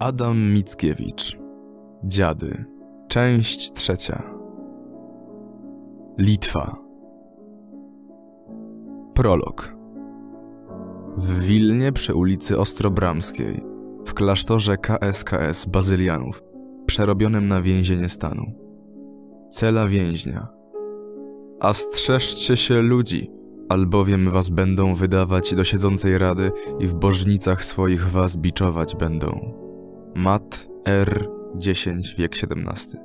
Adam Mickiewicz Dziady Część trzecia Litwa Prolog W Wilnie przy ulicy Ostrobramskiej w klasztorze KSKS Bazylianów przerobionym na więzienie stanu. Cela więźnia A strzeżcie się ludzi, albowiem was będą wydawać do siedzącej rady i w bożnicach swoich was biczować będą. Mat R. 10 wiek XVII.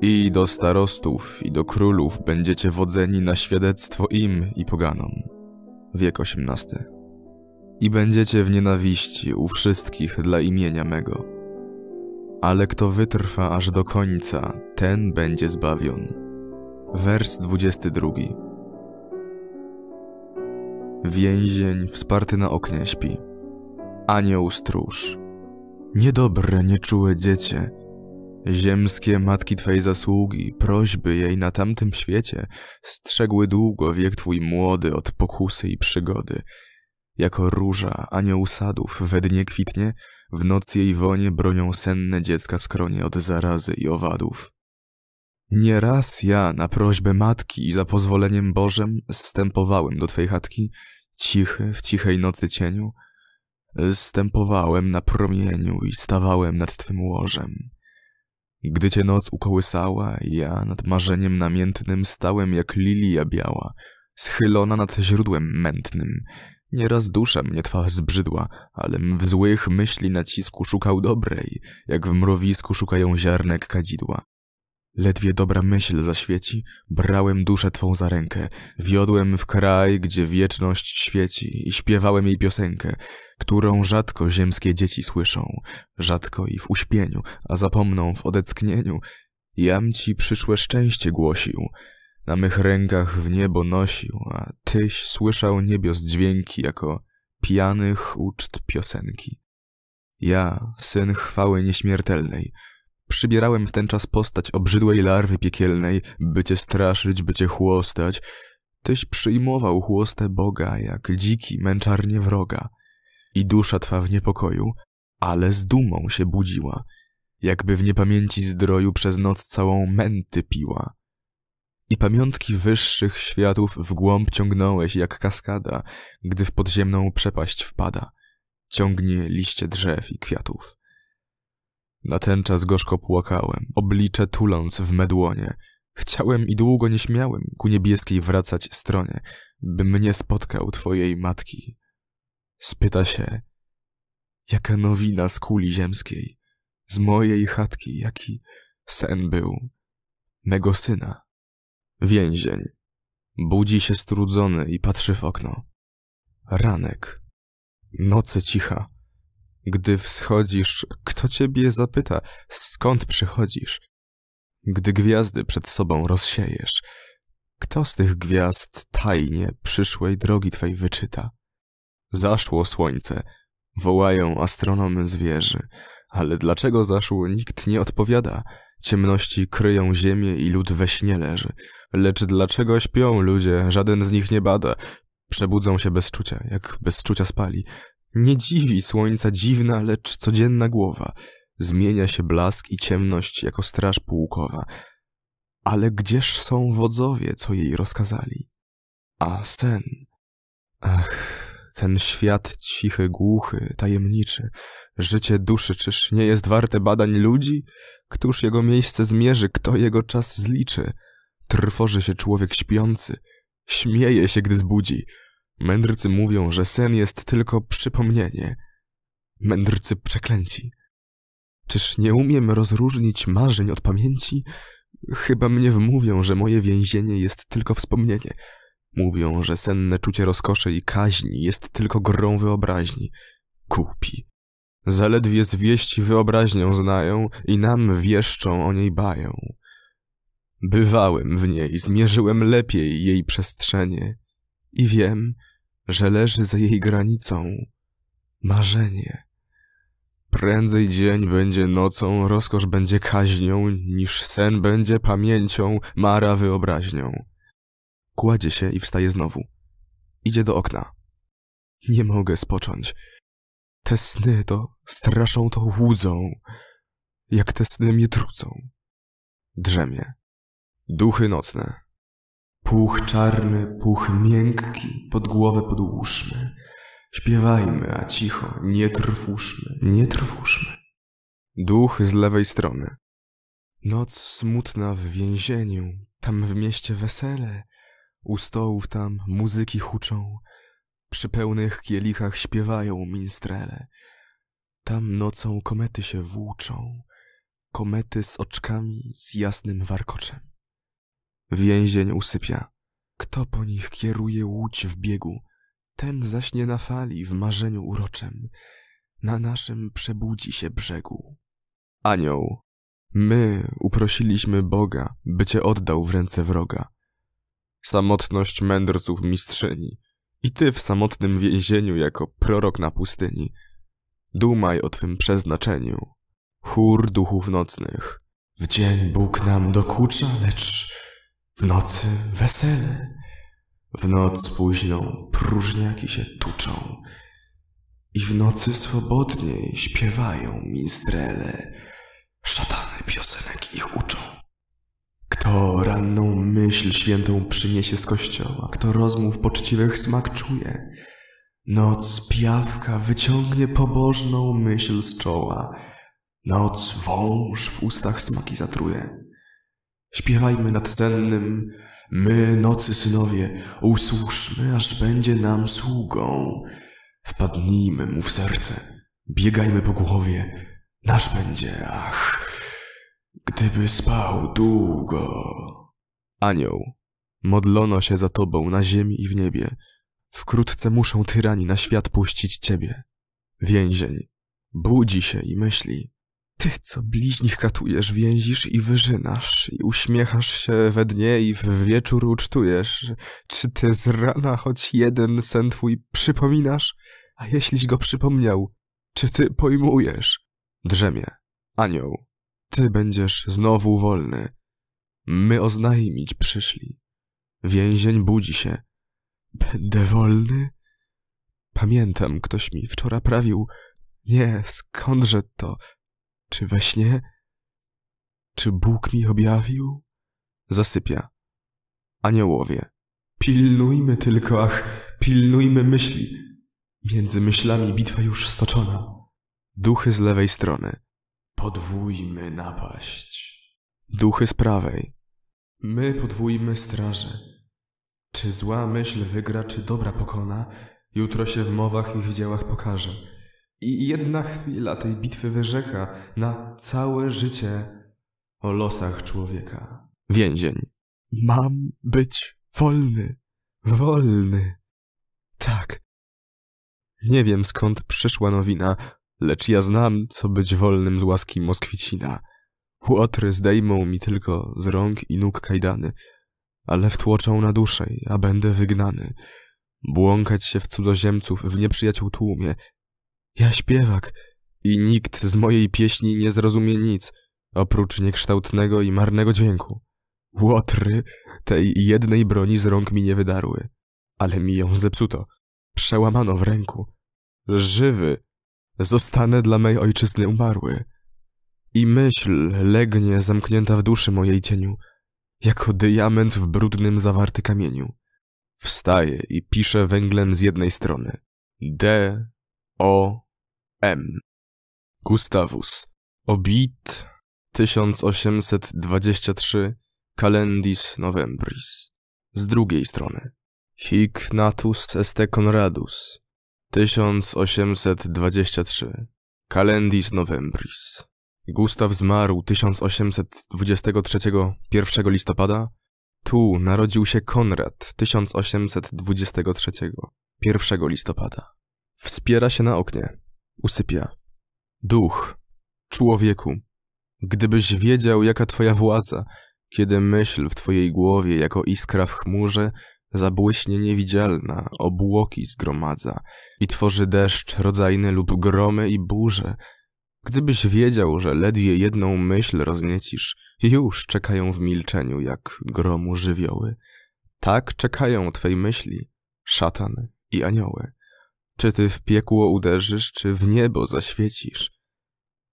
I do starostów, i do królów będziecie wodzeni na świadectwo im i poganom. Wiek XVIII. I będziecie w nienawiści u wszystkich dla imienia mego. Ale kto wytrwa aż do końca, ten będzie zbawiony. Wers 22. Więzień wsparty na oknie śpi. Anioł stróż. Niedobre, nieczułe dziecię, ziemskie matki twej zasługi, prośby jej na tamtym świecie, strzegły długo wiek twój młody od pokusy i przygody. Jako róża, anioł sadów, we dnie kwitnie, w nocy jej wonie bronią senne dziecka skronie od zarazy i owadów. Nie raz ja na prośbę matki i za pozwoleniem Bożem stępowałem do twej chatki, cichy, w cichej nocy cieniu, Zstępowałem na promieniu i stawałem nad twym łożem. Gdy cię noc ukołysała, ja nad marzeniem namiętnym stałem jak lilia biała, schylona nad źródłem mętnym. Nieraz dusza mnie twa zbrzydła, alem w złych myśli nacisku szukał dobrej, jak w mrowisku szukają ziarnek kadzidła. Ledwie dobra myśl zaświeci, brałem duszę twą za rękę, wiodłem w kraj, gdzie wieczność świeci i śpiewałem jej piosenkę, którą rzadko ziemskie dzieci słyszą, rzadko i w uśpieniu, a zapomną w odecknieniu. Jam ci przyszłe szczęście głosił, na mych rękach w niebo nosił, a tyś słyszał niebios dźwięki jako pijanych uczt piosenki. Ja, syn chwały nieśmiertelnej, Przybierałem w ten czas postać obrzydłej larwy piekielnej, by cię straszyć, by cię chłostać. Tyś przyjmował chłostę Boga, jak dziki męczarnie wroga. I dusza twa w niepokoju, ale z dumą się budziła, jakby w niepamięci zdroju przez noc całą męty piła. I pamiątki wyższych światów w głąb ciągnąłeś jak kaskada, gdy w podziemną przepaść wpada. Ciągnie liście drzew i kwiatów. Natenczas gorzko płakałem, oblicze tuląc w medłonie. Chciałem i długo nie śmiałem ku niebieskiej wracać stronie, by mnie spotkał twojej matki. Spyta się, jaka nowina z kuli ziemskiej, z mojej chatki, jaki sen był, mego syna. Więzień. Budzi się strudzony i patrzy w okno. Ranek. Noce cicha. Gdy wschodzisz, kto ciebie zapyta, skąd przychodzisz? Gdy gwiazdy przed sobą rozsiejesz, kto z tych gwiazd tajnie przyszłej drogi twej wyczyta? Zaszło słońce, wołają astronomy zwierzy, ale dlaczego zaszło nikt nie odpowiada. Ciemności kryją ziemię i lud we śnie leży. Lecz dlaczego śpią ludzie, żaden z nich nie bada. Przebudzą się bez czucia, jak bez czucia spali. Nie dziwi słońca dziwna, lecz codzienna głowa. Zmienia się blask i ciemność jako straż pułkowa. Ale gdzież są wodzowie, co jej rozkazali? A sen? Ach, ten świat cichy, głuchy, tajemniczy. Życie duszy czyż nie jest warte badań ludzi? Któż jego miejsce zmierzy, kto jego czas zliczy? Trwoży się człowiek śpiący, śmieje się, gdy zbudzi. Mędrcy mówią, że sen jest tylko przypomnienie. Mędrcy przeklęci. Czyż nie umiem rozróżnić marzeń od pamięci? Chyba mnie wmówią, że moje więzienie jest tylko wspomnienie. Mówią, że senne czucie rozkoszy i kaźni jest tylko grą wyobraźni. Kupi. Zaledwie zwieści wyobraźnią znają i nam wieszczą o niej bają. Bywałem w niej, zmierzyłem lepiej jej przestrzenie i wiem, że leży za jej granicą. Marzenie. Prędzej dzień będzie nocą, rozkosz będzie kaźnią, niż sen będzie pamięcią, mara wyobraźnią. Kładzie się i wstaje znowu. Idzie do okna. Nie mogę spocząć. Te sny to straszą, to łudzą. Jak te sny mnie trudzą. Drzemie. Duchy nocne. Puch czarny, puch miękki, pod głowę podłóżmy. Śpiewajmy, a cicho, nie trwóżmy, nie trwóżmy. Duch z lewej strony. Noc smutna w więzieniu, tam w mieście wesele. U stołów tam muzyki huczą, przy pełnych kielichach śpiewają minstrele. Tam nocą komety się włóczą, komety z oczkami z jasnym warkoczem. Więzień usypia. Kto po nich kieruje łódź w biegu? Ten zaśnie na fali w marzeniu uroczem. Na naszym przebudzi się brzegu. Anioł. My uprosiliśmy Boga, by cię oddał w ręce wroga. Samotność mędrców mistrzyni. I ty w samotnym więzieniu jako prorok na pustyni. Dumaj o twym przeznaczeniu. Chór duchów nocnych. W dzień Bóg nam dokucza, lecz w nocy wesele, w noc późną próżniaki się tuczą i w nocy swobodniej śpiewają minstrele, szatany piosenek ich uczą. Kto ranną myśl świętą przyniesie z kościoła, kto rozmów poczciwych smak czuje, noc piawka wyciągnie pobożną myśl z czoła, noc wąż w ustach smaki zatruje. Śpiewajmy nad sennym, my, nocy synowie, usłuszmy, aż będzie nam sługą. Wpadnijmy mu w serce, biegajmy po głowie, nasz będzie, ach, gdyby spał długo. Anioł, modlono się za tobą na ziemi i w niebie. Wkrótce muszą tyrani na świat puścić ciebie. Więzień, budzi się i myśli, ty, co bliźnich katujesz, więzisz i wyżynasz, i uśmiechasz się we dnie i w wieczór ucztujesz. Czy ty z rana choć jeden sen twój przypominasz? A jeśliś go przypomniał, czy ty pojmujesz? Drzemie, anioł, ty będziesz znowu wolny. My oznajmić przyszli. Więzień budzi się. Będę wolny? Pamiętam, ktoś mi wczoraj prawił. Nie, skądże to? Czy we śnie? Czy Bóg mi objawił? Zasypia. Aniołowie. Pilnujmy tylko, ach, pilnujmy myśli. Między myślami bitwa już stoczona. Duchy z lewej strony. Podwójmy napaść. Duchy z prawej. My podwójmy straże. Czy zła myśl wygra, czy dobra pokona, jutro się w mowach i w dziełach pokaże. I jedna chwila tej bitwy wyrzeka na całe życie o losach człowieka. Więzień. Mam być wolny. Wolny. Tak. Nie wiem skąd przyszła nowina, lecz ja znam, co być wolnym z łaski Moskwicina. Łotry zdejmą mi tylko z rąk i nóg kajdany, ale wtłoczą na duszę, a będę wygnany. Błąkać się w cudzoziemców, w nieprzyjaciół tłumie, ja śpiewak i nikt z mojej pieśni nie zrozumie nic, oprócz niekształtnego i marnego dźwięku. Łotry tej jednej broni z rąk mi nie wydarły, ale mi ją zepsuto. Przełamano w ręku. Żywy zostanę dla mej ojczyzny umarły. I myśl legnie zamknięta w duszy mojej cieniu, jako diament w brudnym zawarty kamieniu. Wstaję i piszę węglem z jednej strony. D, O, M. Gustavus. Obit 1823 Calendis Novembris. Z drugiej strony. Hic natus este Conradus 1823 Calendis Novembris. Gustaw zmarł 1823 1 listopada. Tu narodził się Konrad 1823 1 listopada. Wspiera się na oknie usypia. Duch, człowieku, gdybyś wiedział, jaka twoja władza, kiedy myśl w twojej głowie jako iskra w chmurze zabłyśnie niewidzialna, obłoki zgromadza i tworzy deszcz rodzajny lub gromy i burze. Gdybyś wiedział, że ledwie jedną myśl rozniecisz, już czekają w milczeniu jak gromu żywioły. Tak czekają twej myśli, szatan i anioły. Czy ty w piekło uderzysz, czy w niebo zaświecisz?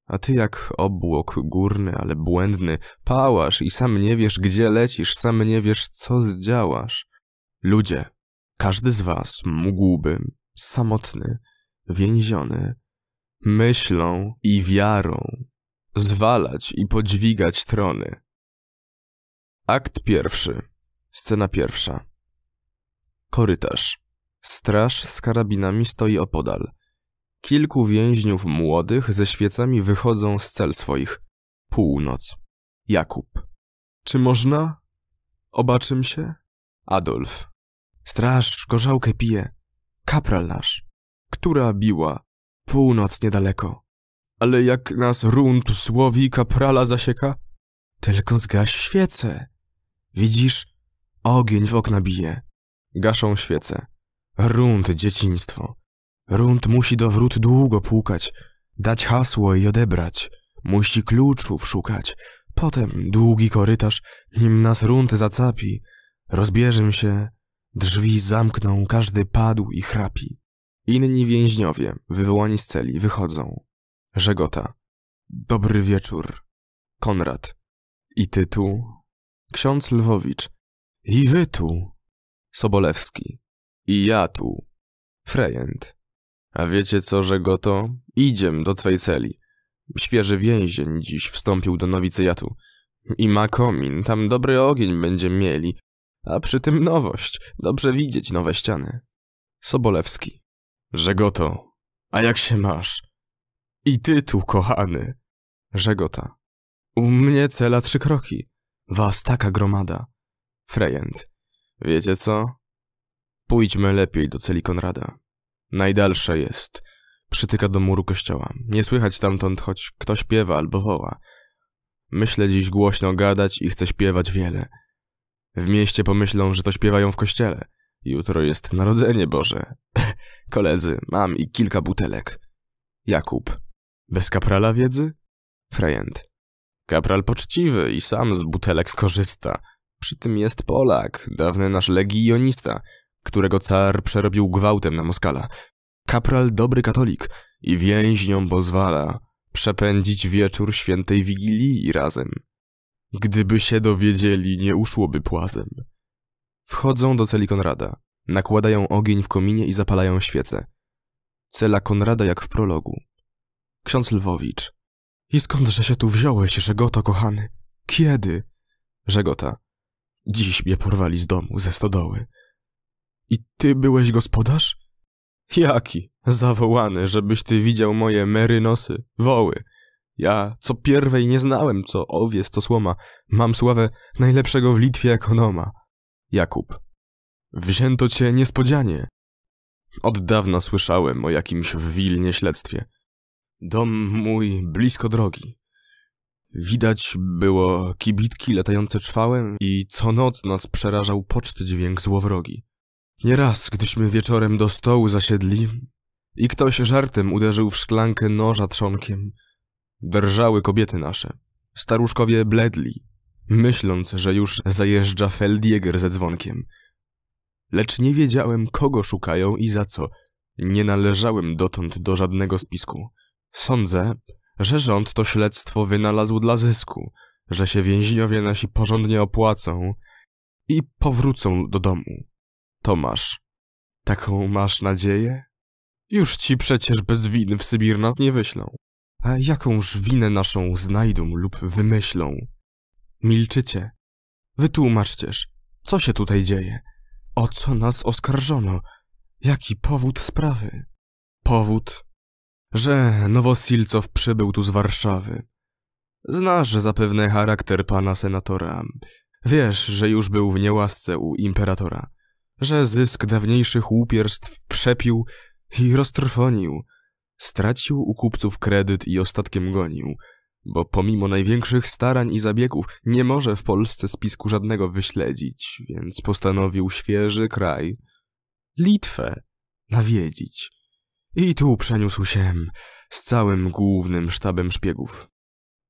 A ty jak obłok górny, ale błędny, pałasz i sam nie wiesz, gdzie lecisz, sam nie wiesz, co zdziałasz. Ludzie, każdy z was mógłby, samotny, więziony, myślą i wiarą, zwalać i podźwigać trony. Akt pierwszy. Scena pierwsza. Korytarz. Straż z karabinami stoi opodal. Kilku więźniów młodych ze świecami wychodzą z cel swoich. Północ. Jakub. Czy można? Obaczym się? Adolf. Straż, gorzałkę pije. Kapral nasz. Która biła? Północ niedaleko. Ale jak nas runt słowi kaprala zasieka? Tylko zgaś świecę. Widzisz? Ogień w okna bije. Gaszą świece. Runt, dzieciństwo. Runt musi do wrót długo pukać, dać hasło i odebrać. Musi kluczów szukać. Potem długi korytarz, nim nas runt zacapi. Rozbierzym się, drzwi zamkną, każdy padł i chrapi. Inni więźniowie, wywołani z celi, wychodzą. Żegota. Dobry wieczór. Konrad. I tytuł? Ksiądz Lwowicz. I wy tu? Sobolewski. I ja tu. Frejent. A wiecie co, że goto? Idziem do twej celi. Świeży więzień dziś wstąpił do nowicjatu. I ma komin, tam dobry ogień będzie mieli. A przy tym nowość, dobrze widzieć nowe ściany. Sobolewski. Żegoto, a jak się masz? I ty tu, kochany. Żegota. U mnie cela trzy kroki. Was taka gromada. Frejent. Wiecie co? Pójdźmy lepiej do celi Konrada. Najdalsze jest. Przytyka do muru kościoła. Nie słychać stamtąd, choć kto śpiewa albo woła. Myślę dziś głośno gadać i chcę śpiewać wiele. W mieście pomyślą, że to śpiewają w kościele. Jutro jest Narodzenie Boże. Koledzy, mam i kilka butelek. Jakub. Bez kaprala wiedzy? Frejent. Kapral poczciwy i sam z butelek korzysta. Przy tym jest Polak, dawny nasz legionista którego car przerobił gwałtem na Moskala. Kapral dobry katolik i więźniom pozwala przepędzić wieczór świętej Wigilii razem. Gdyby się dowiedzieli, nie uszłoby płazem. Wchodzą do celi Konrada, nakładają ogień w kominie i zapalają świece. Cela Konrada jak w prologu. Ksiądz Lwowicz. I skądże się tu wziąłeś, Żegoto, kochany? Kiedy? Żegota. Dziś mnie porwali z domu, ze stodoły. I ty byłeś gospodarz? Jaki? Zawołany, żebyś ty widział moje merynosy, woły. Ja, co pierwej, nie znałem, co owiec, co słoma. Mam sławę najlepszego w Litwie ekonoma. Jakub. Wzięto cię niespodzianie. Od dawna słyszałem o jakimś w Wilnie śledztwie. Dom mój blisko drogi. Widać było kibitki latające czwałem i co noc nas przerażał poczty dźwięk złowrogi. Nieraz, gdyśmy wieczorem do stołu zasiedli i ktoś żartem uderzył w szklankę noża trzonkiem, drżały kobiety nasze. Staruszkowie bledli, myśląc, że już zajeżdża Feldjäger ze dzwonkiem. Lecz nie wiedziałem, kogo szukają i za co. Nie należałem dotąd do żadnego spisku. Sądzę, że rząd to śledztwo wynalazł dla zysku, że się więźniowie nasi porządnie opłacą i powrócą do domu. Tomasz. Taką masz nadzieję? Już ci przecież bez winy w Sybir nas nie wyślą. A jakąż winę naszą znajdą lub wymyślą? Milczycie. Wytłumaczcież, co się tutaj dzieje? O co nas oskarżono? Jaki powód sprawy? Powód, że Nowosilcow przybył tu z Warszawy. Znasz zapewne charakter pana senatora. Wiesz, że już był w niełasce u imperatora że zysk dawniejszych łupierstw przepił i roztrwonił. Stracił u kupców kredyt i ostatkiem gonił, bo pomimo największych starań i zabiegów nie może w Polsce spisku żadnego wyśledzić, więc postanowił świeży kraj, Litwę, nawiedzić. I tu przeniósł się z całym głównym sztabem szpiegów.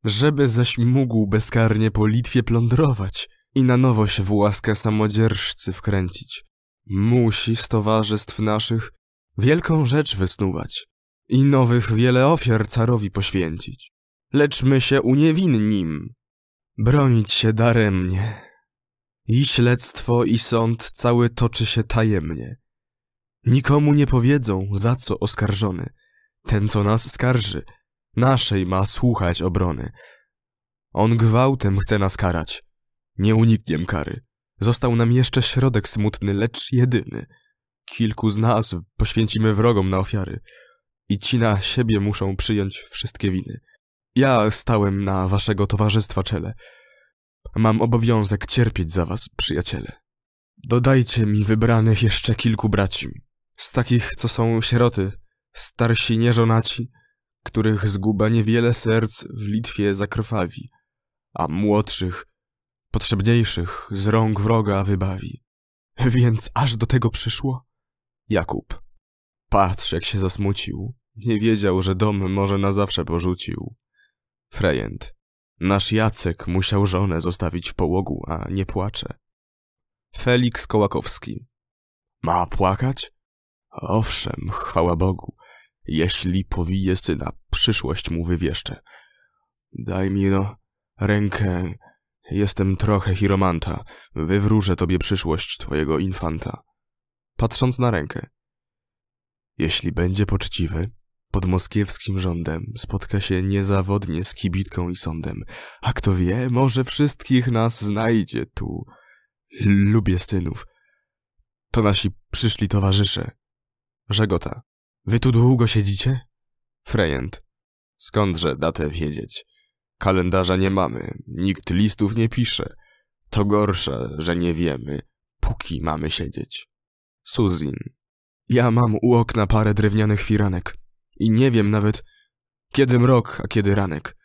Żeby zaś mógł bezkarnie po Litwie plądrować i na nowo się w łaskę samodzierżcy wkręcić musi z towarzystw naszych wielką rzecz wysnuwać i nowych wiele ofiar carowi poświęcić. Lecz my się uniewinnim, bronić się daremnie. I śledztwo i sąd cały toczy się tajemnie. Nikomu nie powiedzą, za co oskarżony. Ten, co nas skarży, naszej ma słuchać obrony. On gwałtem chce nas karać, nie unikniem kary. Został nam jeszcze środek smutny, lecz jedyny. Kilku z nas poświęcimy wrogom na ofiary i ci na siebie muszą przyjąć wszystkie winy. Ja stałem na waszego towarzystwa czele. Mam obowiązek cierpieć za was, przyjaciele. Dodajcie mi wybranych jeszcze kilku braci. Z takich, co są sieroty, starsi nieżonaci, których zguba niewiele serc w Litwie zakrwawi, a młodszych, potrzebniejszych z rąk wroga wybawi. Więc aż do tego przyszło? Jakub. Patrz, jak się zasmucił. Nie wiedział, że dom może na zawsze porzucił. Frejent. Nasz Jacek musiał żonę zostawić w połogu, a nie płacze. Felix Kołakowski. Ma płakać? Owszem, chwała Bogu. Jeśli powije syna, przyszłość mu wywieszcze. Daj mi no rękę, Jestem trochę chiromanta. Wywróżę tobie przyszłość twojego infanta. Patrząc na rękę. Jeśli będzie poczciwy, pod moskiewskim rządem spotka się niezawodnie z kibitką i sądem. A kto wie, może wszystkich nas znajdzie tu. Lubię synów. To nasi przyszli towarzysze. Żegota. Wy tu długo siedzicie? Frejent. Skądże datę wiedzieć? Kalendarza nie mamy, nikt listów nie pisze. To gorsze, że nie wiemy, póki mamy siedzieć. Suzin. Ja mam u okna parę drewnianych firanek i nie wiem nawet, kiedy mrok, a kiedy ranek.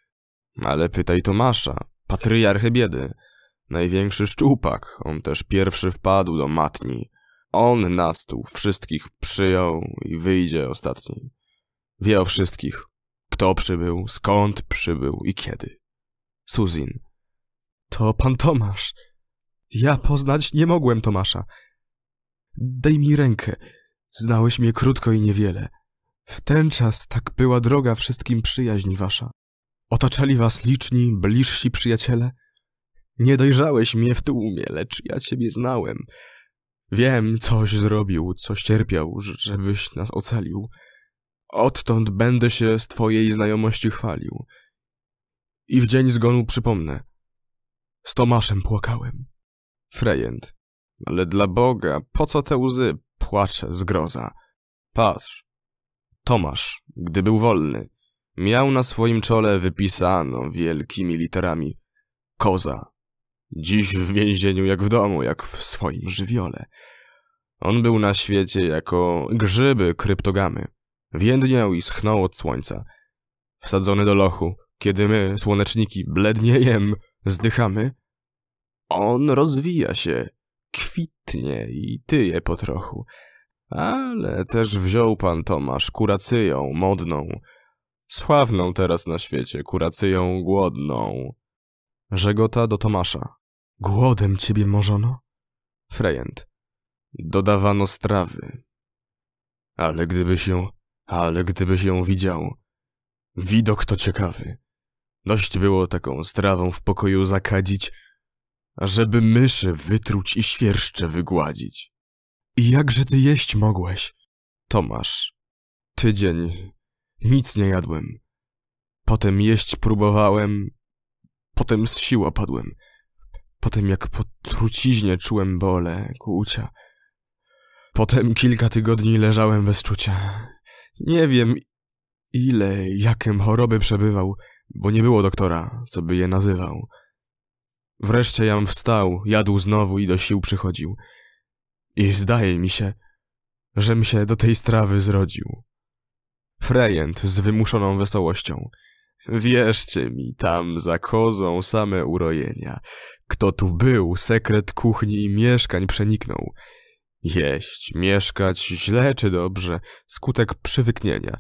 Ale pytaj Tomasza, patriarchę biedy. Największy szczupak, on też pierwszy wpadł do matni. On nas tu wszystkich przyjął i wyjdzie ostatni. Wie o wszystkich, kto przybył, skąd przybył i kiedy. Suzin. To pan Tomasz. Ja poznać nie mogłem Tomasza. Daj mi rękę. Znałeś mnie krótko i niewiele. W ten czas tak była droga wszystkim przyjaźń wasza. Otaczali was liczni, bliżsi przyjaciele. Nie dojrzałeś mnie w tłumie, lecz ja ciebie znałem. Wiem, coś zrobił, coś cierpiał, żebyś nas ocalił. Odtąd będę się z twojej znajomości chwalił. I w dzień zgonu przypomnę. Z Tomaszem płakałem. Frejent. Ale dla Boga, po co te łzy? Płacze zgroza. Patrz. Tomasz, gdy był wolny, miał na swoim czole wypisano wielkimi literami koza. Dziś w więzieniu jak w domu, jak w swoim żywiole. On był na świecie jako grzyby kryptogamy. Więdniał i schnął od słońca. Wsadzony do lochu, kiedy my, słoneczniki, bledniejemy, zdychamy, on rozwija się, kwitnie i tyje po trochu. Ale też wziął pan Tomasz kuracyją modną, sławną teraz na świecie, kuracyją głodną. Żegota do Tomasza. Głodem ciebie morzono? Frejent. Dodawano strawy. Ale gdyby się ale gdybyś ją widział. Widok to ciekawy. Dość było taką strawą w pokoju zakadzić, ażeby myszy wytruć i świerszcze wygładzić. I jakże ty jeść mogłeś? Tomasz. Tydzień. Nic nie jadłem. Potem jeść próbowałem. Potem z sił opadłem. Potem jak po truciźnie czułem bole, kłucia. Potem kilka tygodni leżałem bez czucia. Nie wiem, ile, jakim choroby przebywał, bo nie było doktora, co by je nazywał. Wreszcie jam wstał, jadł znowu i do sił przychodził. I zdaje mi się, żem się do tej strawy zrodził. Frejent z wymuszoną wesołością. Wierzcie mi, tam za kozą same urojenia. Kto tu był, sekret kuchni i mieszkań przeniknął. Jeść, mieszkać, źle czy dobrze, skutek przywyknienia.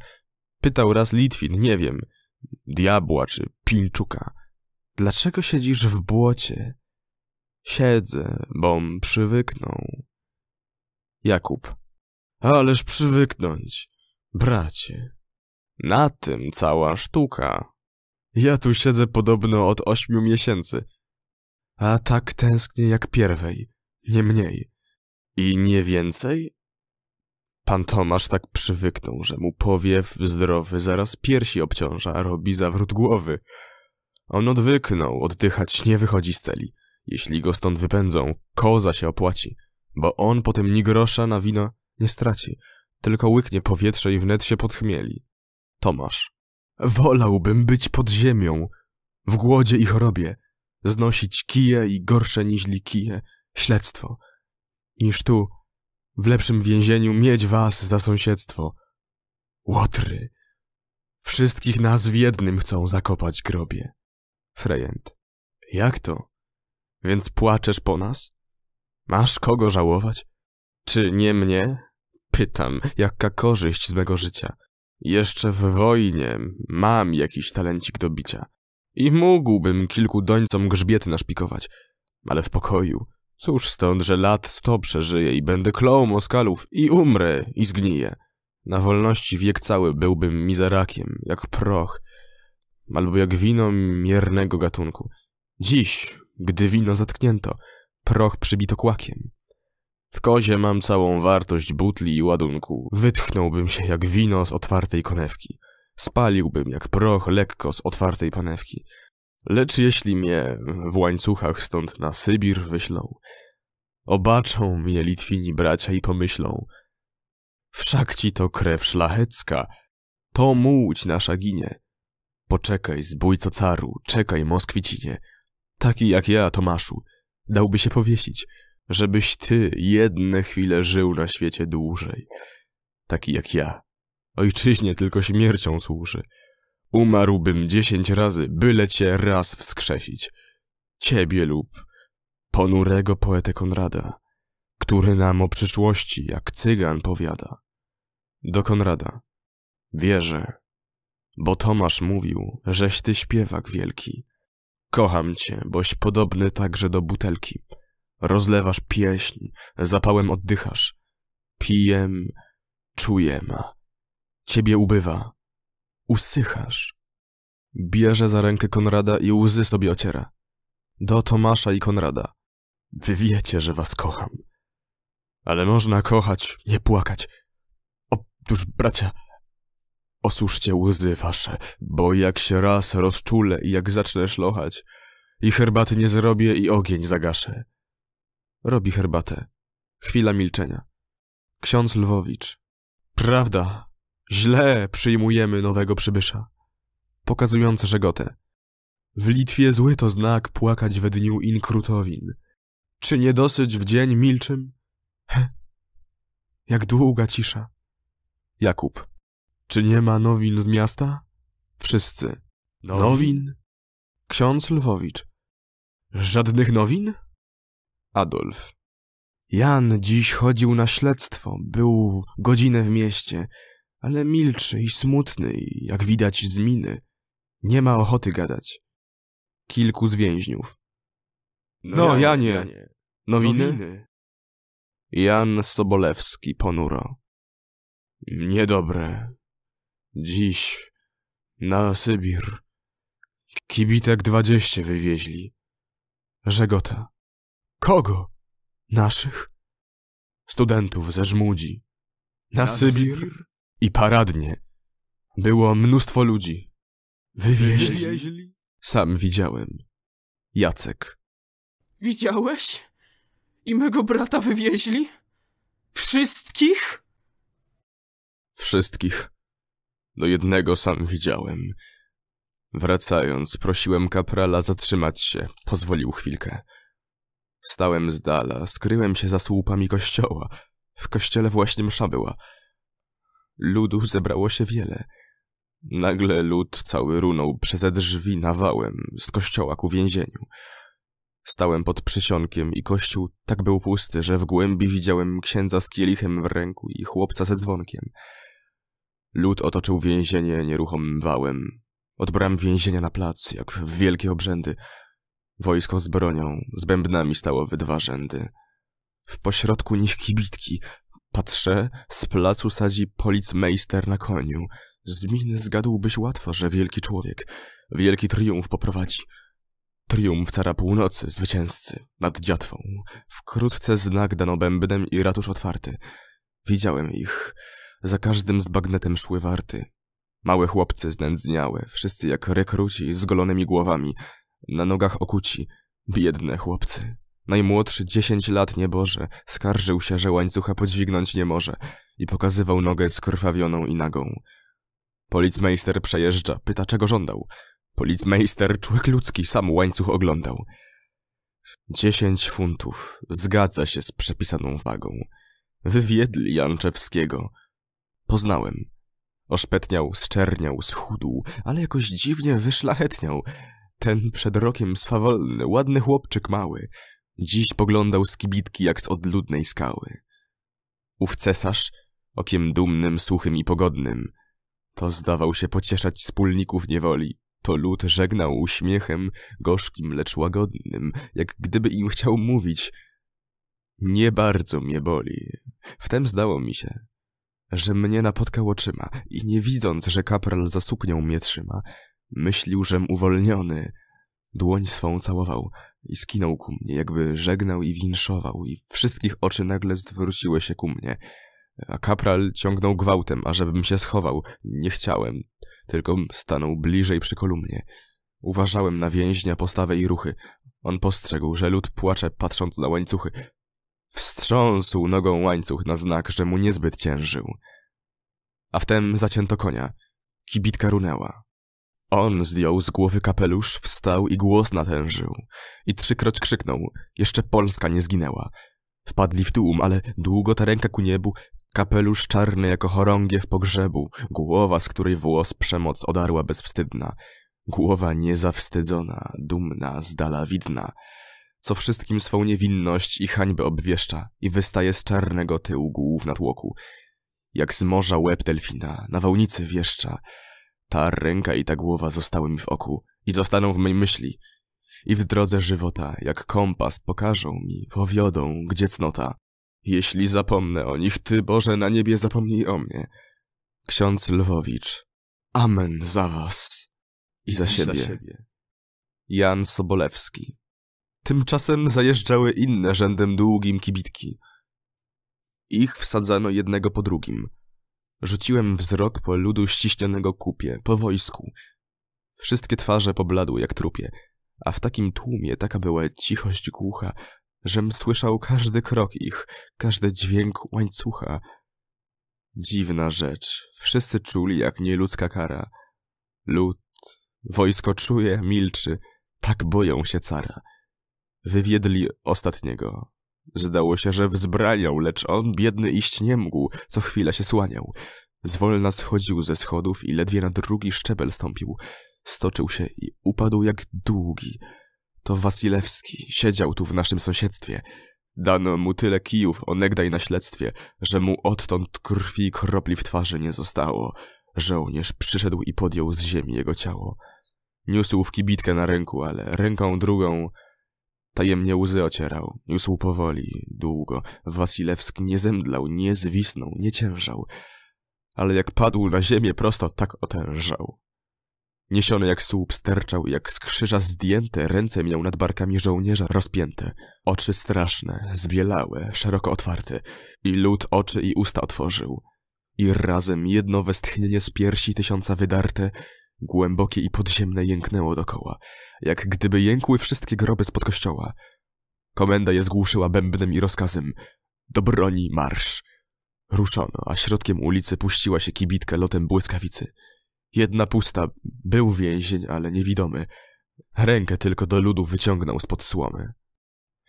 Pytał raz Litwin, nie wiem, diabła czy pińczuka. Dlaczego siedzisz w błocie? Siedzę, bom przywyknął. Jakub. Ależ przywyknąć, bracie. Na tym cała sztuka. Ja tu siedzę podobno od ośmiu miesięcy. A tak tęsknię jak pierwej, nie mniej. I nie więcej? Pan Tomasz tak przywyknął, że mu powiew zdrowy zaraz piersi obciąża, a robi zawrót głowy. On odwyknął, oddychać nie wychodzi z celi. Jeśli go stąd wypędzą, koza się opłaci, bo on potem ni grosza na wino nie straci, tylko łyknie powietrze i wnet się podchmieli. Tomasz. Wolałbym być pod ziemią, w głodzie i chorobie, znosić kije i gorsze niźli kije, śledztwo – niż tu, w lepszym więzieniu, mieć was za sąsiedztwo. Łotry. Wszystkich nas w jednym chcą zakopać grobie. Frejent. Jak to? Więc płaczesz po nas? Masz kogo żałować? Czy nie mnie? Pytam, jaka korzyść z mego życia. Jeszcze w wojnie mam jakiś talencik do bicia. I mógłbym kilku dońcom grzbiety naszpikować, ale w pokoju Cóż stąd, że lat sto przeżyję i będę klął Moskalów i umrę i zgniję. Na wolności wiek cały byłbym mizerakiem, jak proch, albo jak wino miernego gatunku. Dziś, gdy wino zatknięto, proch przybito kłakiem. W kozie mam całą wartość butli i ładunku. Wytchnąłbym się jak wino z otwartej konewki. Spaliłbym jak proch lekko z otwartej panewki. Lecz jeśli mnie w łańcuchach stąd na Sybir wyślą, obaczą mnie Litwini bracia i pomyślą, wszak ci to krew szlachecka, to łódź nasza ginie. Poczekaj, zbójco caru, czekaj, Moskwicinie. Taki jak ja, Tomaszu, dałby się powiesić, żebyś ty jedne chwile żył na świecie dłużej. Taki jak ja. Ojczyźnie tylko śmiercią służy. Umarłbym dziesięć razy, byle cię raz wskrzesić. Ciebie lub ponurego poetę Konrada, który nam o przyszłości, jak cygan, powiada. Do Konrada. Wierzę, bo Tomasz mówił, żeś ty śpiewak wielki. Kocham cię, boś podobny także do butelki. Rozlewasz pieśń, zapałem oddychasz. Pijem, czuję ma. Ciebie ubywa. Usychasz. Bierze za rękę Konrada i łzy sobie ociera. Do Tomasza i Konrada. Wy wiecie, że was kocham. Ale można kochać, nie płakać. Otóż, bracia, osuszcie łzy wasze, bo jak się raz rozczulę i jak zacznę szlochać, i herbaty nie zrobię i ogień zagaszę. Robi herbatę. Chwila milczenia. Ksiądz Lwowicz. Prawda, Źle przyjmujemy nowego przybysza. Pokazujące żegotę. W Litwie zły to znak płakać we dniu inkrutowin. Czy nie dosyć w dzień milczym? He, Jak długa cisza. Jakub. Czy nie ma nowin z miasta? Wszyscy. Nowin? nowin? Ksiądz Lwowicz. Żadnych nowin? Adolf. Jan dziś chodził na śledztwo, był godzinę w mieście ale milczy i smutny i, jak widać, z miny. Nie ma ochoty gadać. Kilku z więźniów. No, no ja, Janie, Janie. Nowiny? Nowiny? Jan Sobolewski ponuro. Niedobre. Dziś na Sybir kibitek dwadzieścia wywieźli. Żegota. Kogo? Naszych? Studentów ze Żmudzi. Na, na Sybir? Sybir? i paradnie. Było mnóstwo ludzi. Wywieźli. Wywieźli? Sam widziałem. Jacek. Widziałeś? I mego brata wywieźli? Wszystkich? Wszystkich. Do jednego sam widziałem. Wracając, prosiłem kaprala zatrzymać się. Pozwolił chwilkę. Stałem z dala, skryłem się za słupami kościoła. W kościele właśnie msza była. Ludu zebrało się wiele. Nagle lud cały runął przeze drzwi nawałem z kościoła ku więzieniu. Stałem pod przysionkiem i kościół tak był pusty, że w głębi widziałem księdza z kielichem w ręku i chłopca ze dzwonkiem. Lud otoczył więzienie nieruchomym wałem. Odbrałem więzienia na plac, jak w wielkie obrzędy. Wojsko z bronią, z bębnami stało we dwa rzędy. W pośrodku nich kibitki, Patrzę, z placu sadzi policmeister na koniu. Z min zgadłbyś łatwo, że wielki człowiek, wielki triumf poprowadzi. Triumf cara północy, zwycięzcy, nad dziatwą. Wkrótce znak dano bębnem i ratusz otwarty. Widziałem ich. Za każdym z bagnetem szły warty. Małe chłopcy znędzniałe, wszyscy jak rekruci z golonymi głowami, na nogach okuci, biedne chłopcy. Najmłodszy dziesięć lat nieboże skarżył się, że łańcucha podźwignąć nie może i pokazywał nogę skrwawioną i nagą. Policmeister przejeżdża, pyta czego żądał. Policmeister, człowiek ludzki, sam łańcuch oglądał. Dziesięć funtów zgadza się z przepisaną wagą. Wywiedli Janczewskiego. Poznałem. Oszpetniał, zczerniał, schudł, ale jakoś dziwnie wyszlachetniał. Ten przed rokiem swawolny, ładny chłopczyk mały, Dziś poglądał z kibitki jak z odludnej skały. Ów cesarz, okiem dumnym, suchym i pogodnym, to zdawał się pocieszać wspólników niewoli, to lud żegnał uśmiechem, gorzkim, lecz łagodnym, jak gdyby im chciał mówić Nie bardzo mnie boli. Wtem zdało mi się, że mnie napotkał oczyma i nie widząc, że kapral za suknią mnie trzyma, myślił, żem uwolniony. Dłoń swą całował – i skinął ku mnie, jakby żegnał i winszował, i wszystkich oczy nagle zwróciły się ku mnie. A kapral ciągnął gwałtem, ażebym się schował. Nie chciałem, tylko stanął bliżej przy kolumnie. Uważałem na więźnia postawę i ruchy. On postrzegł, że lud płacze patrząc na łańcuchy. Wstrząsł nogą łańcuch na znak, że mu niezbyt ciężył. A wtem zacięto konia. Kibitka runęła. On zdjął z głowy kapelusz, wstał i głos natężył. I trzykroć krzyknął. Jeszcze Polska nie zginęła. Wpadli w tłum, ale długo ta ręka ku niebu, kapelusz czarny jako chorągiew pogrzebu, głowa, z której włos przemoc odarła bezwstydna. Głowa niezawstydzona, dumna, z dala widna, co wszystkim swą niewinność i hańbę obwieszcza i wystaje z czarnego tyłu głów natłoku. Jak z morza łeb delfina, nawałnicy wieszcza, ta ręka i ta głowa zostały mi w oku i zostaną w mej myśli. I w drodze żywota, jak kompas, pokażą mi, powiodą, gdzie cnota. Jeśli zapomnę o nich, Ty, Boże, na niebie zapomnij o mnie. Ksiądz Lwowicz. Amen za was i, za, siebie. za siebie. Jan Sobolewski. Tymczasem zajeżdżały inne rzędem długim kibitki. Ich wsadzano jednego po drugim – Rzuciłem wzrok po ludu ściśnionego kupie, po wojsku. Wszystkie twarze pobladły jak trupie, a w takim tłumie taka była cichość głucha, żem słyszał każdy krok ich, każdy dźwięk łańcucha. Dziwna rzecz, wszyscy czuli jak nieludzka kara. Lud, wojsko czuje, milczy, tak boją się cara. Wywiedli ostatniego, Zdało się, że wzbraniał, lecz on, biedny, iść nie mógł, co chwila się słaniał. Zwolna schodził ze schodów i ledwie na drugi szczebel stąpił. Stoczył się i upadł jak długi. To Wasilewski siedział tu w naszym sąsiedztwie. Dano mu tyle kijów onegdaj na śledztwie, że mu odtąd krwi i kropli w twarzy nie zostało. Żołnierz przyszedł i podjął z ziemi jego ciało. Niósł w kibitkę na ręku, ale ręką drugą Tajemnie łzy ocierał, niósł powoli, długo. Wasilewski nie zemdlał, nie zwisnął, nie ciężał. Ale jak padł na ziemię prosto, tak otężał. Niesiony jak słup sterczał, jak z krzyża zdjęte, ręce miał nad barkami żołnierza rozpięte. Oczy straszne, zbielałe, szeroko otwarte. I lud oczy i usta otworzył. I razem jedno westchnienie z piersi tysiąca wydarte Głębokie i podziemne jęknęło dokoła, jak gdyby jękły wszystkie groby spod kościoła. Komenda je zgłuszyła bębnem i rozkazem. Do broni marsz! Ruszono, a środkiem ulicy puściła się kibitka lotem błyskawicy. Jedna pusta, był więzień, ale niewidomy. Rękę tylko do ludu wyciągnął spod słomy.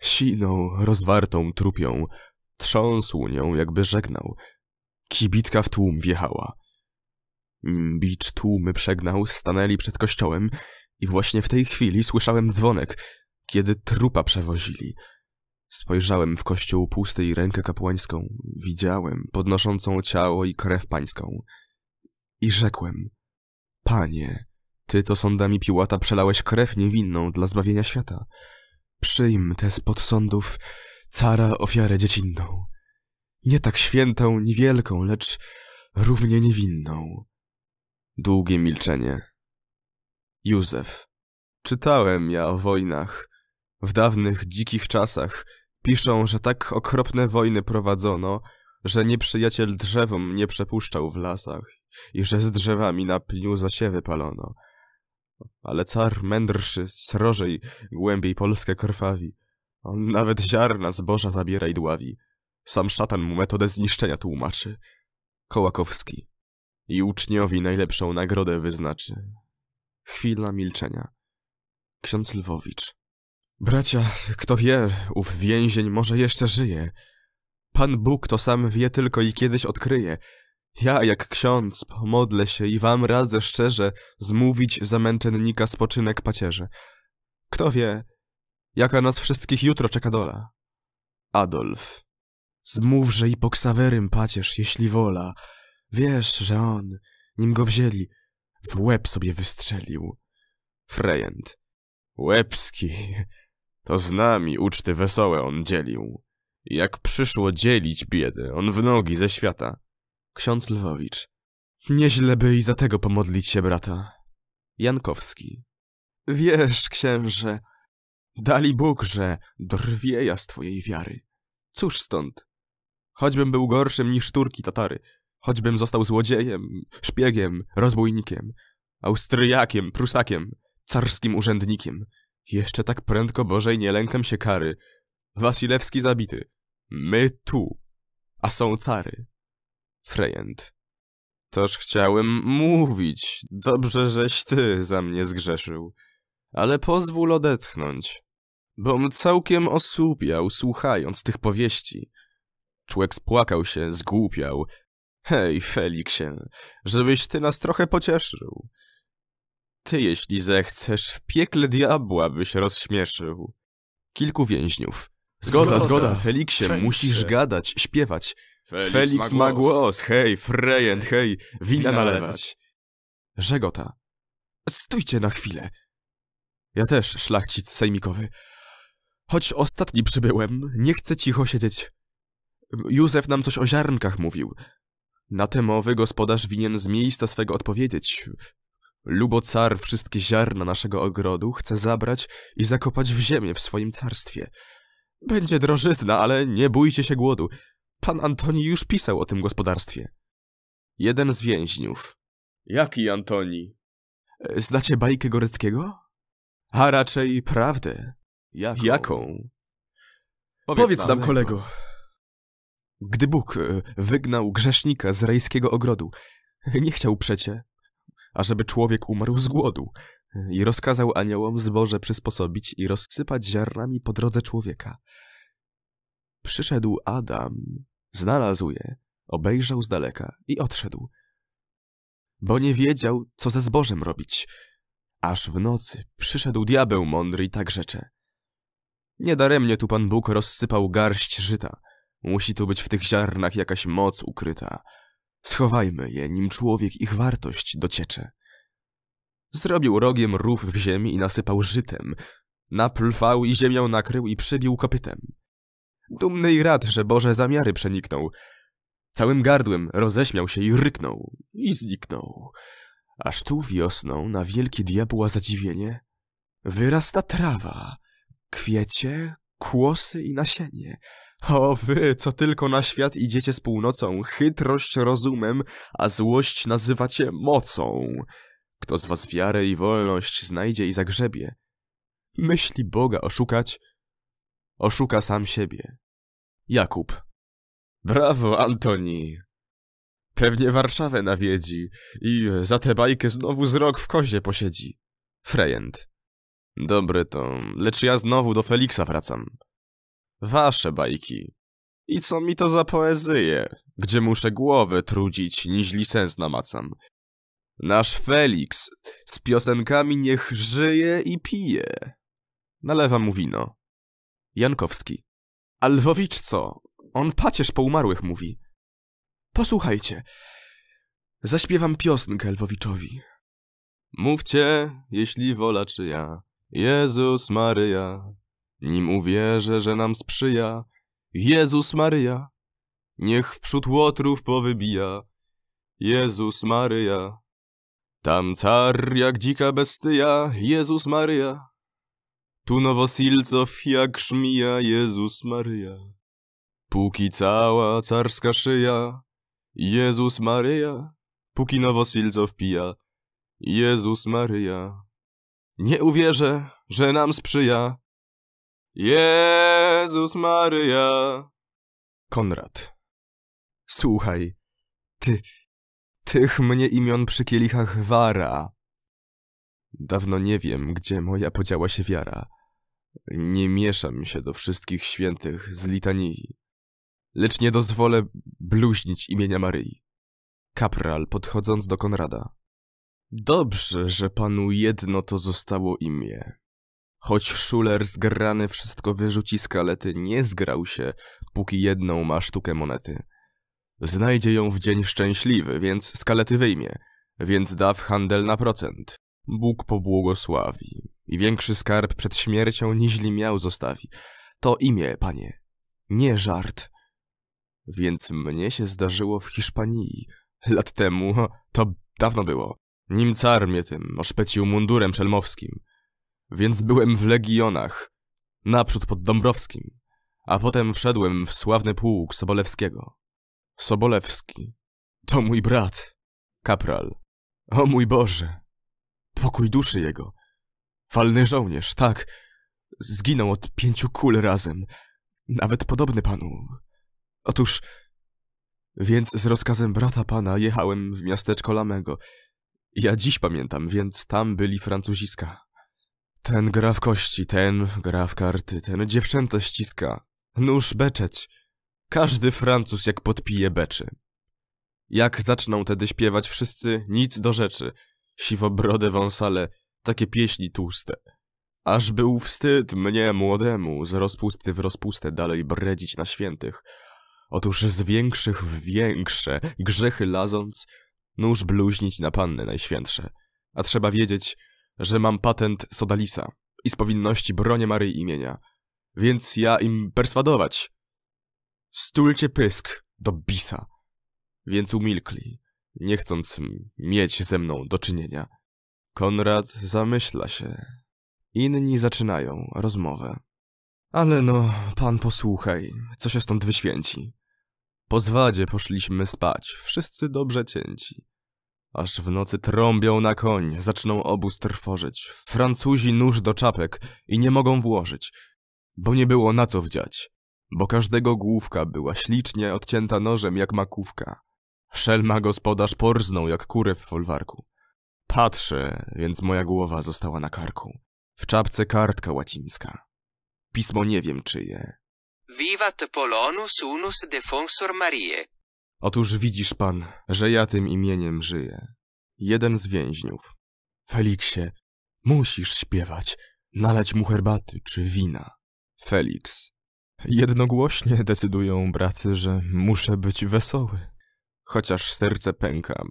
Siną, rozwartą trupią, trząsł nią, jakby żegnał. Kibitka w tłum wjechała. Nim mm, Beach tłumy przegnał, stanęli przed kościołem i właśnie w tej chwili słyszałem dzwonek, kiedy trupa przewozili. Spojrzałem w kościół pusty i rękę kapłańską. Widziałem podnoszącą ciało i krew pańską. I rzekłem, Panie, Ty, co sądami Piłata przelałeś krew niewinną dla zbawienia świata, przyjm te spod sądów cara ofiarę dziecinną. Nie tak świętą, niewielką, lecz równie niewinną. Długie milczenie. Józef. Czytałem ja o wojnach. W dawnych, dzikich czasach piszą, że tak okropne wojny prowadzono, że nieprzyjaciel drzewom nie przepuszczał w lasach i że z drzewami na pniu zasiewy palono. Ale car mędrszy, srożej, głębiej Polskę krwawi. On nawet ziarna zboża zabiera i dławi. Sam szatan mu metodę zniszczenia tłumaczy. Kołakowski i uczniowi najlepszą nagrodę wyznaczy. Chwila milczenia. Ksiądz Lwowicz. Bracia, kto wie, ów więzień może jeszcze żyje. Pan Bóg to sam wie tylko i kiedyś odkryje. Ja, jak ksiądz, pomodlę się i wam radzę szczerze zmówić za męczennika spoczynek pacierze. Kto wie, jaka nas wszystkich jutro czeka dola. Adolf. Zmówże i poksawerym pacierz, jeśli wola, Wiesz, że on, nim go wzięli, w łeb sobie wystrzelił. Frejent. Łebski. To z nami uczty wesołe on dzielił. Jak przyszło dzielić biedę, on w nogi ze świata. Ksiądz Lwowicz. Nieźle by i za tego pomodlić się, brata. Jankowski. Wiesz, księże, dali Bóg, że drwieja z twojej wiary. Cóż stąd? Choćbym był gorszym niż Turki Tatary, Choćbym został złodziejem, szpiegiem, rozbójnikiem, Austriakiem, Prusakiem, carskim urzędnikiem. Jeszcze tak prędko, Bożej, nie lękam się kary. Wasilewski zabity. My tu. A są cary. Frejent. Toż chciałem mówić. Dobrze, żeś ty za mnie zgrzeszył. Ale pozwól odetchnąć. Bom całkiem osłupiał, słuchając tych powieści. Człek spłakał się, zgłupiał, Hej, Feliksie, żebyś ty nas trochę pocieszył. Ty, jeśli zechcesz, w piekle diabła byś rozśmieszył. Kilku więźniów. Zgoda, zgoda, zgoda. Feliksie, Feliksie, musisz gadać, śpiewać. Felix, Felix ma, głos. głos. hej, frejent, hej, wina, nalewać. Żegota. Stójcie na chwilę. Ja też, szlachcic sejmikowy. Choć ostatni przybyłem, nie chcę cicho siedzieć. Józef nam coś o ziarnkach mówił. Na mowy gospodarz winien z miejsca swego odpowiedzieć. Lubo car wszystkie ziarna naszego ogrodu chce zabrać i zakopać w ziemię w swoim carstwie. Będzie drożyzna, ale nie bójcie się głodu. Pan Antoni już pisał o tym gospodarstwie. Jeden z więźniów. Jaki Antoni? Znacie bajkę Goreckiego? A raczej prawdę. Jaką? Jaką? Powiedz, Powiedz nam kolego gdy Bóg e, wygnał grzesznika z rejskiego ogrodu. Nie chciał przecie, ażeby człowiek umarł z głodu i rozkazał aniołom zboże przysposobić i rozsypać ziarnami po drodze człowieka. Przyszedł Adam, znalazł je, obejrzał z daleka i odszedł, bo nie wiedział, co ze zbożem robić. Aż w nocy przyszedł diabeł mądry i tak rzecze. Niedaremnie tu Pan Bóg rozsypał garść żyta – Musi tu być w tych ziarnach jakaś moc ukryta. Schowajmy je, nim człowiek ich wartość dociecze. Zrobił rogiem rów w ziemi i nasypał żytem. Naplwał i ziemią nakrył i przybił kopytem. Dumny i rad, że Boże zamiary przeniknął. Całym gardłem roześmiał się i ryknął. I zniknął. Aż tu wiosną na wielki diabła zadziwienie wyrasta trawa, kwiecie, kłosy i nasienie. O wy, co tylko na świat idziecie z północą, chytrość rozumem, a złość nazywacie mocą. Kto z was wiarę i wolność znajdzie i zagrzebie? Myśli Boga oszukać, oszuka sam siebie. Jakub. Brawo, Antoni! Pewnie Warszawę nawiedzi i za tę bajkę znowu z rok w kozie posiedzi. Frejent. dobry to, lecz ja znowu do Feliksa wracam wasze bajki. I co mi to za poezje, gdzie muszę głowy trudzić, niźli sens namacam. Nasz Felix z piosenkami niech żyje i pije. Nalewa mu wino. Jankowski. Alwowicz co? On pacierz po umarłych mówi. Posłuchajcie. Zaśpiewam piosnkę Lwowiczowi. Mówcie, jeśli wola czy ja. Jezus Maryja, nim uwierzę, że nam sprzyja Jezus Maryja. Niech wprzód łotrów powybija Jezus Maryja. Tam car jak dzika bestyja Jezus Maryja. Tu nowosilcow jak szmija Jezus Maryja. Póki cała carska szyja Jezus Maryja. Póki nowosilcow pija Jezus Maryja. Nie uwierzę, że nam sprzyja Jezus Maria. Konrad. Słuchaj, ty, tych mnie imion przy kielichach wara. Dawno nie wiem, gdzie moja podziała się wiara. Nie mieszam się do wszystkich świętych z litanii, lecz nie dozwolę bluźnić imienia Maryi. Kapral podchodząc do Konrada. Dobrze, że panu jedno to zostało imię. Choć Schuler zgrany wszystko wyrzuci z kalety, nie zgrał się, póki jedną ma sztukę monety. Znajdzie ją w dzień szczęśliwy, więc z kalety wyjmie, więc da w handel na procent. Bóg pobłogosławi i większy skarb przed śmiercią niźli miał zostawi. To imię, panie, nie żart. Więc mnie się zdarzyło w Hiszpanii. Lat temu, to dawno było. Nim car mnie tym oszpecił mundurem szelmowskim. Więc byłem w Legionach, naprzód pod Dąbrowskim, a potem wszedłem w sławny pułk Sobolewskiego. Sobolewski. To mój brat. Kapral. O mój Boże. Pokój duszy jego. falny żołnierz, tak. Zginął od pięciu kul razem. Nawet podobny panu. Otóż... Więc z rozkazem brata pana jechałem w miasteczko Lamego. Ja dziś pamiętam, więc tam byli Francuziska. Ten gra w kości, ten gra w karty, ten dziewczęta ściska. Nóż beczeć. Każdy Francuz jak podpije beczy. Jak zaczną tedy śpiewać wszyscy, nic do rzeczy. Siwobrodę wąsale, takie pieśni tłuste. Aż był wstyd mnie, młodemu, z rozpusty w rozpustę dalej bredzić na świętych. Otóż z większych w większe, grzechy laząc, nóż bluźnić na panny najświętsze. A trzeba wiedzieć, że mam patent Sodalisa i z powinności bronię Maryi imienia, więc ja im perswadować. Stulcie pysk do bisa. Więc umilkli, nie chcąc mieć ze mną do czynienia. Konrad zamyśla się. Inni zaczynają rozmowę. Ale no, pan posłuchaj, co się stąd wyświęci. Po zwadzie poszliśmy spać, wszyscy dobrze cięci. Aż w nocy trąbią na koń, zaczną obóz trwożyć. Francuzi nóż do czapek i nie mogą włożyć, bo nie było na co wdziać. Bo każdego główka była ślicznie odcięta nożem jak makówka. Szelma gospodarz porznął jak kurę w folwarku. Patrzę, więc moja głowa została na karku. W czapce kartka łacińska. Pismo nie wiem czyje. Vivat Polonus unus defonsor Marie, Otóż widzisz pan, że ja tym imieniem żyję. Jeden z więźniów. Feliksie, musisz śpiewać, nalać mu herbaty czy wina. Felix. Jednogłośnie decydują braty, że muszę być wesoły. Chociaż serce pęka,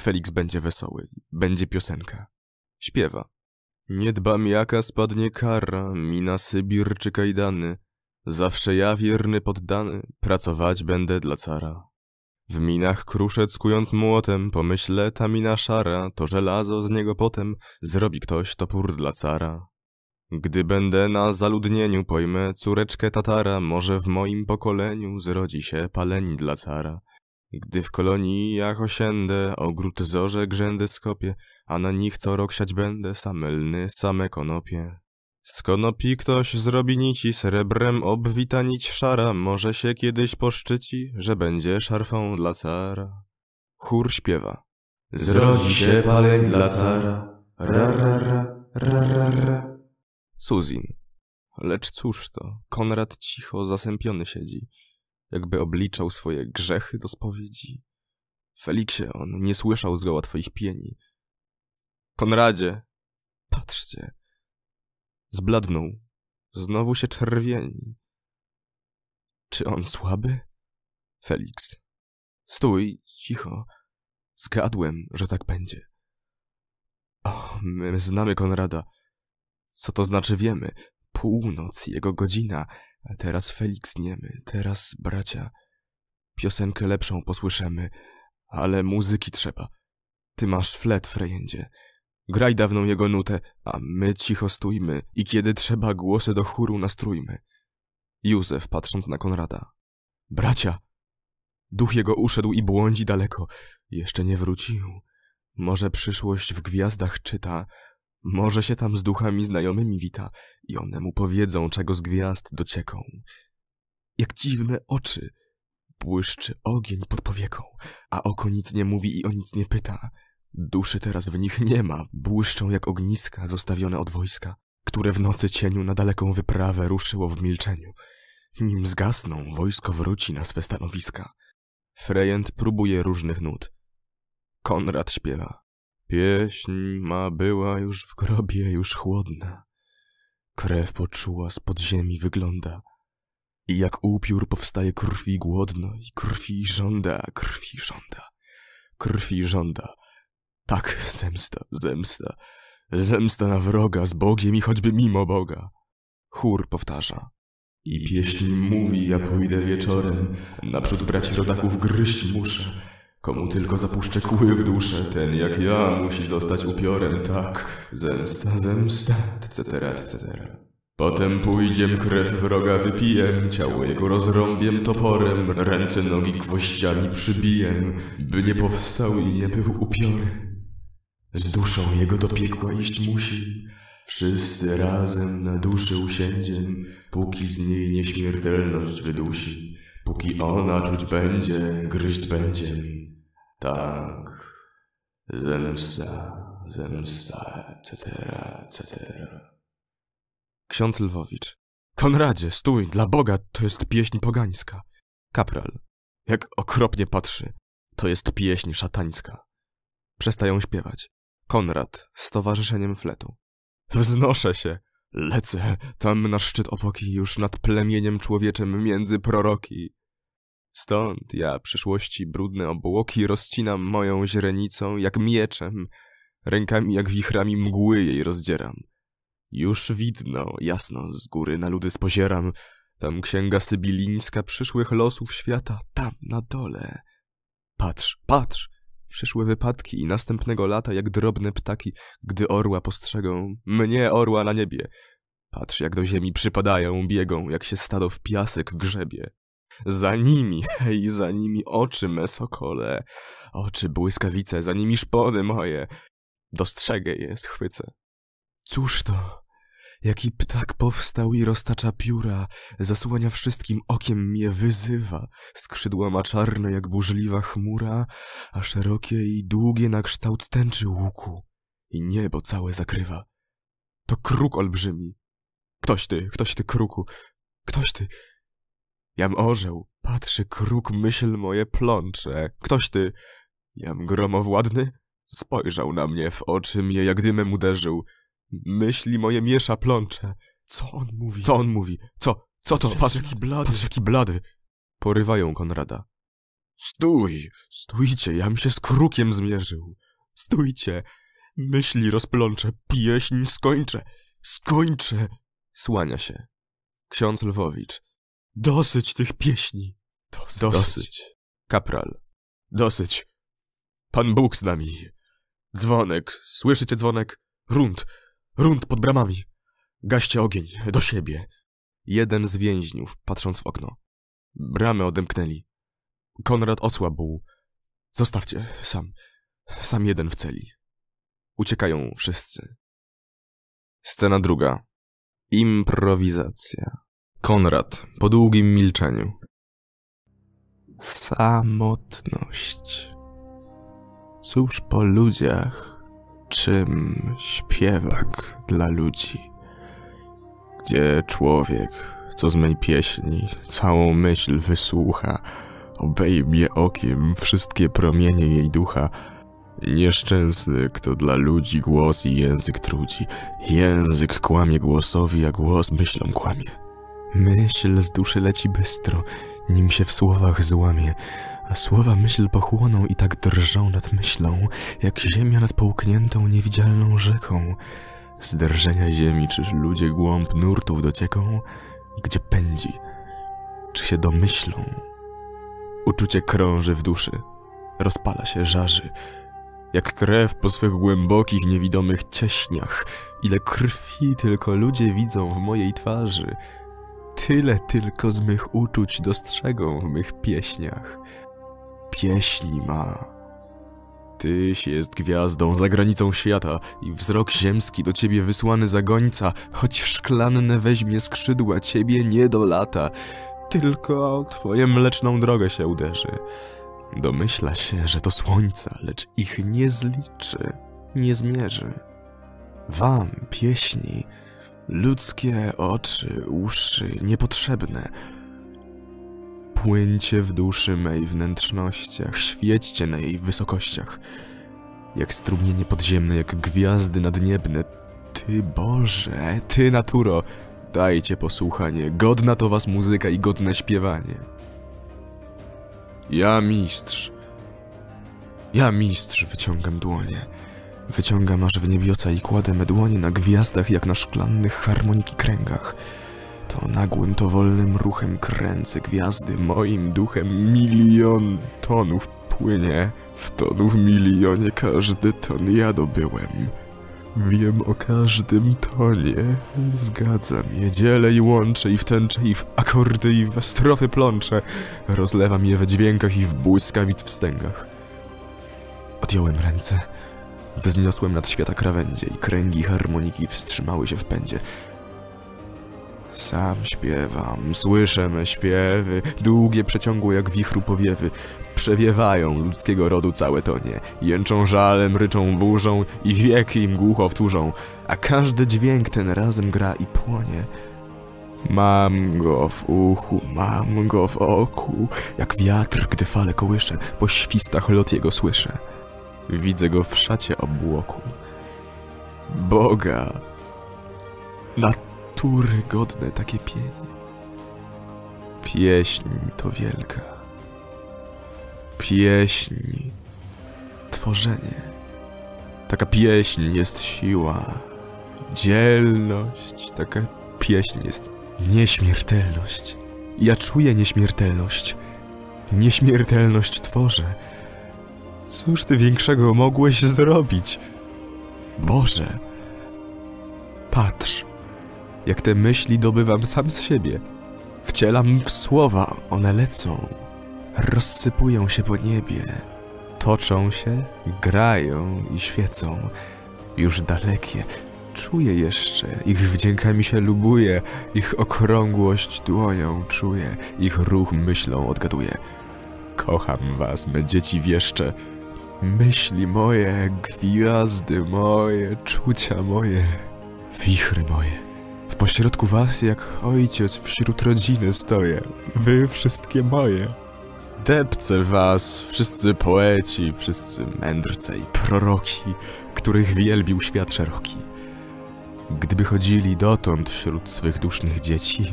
Felix będzie wesoły, będzie piosenka. Śpiewa. Nie dbam jaka spadnie kara mina Sybir czy kajdany. Zawsze ja wierny poddany, pracować będę dla cara. W minach kruszec kując młotem, pomyślę, ta mina szara, to żelazo z niego potem zrobi ktoś topór dla cara. Gdy będę na zaludnieniu pojmę córeczkę Tatara, może w moim pokoleniu zrodzi się paleń dla cara. Gdy w kolonii jak osiędę, ogród zorze grzędy skopie, a na nich co rok siać będę same lny, same konopie. Z konopi ktoś zrobi nici, srebrem obwita nić szara, może się kiedyś poszczyci, że będzie szarfą dla cara. Chór śpiewa. Zrodzi się paleń dla cara, rarara, rarara. Suzin. Lecz cóż to, Konrad cicho zasępiony siedzi, jakby obliczał swoje grzechy do spowiedzi. Feliksie, on nie słyszał zgoła twoich pieni. Konradzie, patrzcie, Zbladnął. Znowu się czerwieni. Czy on słaby? Felix. Stój, cicho. Zgadłem, że tak będzie. O, my znamy Konrada. Co to znaczy wiemy? Północ, jego godzina. A teraz Felix niemy, teraz bracia. Piosenkę lepszą posłyszymy, ale muzyki trzeba. Ty masz flet, Frejendzie. Graj dawną jego nutę, a my cicho stójmy i kiedy trzeba głosy do chóru nastrójmy. Józef patrząc na Konrada. Bracia! Duch jego uszedł i błądzi daleko. Jeszcze nie wrócił. Może przyszłość w gwiazdach czyta, może się tam z duchami znajomymi wita i one mu powiedzą, czego z gwiazd docieką. Jak dziwne oczy! Błyszczy ogień pod powieką, a oko nic nie mówi i o nic nie pyta. Duszy teraz w nich nie ma, błyszczą jak ogniska zostawione od wojska, które w nocy cieniu na daleką wyprawę ruszyło w milczeniu. Nim zgasną, wojsko wróci na swe stanowiska. Frejent próbuje różnych nut. Konrad śpiewa. Pieśń ma była już w grobie, już chłodna. Krew poczuła z podziemi wygląda. I jak upiór powstaje krwi głodno i krwi żąda, krwi żąda, krwi żąda. Tak, zemsta, zemsta, zemsta na wroga z Bogiem i choćby mimo Boga. Chór powtarza. I pieśń mówi, ja pójdę wieczorem, naprzód braci rodaków gryźć muszę. Komu tylko zapuszczę kły w duszę, ten jak ja musi zostać upiorem, tak, zemsta, zemsta, etc., etc. Potem pójdziem, krew wroga wypijem, ciało jego rozrąbiem toporem, ręce nogi gwoździami przybijem, by nie powstał i nie był upiorem. Z duszą jego do piekła iść musi. Wszyscy razem na duszy usiędziem, póki z niej nieśmiertelność wydusi. Póki ona czuć będzie, gryźć będzie. Tak, zemsta, zemsta, etc., etc. Ksiądz Lwowicz. Konradzie, stój, dla Boga, to jest pieśń pogańska. Kapral. Jak okropnie patrzy. To jest pieśń szatańska. Przestają śpiewać. Konrad z towarzyszeniem fletu. Wznoszę się, lecę tam na szczyt opoki już nad plemieniem człowieczym między proroki. Stąd ja przyszłości brudne obłoki rozcinam moją źrenicą jak mieczem, rękami jak wichrami mgły jej rozdzieram. Już widno, jasno, z góry na ludy spozieram, tam księga sybilińska przyszłych losów świata, tam na dole. Patrz, patrz, Przyszły wypadki i następnego lata jak drobne ptaki, gdy orła postrzegą, mnie orła na niebie. Patrz jak do ziemi przypadają, biegą, jak się stado w piasek grzebie. Za nimi, hej, za nimi oczy me sokole, oczy błyskawice, za nimi szpony moje. Dostrzegę je, schwycę. Cóż to? Jaki ptak powstał i roztacza pióra, zasłania wszystkim okiem mnie wyzywa. Skrzydła ma czarne jak burzliwa chmura, a szerokie i długie na kształt tęczy łuku. I niebo całe zakrywa. To kruk olbrzymi. Ktoś ty, ktoś ty kruku, ktoś ty. Jam orzeł, patrzy kruk, myśl moje plącze. Ktoś ty, jam gromowładny, spojrzał na mnie w oczy mnie, jak dymem uderzył. Myśli moje miesza plącze. Co on mówi? Co on mówi? Co? Co to? Patrz jaki blady. Patrz jaki blady. Porywają Konrada. Stój! Stójcie, jam się z krukiem zmierzył. Stójcie! Myśli rozplączę, pieśń skończę. Skończę! Słania się. Ksiądz Lwowicz. Dosyć tych pieśni. Dosyć. Dosyć. Kapral. Dosyć. Pan Bóg z nami. Dzwonek. Słyszycie dzwonek? Rund. Rund pod bramami! Gaście ogień, do siebie! Jeden z więźniów, patrząc w okno. Bramy odemknęli. Konrad osłabł. Zostawcie, sam. Sam jeden w celi. Uciekają wszyscy. Scena druga. Improwizacja. Konrad, po długim milczeniu. Samotność. Cóż po ludziach czym śpiewak dla ludzi, gdzie człowiek, co z mej pieśni, całą myśl wysłucha, obejmie okiem wszystkie promienie jej ducha. Nieszczęsny, kto dla ludzi głos i język trudzi, język kłamie głosowi, a głos myślą kłamie. Myśl z duszy leci bystro, nim się w słowach złamie, a słowa myśl pochłoną i tak drżą nad myślą, jak ziemia nad połkniętą niewidzialną rzeką. Z drżenia ziemi, czyż ludzie głąb nurtów docieką, gdzie pędzi, czy się domyślą. Uczucie krąży w duszy, rozpala się, żarzy, jak krew po swych głębokich, niewidomych cieśniach. Ile krwi tylko ludzie widzą w mojej twarzy, tyle tylko z mych uczuć dostrzegą w mych pieśniach pieśni ma. Tyś jest gwiazdą za granicą świata i wzrok ziemski do ciebie wysłany zagońca, choć szklanne weźmie skrzydła ciebie nie do lata, tylko o twoje mleczną drogę się uderzy. Domyśla się, że to słońca, lecz ich nie zliczy, nie zmierzy. Wam, pieśni, ludzkie oczy, uszy niepotrzebne – Płyńcie w duszy mej wnętrznościach, świećcie na jej wysokościach. Jak strumienie podziemne, jak gwiazdy nadniebne. Ty Boże, Ty naturo, dajcie posłuchanie, godna to was muzyka i godne śpiewanie. Ja mistrz, ja mistrz wyciągam dłonie. Wyciągam aż w niebiosa i kładę me dłonie na gwiazdach jak na szklannych harmoniki kręgach. To nagłym, to wolnym ruchem kręcę gwiazdy, moim duchem milion tonów płynie, w tonu w milionie każdy ton ja dobyłem. Wiem o każdym tonie, zgadzam je, dzielę i łączę i w tęczę i w akordy i w strofy plączę, rozlewam je we dźwiękach i w błyskawic wstęgach. Odjąłem ręce, wzniosłem nad świata krawędzie i kręgi harmoniki wstrzymały się w pędzie. Sam śpiewam, słyszę me śpiewy, długie przeciągłe jak wichru powiewy. Przewiewają ludzkiego rodu całe tonie, jęczą żalem, ryczą burzą i wieki im głucho wtórzą, a każdy dźwięk ten razem gra i płonie. Mam go w uchu, mam go w oku, jak wiatr, gdy fale kołysze, po świstach lot jego słyszę. Widzę go w szacie obłoku. Boga! Na który godne takie pienie. Pieśń to wielka. Pieśń. Tworzenie. Taka pieśń jest siła. Dzielność. Taka pieśń jest nieśmiertelność. Ja czuję nieśmiertelność. Nieśmiertelność tworzę. Cóż ty większego mogłeś zrobić? Boże! Patrz, jak te myśli dobywam sam z siebie. Wcielam w słowa, one lecą, rozsypują się po niebie, toczą się, grają i świecą. Już dalekie, czuję jeszcze, ich wdziękami się lubuję, ich okrągłość dłonią czuję, ich ruch myślą odgaduję. Kocham was, me dzieci wieszcze, myśli moje, gwiazdy moje, czucia moje, wichry moje. W pośrodku was jak ojciec wśród rodziny stoję, wy wszystkie moje. Depcę was, wszyscy poeci, wszyscy mędrce i proroki, których wielbił świat szeroki. Gdyby chodzili dotąd wśród swych dusznych dzieci,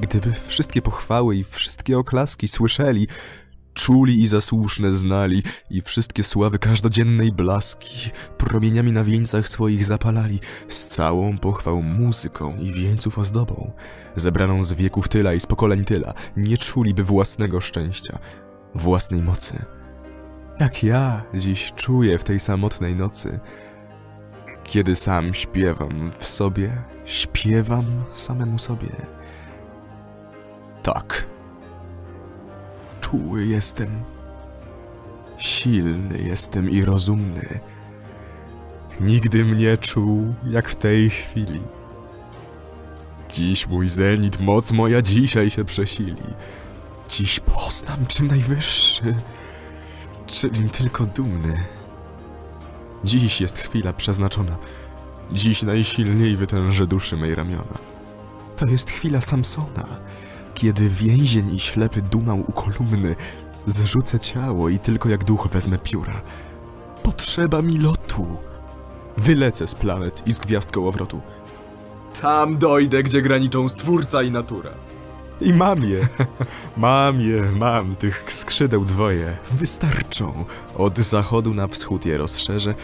gdyby wszystkie pochwały i wszystkie oklaski słyszeli, czuli i zasłuszne znali i wszystkie sławy każdodziennej blaski promieniami na wieńcach swoich zapalali z całą pochwałą muzyką i wieńców ozdobą, zebraną z wieków tyla i z pokoleń tyla, nie czuliby własnego szczęścia, własnej mocy. Jak ja dziś czuję w tej samotnej nocy, kiedy sam śpiewam w sobie, śpiewam samemu sobie. Tak czuły jestem. Silny jestem i rozumny. Nigdy mnie czuł jak w tej chwili. Dziś mój zenit, moc moja dzisiaj się przesili. Dziś poznam czym najwyższy, czym tylko dumny. Dziś jest chwila przeznaczona. Dziś najsilniej wytęży duszy mej ramiona. To jest chwila Samsona. Kiedy więzień i ślepy dumał u kolumny, zrzucę ciało i tylko jak duch wezmę pióra. Potrzeba mi lotu. Wylecę z planet i z gwiazd kołowrotu. Tam dojdę, gdzie graniczą stwórca i natura. I mam je, mam je, mam tych skrzydeł dwoje. Wystarczą. Od zachodu na wschód je rozszerzę,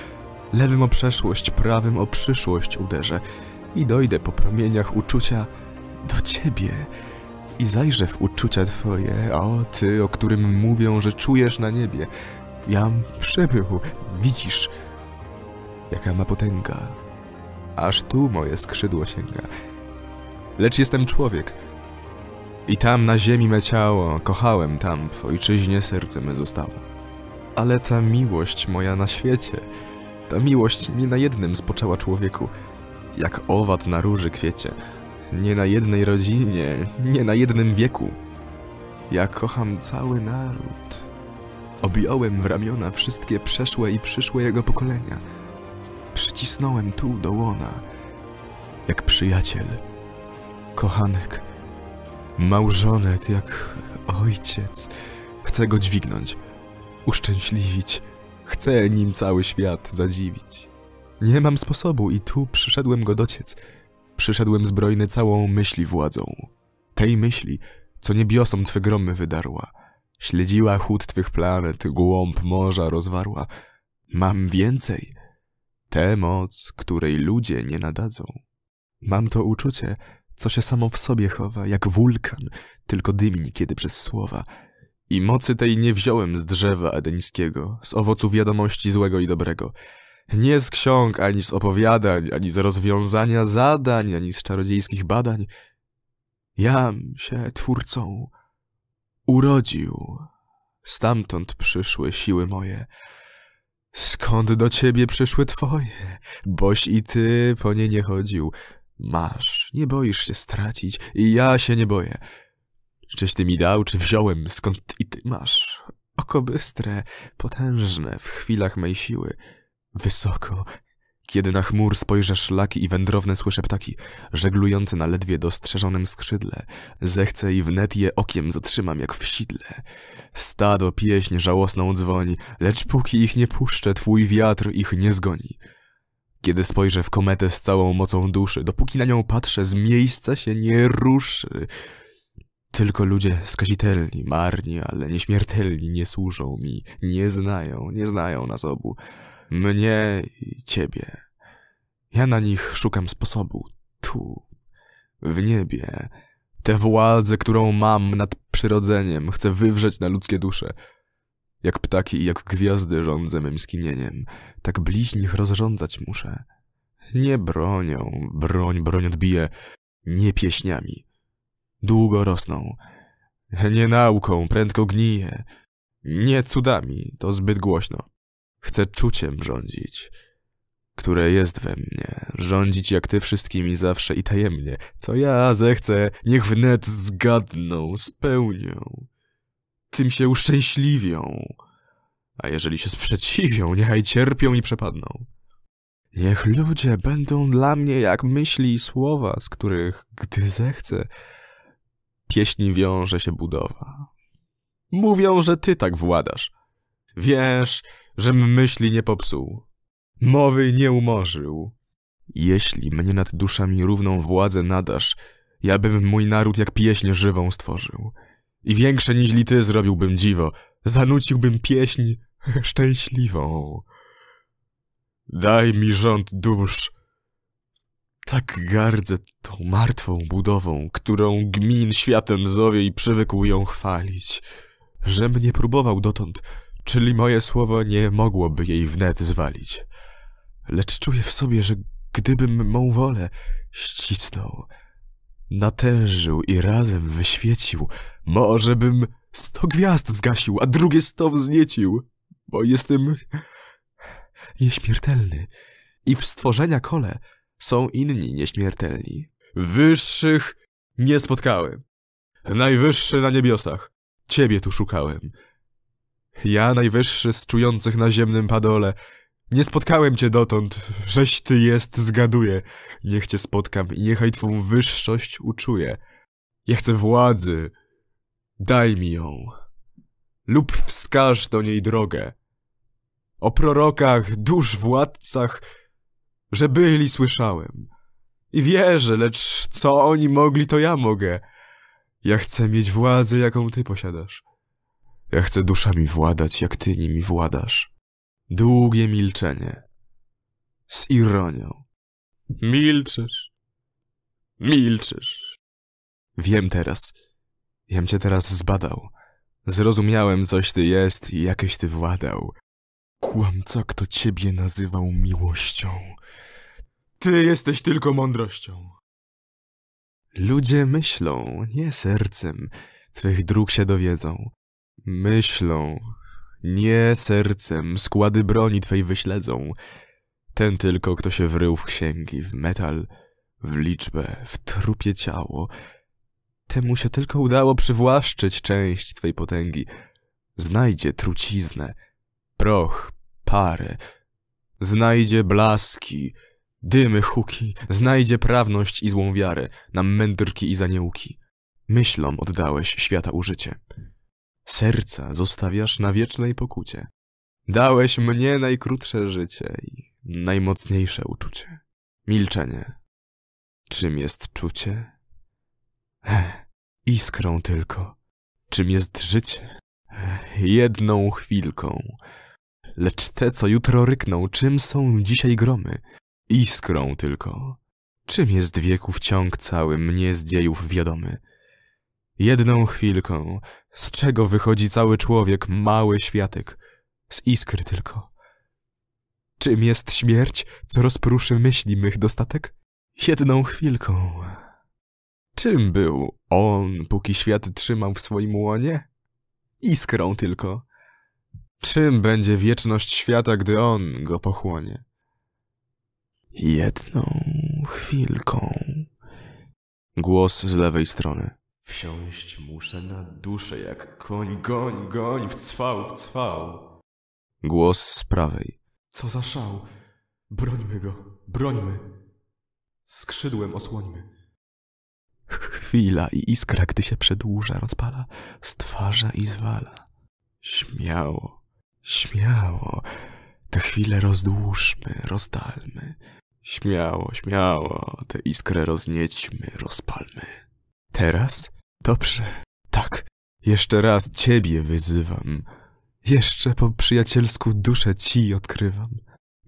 lewym o przeszłość, prawym o przyszłość uderzę i dojdę po promieniach uczucia do ciebie i zajrzę w uczucia twoje, o ty, o którym mówią, że czujesz na niebie. Jam przybył, widzisz, jaka ma potęga. Aż tu moje skrzydło sięga. Lecz jestem człowiek. I tam na ziemi me ciało, kochałem tam, w ojczyźnie serce me zostało. Ale ta miłość moja na świecie, ta miłość nie na jednym spoczęła człowieku, jak owad na róży kwiecie nie na jednej rodzinie, nie na jednym wieku. Ja kocham cały naród. Objąłem w ramiona wszystkie przeszłe i przyszłe jego pokolenia. Przycisnąłem tu do łona, jak przyjaciel, kochanek, małżonek, jak ojciec. Chcę go dźwignąć, uszczęśliwić, chcę nim cały świat zadziwić. Nie mam sposobu i tu przyszedłem go dociec przyszedłem zbrojny całą myśli władzą. Tej myśli, co niebiosom twe gromy wydarła, śledziła chód twych planet, głąb morza rozwarła. Mam więcej. Tę moc, której ludzie nie nadadzą. Mam to uczucie, co się samo w sobie chowa, jak wulkan, tylko dymi kiedy przez słowa. I mocy tej nie wziąłem z drzewa edeńskiego, z owocu wiadomości złego i dobrego. Nie z ksiąg, ani z opowiadań, ani z rozwiązania zadań, ani z czarodziejskich badań. Jam się twórcą urodził. Stamtąd przyszły siły moje. Skąd do ciebie przyszły twoje? Boś i ty po nie nie chodził. Masz, nie boisz się stracić i ja się nie boję. Czyś ty mi dał, czy wziąłem, skąd i ty masz? Oko bystre, potężne w chwilach mej siły. Wysoko. Kiedy na chmur spojrzę szlaki i wędrowne słyszę ptaki, żeglujące na ledwie dostrzeżonym skrzydle, zechcę i wnet je okiem zatrzymam jak w sidle. Stado pieśń żałosną dzwoni, lecz póki ich nie puszczę, twój wiatr ich nie zgoni. Kiedy spojrzę w kometę z całą mocą duszy, dopóki na nią patrzę, z miejsca się nie ruszy. Tylko ludzie skazitelni, marni, ale nieśmiertelni nie służą mi, nie znają, nie znają nas obu. Mnie i ciebie. Ja na nich szukam sposobu. Tu, w niebie. Tę władzę, którą mam nad przyrodzeniem, chcę wywrzeć na ludzkie dusze. Jak ptaki i jak gwiazdy rządzę mym skinieniem, tak bliźnich rozrządzać muszę. Nie bronią, broń, broń odbije, nie pieśniami. Długo rosną, nie nauką, prędko gnije, nie cudami, to zbyt głośno. Chcę czuciem rządzić, które jest we mnie, rządzić jak ty wszystkimi zawsze i tajemnie. Co ja zechcę, niech wnet zgadną, spełnią. Tym się uszczęśliwią. A jeżeli się sprzeciwią, niechaj cierpią i przepadną. Niech ludzie będą dla mnie jak myśli i słowa, z których, gdy zechcę, pieśni wiąże się budowa. Mówią, że ty tak władasz. Wiesz, żem myśli nie popsuł, mowy nie umorzył. Jeśli mnie nad duszami równą władzę nadasz, ja bym mój naród jak pieśń żywą stworzył. I większe niźli ty zrobiłbym dziwo, zanuciłbym pieśń szczęśliwą. Daj mi rząd dusz. Tak gardzę tą martwą budową, którą gmin światem zowie i przywykł ją chwalić, żem nie próbował dotąd czyli moje słowo nie mogłoby jej wnet zwalić. Lecz czuję w sobie, że gdybym mą wolę ścisnął, natężył i razem wyświecił, może bym sto gwiazd zgasił, a drugie sto wzniecił, bo jestem nieśmiertelny i w stworzenia kole są inni nieśmiertelni. Wyższych nie spotkałem. Najwyższy na niebiosach. Ciebie tu szukałem. Ja najwyższy z czujących na ziemnym padole. Nie spotkałem cię dotąd, żeś ty jest, zgaduję. Niech cię spotkam i niechaj twą wyższość uczuję. Ja chcę władzy. Daj mi ją. Lub wskaż do niej drogę. O prorokach, dusz władcach, że byli słyszałem. I wierzę, lecz co oni mogli, to ja mogę. Ja chcę mieć władzę, jaką ty posiadasz. Ja chcę duszami władać, jak ty nimi władasz. Długie milczenie. Z ironią. Milczysz. Milczysz. Wiem teraz. Jem cię teraz zbadał. Zrozumiałem, coś ty jest i jakieś ty władał. Kłamca, kto ciebie nazywał miłością. Ty jesteś tylko mądrością. Ludzie myślą, nie sercem. Twych dróg się dowiedzą. Myślą, nie sercem składy broni twej wyśledzą. Ten tylko, kto się wrył w księgi, w metal, w liczbę, w trupie ciało. Temu się tylko udało przywłaszczyć część twej potęgi. Znajdzie truciznę, proch, parę. Znajdzie blaski, dymy, huki. Znajdzie prawność i złą wiarę, na mędrki i zaniełki. Myślom oddałeś świata użycie serca zostawiasz na wiecznej pokucie. Dałeś mnie najkrótsze życie i najmocniejsze uczucie. Milczenie. Czym jest czucie? Ech, iskrą tylko. Czym jest życie? Ech, jedną chwilką. Lecz te, co jutro rykną, czym są dzisiaj gromy? Iskrą tylko. Czym jest wieków ciąg cały, mnie z dziejów wiadomy? Jedną chwilką, z czego wychodzi cały człowiek, mały światek? Z iskry tylko. Czym jest śmierć, co rozpruszy myśli mych dostatek? Jedną chwilką. Czym był on, póki świat trzymał w swoim łonie? Iskrą tylko. Czym będzie wieczność świata, gdy on go pochłonie? Jedną chwilką. Głos z lewej strony. Wsiąść muszę na duszę jak koń, goń, goń, w cwał, w cwał. Głos z prawej. Co za szał! Brońmy go, brońmy! Skrzydłem osłońmy. Chwila i iskra, gdy się przedłuża, rozpala, stwarza i zwala. Śmiało, śmiało, te chwile rozdłużmy, rozdalmy. Śmiało, śmiało, te iskrę rozniećmy, rozpalmy. Teraz Dobrze. Tak. Jeszcze raz ciebie wyzywam. Jeszcze po przyjacielsku duszę ci odkrywam.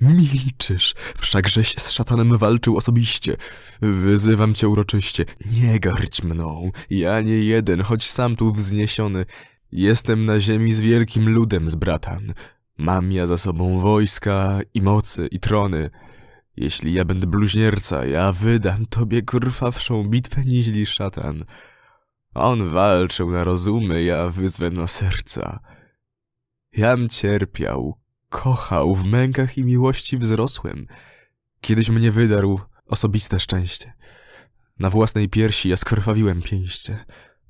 Milczysz, wszakżeś z szatanem walczył osobiście. Wyzywam cię uroczyście. Nie garć mną. Ja nie jeden, choć sam tu wzniesiony. Jestem na ziemi z wielkim ludem z bratan. Mam ja za sobą wojska i mocy i trony. Jeśli ja będę bluźnierca, ja wydam tobie krwawszą bitwę niźli szatan. On walczył na rozumy, ja wyzwę na serca. Jam cierpiał, kochał, w mękach i miłości wzrosłem. Kiedyś mnie wydarł osobiste szczęście. Na własnej piersi ja skrwawiłem pięście.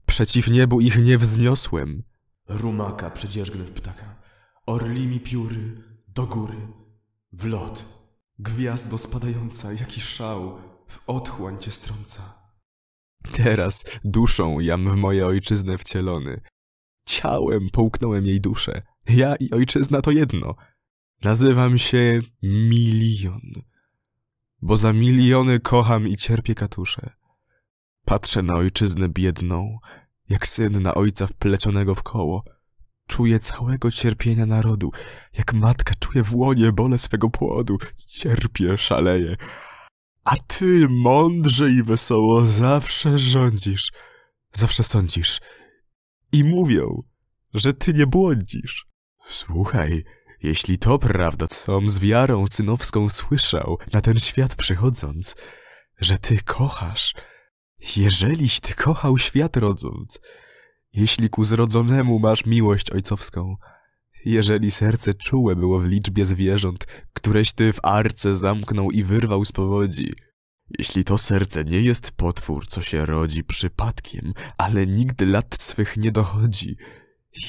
Przeciw niebu ich nie wzniosłem. Rumaka przedzierzgnę w ptaka, orlimi pióry do góry, w lot. Gwiazdo spadająca, jaki szał, w otchłań cię strąca. Teraz duszą jam w moje ojczyznę wcielony. Ciałem połknąłem jej duszę. Ja i ojczyzna to jedno. Nazywam się Milion. Bo za miliony kocham i cierpię katusze. Patrzę na ojczyznę biedną, jak syn na ojca wplecionego w koło. Czuję całego cierpienia narodu, jak matka czuje w łonie bole swego płodu. Cierpię, szaleję, a ty mądrze i wesoło zawsze rządzisz, zawsze sądzisz. I mówią, że ty nie błądzisz. Słuchaj, jeśli to prawda, com z wiarą synowską słyszał, na ten świat przychodząc, że ty kochasz, jeżeliś ty kochał świat rodząc, jeśli ku zrodzonemu masz miłość ojcowską, jeżeli serce czułe było w liczbie zwierząt, któreś ty w arce zamknął i wyrwał z powodzi. Jeśli to serce nie jest potwór, co się rodzi przypadkiem, ale nigdy lat swych nie dochodzi.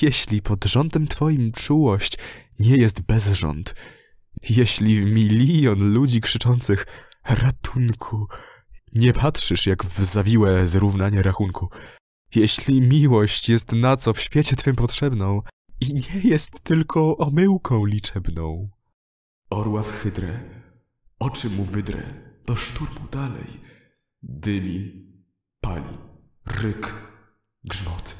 Jeśli pod rządem twoim czułość nie jest bez rząd. Jeśli milion ludzi krzyczących ratunku nie patrzysz jak w zawiłe zrównanie rachunku. Jeśli miłość jest na co w świecie twym potrzebną, i nie jest tylko omyłką liczebną. Orła w hydrę, oczy mu wydrę, do szturmu dalej. Dymi, pali, ryk, grzmot.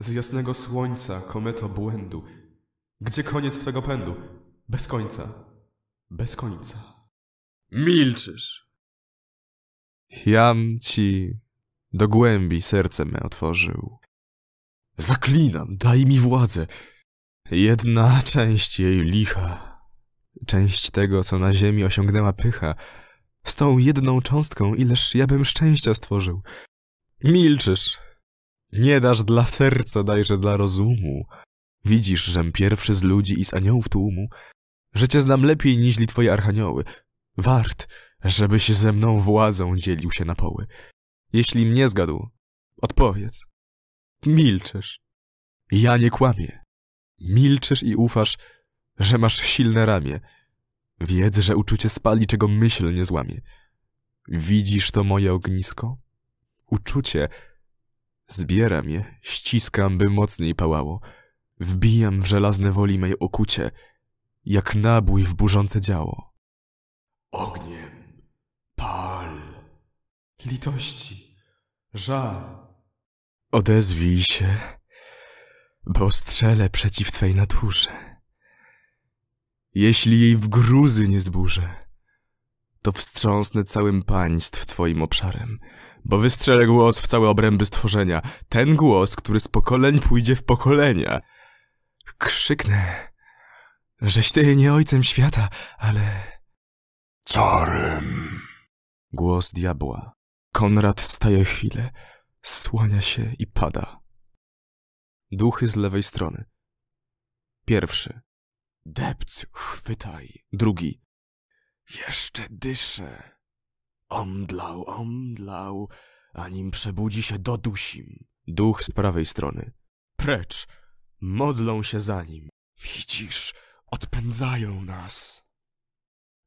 Z jasnego słońca, kometo błędu, gdzie koniec twego pędu? Bez końca, bez końca. Milczysz. Jam ci do głębi serce me otworzył. Zaklinam, daj mi władzę, Jedna część jej licha, część tego, co na ziemi osiągnęła pycha, z tą jedną cząstką, ileż ja bym szczęścia stworzył. Milczysz. Nie dasz dla serca, dajże dla rozumu. Widzisz, żem pierwszy z ludzi i z aniołów tłumu, że cię znam lepiej niźli twoje archanioły. Wart, żebyś ze mną władzą dzielił się na poły. Jeśli mnie zgadł, odpowiedz. Milczysz. Ja nie kłamię. Milczysz i ufasz, że masz silne ramię. Wiedz, że uczucie spali, czego myśl nie złamie. Widzisz to moje ognisko? Uczucie. Zbieram je, ściskam, by mocniej pałało. Wbijam w żelazne woli mej okucie, jak nabój w burzące działo. Ogniem pal. Litości, żal. Odezwij się bo strzelę przeciw Twej naturze. Jeśli jej w gruzy nie zburzę, to wstrząsnę całym państw Twoim obszarem, bo wystrzelę głos w całe obręby stworzenia, ten głos, który z pokoleń pójdzie w pokolenia. Krzyknę, żeś Ty nie ojcem świata, ale... czarem. Głos diabła. Konrad staje chwilę, słania się i pada. Duchy z lewej strony. Pierwszy. Depć, chwytaj. Drugi. Jeszcze dyszę. Omdlał, omdlał, a nim przebudzi się dodusim. Duch z prawej strony. Precz! Modlą się za nim. Widzisz, odpędzają nas.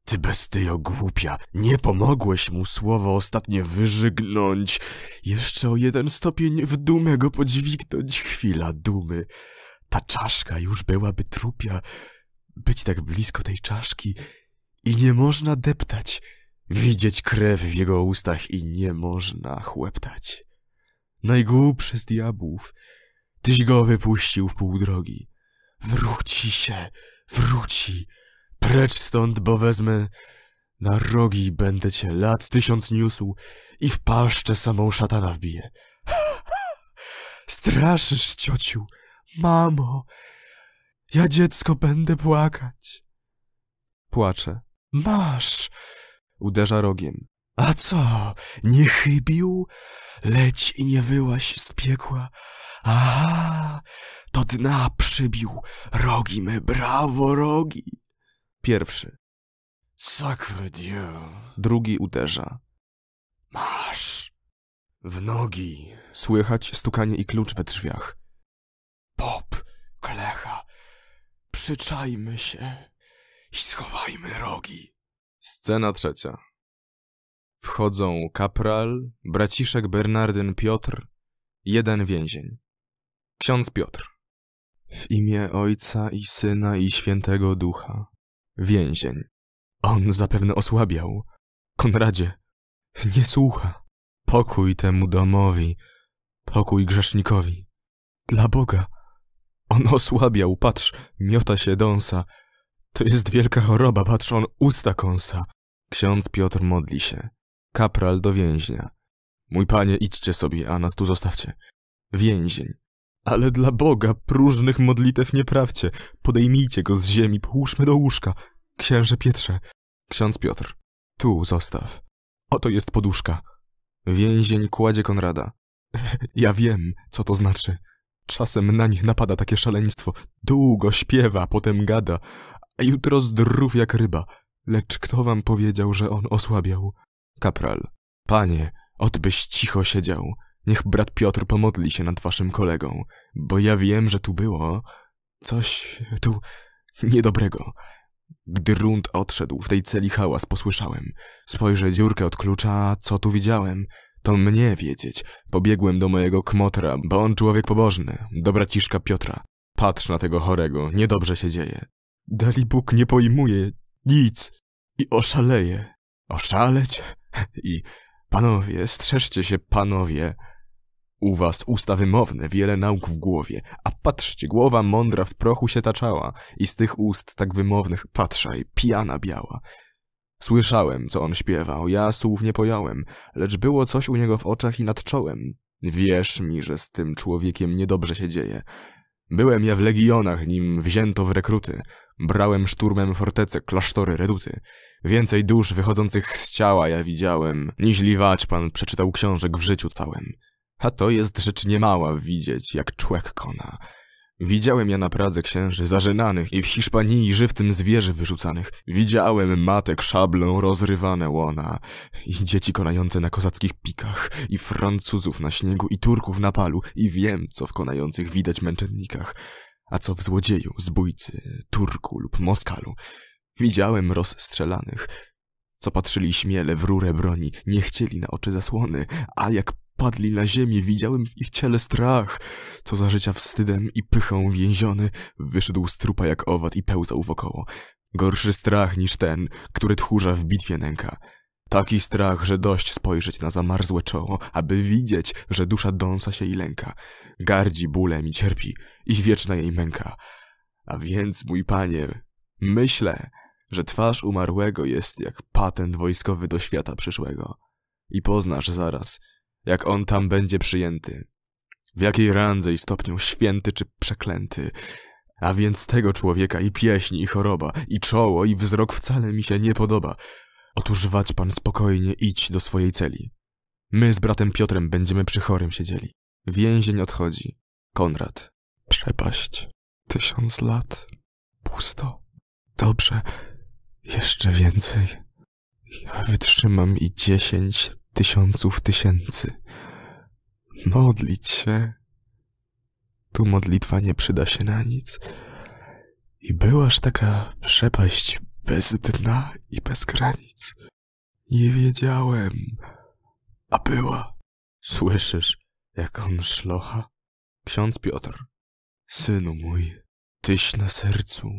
Ty bestyjo głupia, nie pomogłeś mu słowo ostatnie wyżygnąć. Jeszcze o jeden stopień w dumę go podźwignąć. Chwila dumy. Ta czaszka już byłaby trupia. Być tak blisko tej czaszki i nie można deptać. Widzieć krew w jego ustach i nie można chłeptać. Najgłupszy z diabłów. Tyś go wypuścił w pół drogi. Wróci się, wróci. Precz stąd, bo wezmę na rogi będę cię lat tysiąc niósł i w paszczę samą szatana wbiję. Straszysz, ciociu, mamo, ja dziecko będę płakać. Płacze. Masz! Uderza rogiem. A co, nie chybił? Leć i nie wyłaś z piekła. Aha, to dna przybił. Rogi my, brawo, rogi. Pierwszy. Sacre Dieu. Drugi uderza. Masz. W nogi. Słychać stukanie i klucz we drzwiach. Pop, klecha. Przyczajmy się i schowajmy rogi. Scena trzecia. Wchodzą kapral, braciszek Bernardyn Piotr, jeden więzień. Ksiądz Piotr. W imię Ojca i Syna i Świętego Ducha. Więzień. On zapewne osłabiał. Konradzie, nie słucha. Pokój temu domowi, pokój grzesznikowi. Dla Boga. On osłabiał, patrz, miota się dąsa. To jest wielka choroba, patrz, on usta kąsa. Ksiądz Piotr modli się. Kapral do więźnia. Mój panie, idźcie sobie, a nas tu zostawcie. Więzień. Ale dla Boga, próżnych modlitew nie prawcie. Podejmijcie go z ziemi, połóżmy do łóżka. Księże Pietrze. Ksiądz Piotr. Tu zostaw. Oto jest poduszka. Więzień kładzie Konrada. Ja wiem, co to znaczy. Czasem na nich napada takie szaleństwo. Długo śpiewa, potem gada, a jutro zdrów jak ryba. Lecz kto wam powiedział, że on osłabiał? Kapral. Panie, odbyś cicho siedział. Niech brat Piotr pomodli się nad waszym kolegą, bo ja wiem, że tu było coś tu niedobrego. Gdy Rund odszedł, w tej celi hałas posłyszałem. Spojrzę dziurkę od klucza, co tu widziałem? To mnie wiedzieć. Pobiegłem do mojego kmotra, bo on człowiek pobożny, do braciszka Piotra. Patrz na tego chorego, niedobrze się dzieje. Dali Bóg nie pojmuje nic i oszaleje. Oszaleć? I panowie, strzeżcie się, panowie. U was usta wymowne, wiele nauk w głowie, a patrzcie, głowa mądra w prochu się taczała i z tych ust tak wymownych patrzaj, pijana biała. Słyszałem, co on śpiewał, ja słów nie pojąłem, lecz było coś u niego w oczach i nad czołem. Wierz mi, że z tym człowiekiem niedobrze się dzieje. Byłem ja w legionach, nim wzięto w rekruty. Brałem szturmem fortece, klasztory, reduty. Więcej dusz wychodzących z ciała ja widziałem, niż pan przeczytał książek w życiu całym. A to jest rzecz niemała widzieć, jak człek kona. Widziałem ja na Pradze księży zażynanych i w Hiszpanii żywtym zwierzy wyrzucanych. Widziałem matek szablą rozrywane łona i dzieci konające na kozackich pikach i Francuzów na śniegu i Turków na palu i wiem, co w konających widać męczennikach, a co w złodzieju, zbójcy, Turku lub Moskalu. Widziałem rozstrzelanych, co patrzyli śmiele w rurę broni, nie chcieli na oczy zasłony, a jak padli na ziemię, widziałem w ich ciele strach. Co za życia wstydem i pychą więziony, wyszedł z trupa jak owad i pełzał wokoło. Gorszy strach niż ten, który tchórza w bitwie nęka. Taki strach, że dość spojrzeć na zamarzłe czoło, aby widzieć, że dusza dąsa się i lęka. Gardzi bólem i cierpi, i wieczna jej męka. A więc, mój panie, myślę, że twarz umarłego jest jak patent wojskowy do świata przyszłego. I poznasz zaraz, jak on tam będzie przyjęty. W jakiej randze i stopniu święty czy przeklęty. A więc tego człowieka i pieśń, i choroba, i czoło, i wzrok wcale mi się nie podoba. Otóż wać pan spokojnie idź do swojej celi. My z bratem Piotrem będziemy przy chorym siedzieli. Więzień odchodzi. Konrad. Przepaść. Tysiąc lat. Pusto. Dobrze. Jeszcze więcej. Ja wytrzymam i dziesięć, tysiąców tysięcy. Modlić się. Tu modlitwa nie przyda się na nic. I byłaż taka przepaść bez dna i bez granic. Nie wiedziałem, a była. Słyszysz, jak on szlocha? Ksiądz Piotr, synu mój, tyś na sercu,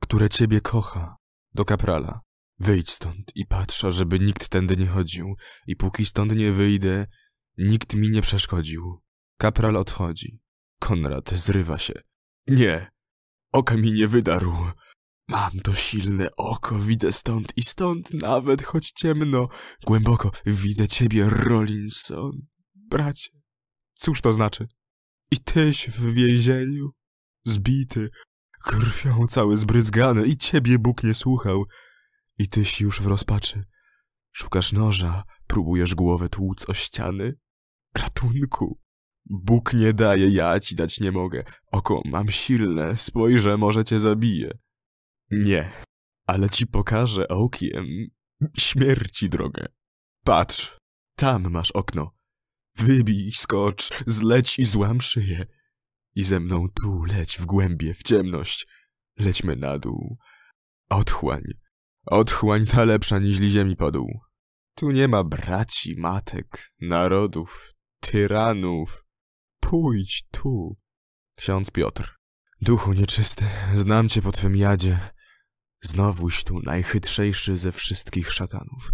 które ciebie kocha, do kaprala. Wyjdź stąd i patrzę, żeby nikt tędy nie chodził i póki stąd nie wyjdę, nikt mi nie przeszkodził. Kapral odchodzi. Konrad zrywa się. Nie! Oka mi nie wydarł. Mam to silne oko, widzę stąd i stąd nawet, choć ciemno. Głęboko widzę ciebie, Rollinson. Bracie, cóż to znaczy? I tyś w więzieniu, zbity, krwią cały zbryzgany i ciebie Bóg nie słuchał. I tyś już w rozpaczy. Szukasz noża, próbujesz głowę tłuc o ściany. Ratunku! Bóg nie daje, ja ci dać nie mogę. Oko mam silne, spojrzę, może cię zabije. Nie, ale ci pokażę okiem śmierci drogę. Patrz, tam masz okno. Wybij, skocz, zleć i złam szyję. I ze mną tu leć w głębie, w ciemność. Lećmy na dół. Otchłań. Otchłań ta lepsza niźli ziemi padł. Tu nie ma braci, matek, narodów, tyranów. Pójdź tu. Ksiądz Piotr. Duchu nieczysty, znam cię po twym jadzie. Znowuś tu najchytrzejszy ze wszystkich szatanów.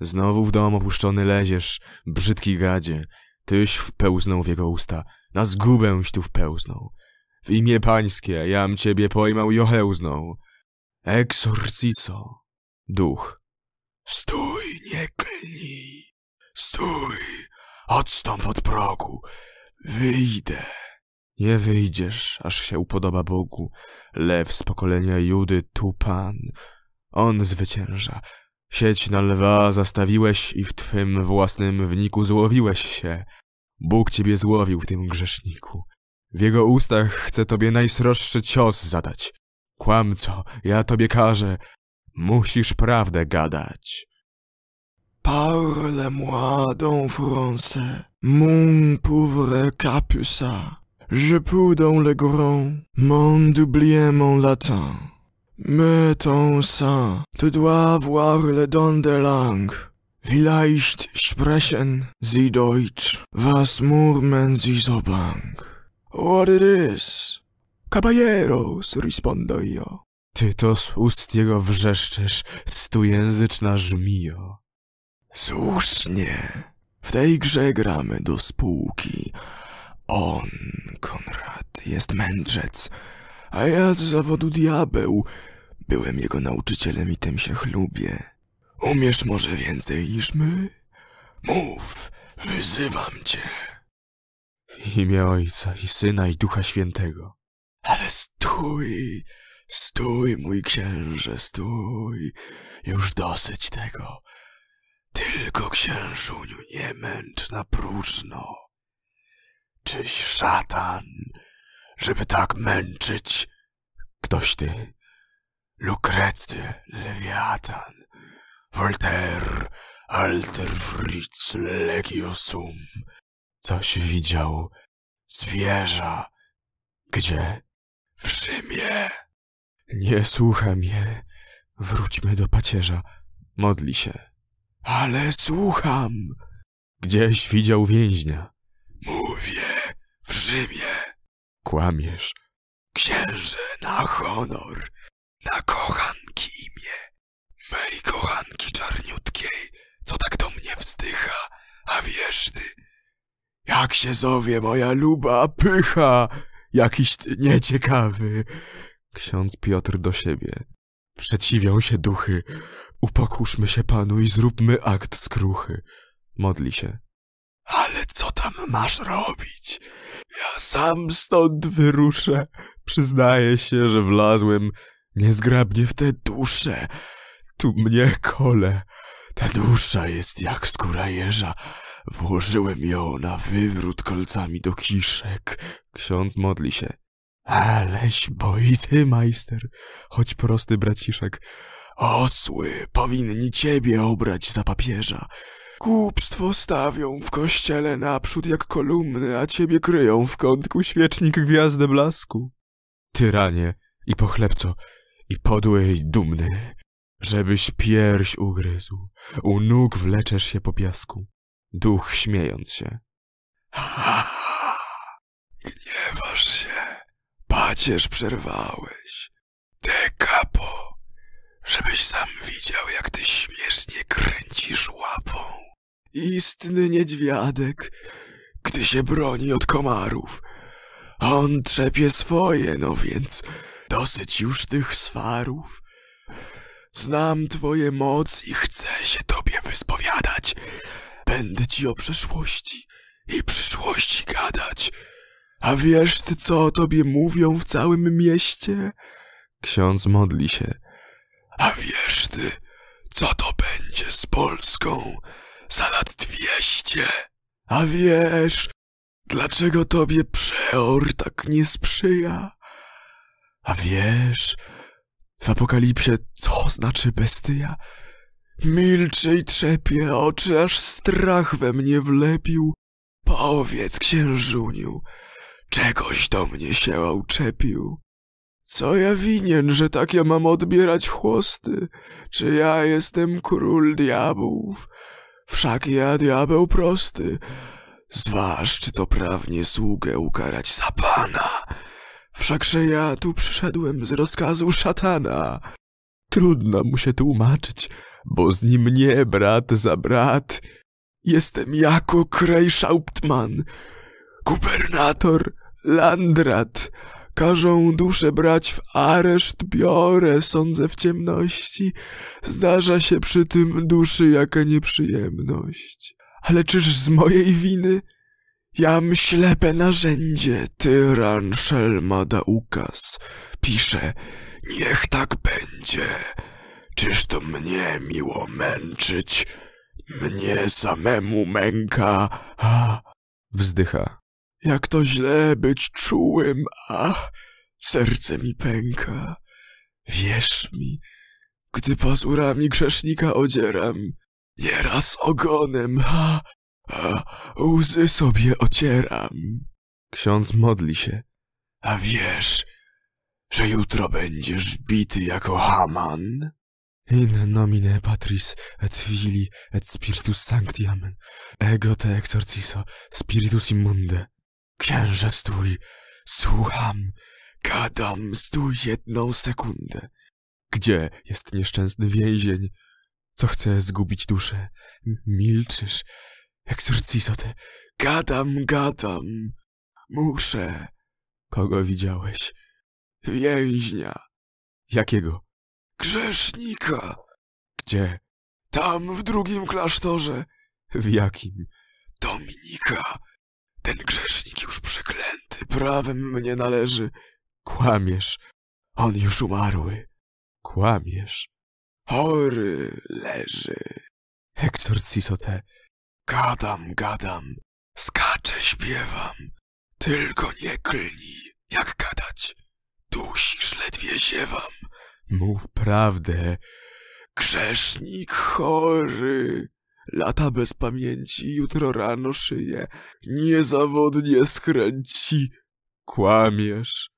Znowu w dom opuszczony leziesz, brzydki gadzie. Tyś wpełznął w jego usta, na zgubęś tu wpełznął. W imię pańskie jam ciebie pojmał i ohełznął. Exorciso. Duch. Stój, nie klnij. Stój, odstąp od progu. Wyjdę. Nie wyjdziesz, aż się upodoba Bogu. Lew z pokolenia Judy, tu Pan. On zwycięża. Sieć na lwa zastawiłeś i w twym własnym wniku złowiłeś się. Bóg ciebie złowił w tym grzeszniku. W jego ustach chce tobie najsroższy cios zadać. Kłamco, ja tobie każę, Musisz prawdę gadać. Parle-moi donc français, mon pauvre capucin. Je peux dans le grand, mon oublier mon latin. Mais ton sein, tu dois voir le don de langue. Vielleicht sprechen sie Deutsch, was murmeln sie so bang? What it is? Caballeros, respondo io. Ty to z ust jego wrzeszczesz, stujęzyczna żmijo. Słusznie. W tej grze gramy do spółki. On, Konrad, jest mędrzec, a ja z zawodu diabeł. Byłem jego nauczycielem i tym się chlubię. Umiesz może więcej niż my? Mów, wyzywam cię. W imię Ojca i Syna i Ducha Świętego. Ale stój! Stój, mój księże, stój. Już dosyć tego. Tylko, księżuniu, nie męcz na próżno. Czyś szatan, żeby tak męczyć? Ktoś ty? Lukrecy, Lewiatan, Voltaire, Alter Fritz, Legiosum. Coś widział. Zwierza. Gdzie? W Rzymie. Nie słucham je. Wróćmy do pacierza. Modli się. Ale słucham. Gdzieś widział więźnia. Mówię, w Rzymie. Kłamiesz. Księże na honor, na kochanki imię. Mej kochanki czarniutkiej, co tak do mnie wzdycha, a wiesz ty, jak się zowie moja luba pycha, jakiś ty nieciekawy. Ksiądz Piotr do siebie. Przeciwią się duchy. Upokórzmy się Panu i zróbmy akt skruchy. Modli się. Ale co tam masz robić? Ja sam stąd wyruszę. Przyznaję się, że wlazłem niezgrabnie w te dusze. Tu mnie kole. Ta dusza jest jak skóra jeża. Włożyłem ją na wywrót kolcami do kiszek. Ksiądz modli się. Aleś bo i ty, majster, choć prosty braciszek. Osły powinni ciebie obrać za papieża. Głupstwo stawią w kościele naprzód jak kolumny, a ciebie kryją w kątku świecznik gwiazdę blasku. Tyranie i pochlebco, i podły i dumny, żebyś pierś ugryzł, u nóg wleczesz się po piasku, duch śmiejąc się. Gniewasz Macierz przerwałeś. Te kapo, żebyś sam widział, jak ty śmiesznie kręcisz łapą. Istny niedźwiadek, gdy się broni od komarów. On trzepie swoje, no więc dosyć już tych swarów. Znam twoje moc i chcę się tobie wyspowiadać. Będę ci o przeszłości i przyszłości gadać. A wiesz ty, co o tobie mówią w całym mieście? Ksiądz modli się. A wiesz ty, co to będzie z Polską za lat dwieście? A wiesz, dlaczego tobie przeor tak nie sprzyja? A wiesz, w apokalipsie co znaczy bestia? Milczy i trzepie, oczy aż strach we mnie wlepił. Powiedz, księżuniu, Czegoś do mnie się uczepił. Co ja winien, że tak ja mam odbierać chłosty? Czy ja jestem król diabłów? Wszak ja diabeł prosty. Zważ, czy to prawnie sługę ukarać za pana. Wszakże ja tu przyszedłem z rozkazu szatana. Trudno mu się tłumaczyć, bo z nim nie brat za brat. Jestem jako Krejszauptman, gubernator Landrat, każą duszę brać w areszt, biorę, sądzę w ciemności. Zdarza się przy tym duszy jaka nieprzyjemność. Ale czyż z mojej winy? Jam ślepe narzędzie, tyran szelma da ukaz. Pisze, niech tak będzie. Czyż to mnie miło męczyć? Mnie samemu męka. Wzdycha. Jak to źle być czułym, ach, serce mi pęka. Wierz mi, gdy pazurami grzesznika odzieram, nieraz ogonem, ha, a łzy sobie ocieram. Ksiądz modli się. A wiesz, że jutro będziesz bity jako Haman? In nomine Patris et Filii et Spiritus Sancti Amen. Ego te exorciso, Spiritus immunde. Księże, stój. Słucham. Gadam. Stój jedną sekundę. Gdzie jest nieszczęsny więzień? Co chce zgubić duszę? Milczysz. Eksorcizo, Gadam, gadam. Muszę. Kogo widziałeś? Więźnia. Jakiego? Grzesznika. Gdzie? Tam, w drugim klasztorze. W jakim? Dominika. Ten grzesznik już przeklęty, prawem mnie należy. Kłamiesz, on już umarły. Kłamiesz. Chory leży. Exorciso te. Gadam, gadam, skaczę, śpiewam. Tylko nie klnij, jak gadać. Dusisz, ledwie ziewam. Mów prawdę. Grzesznik chory. Lata bez pamięci, jutro rano szyję. Niezawodnie skręci. Kłamiesz.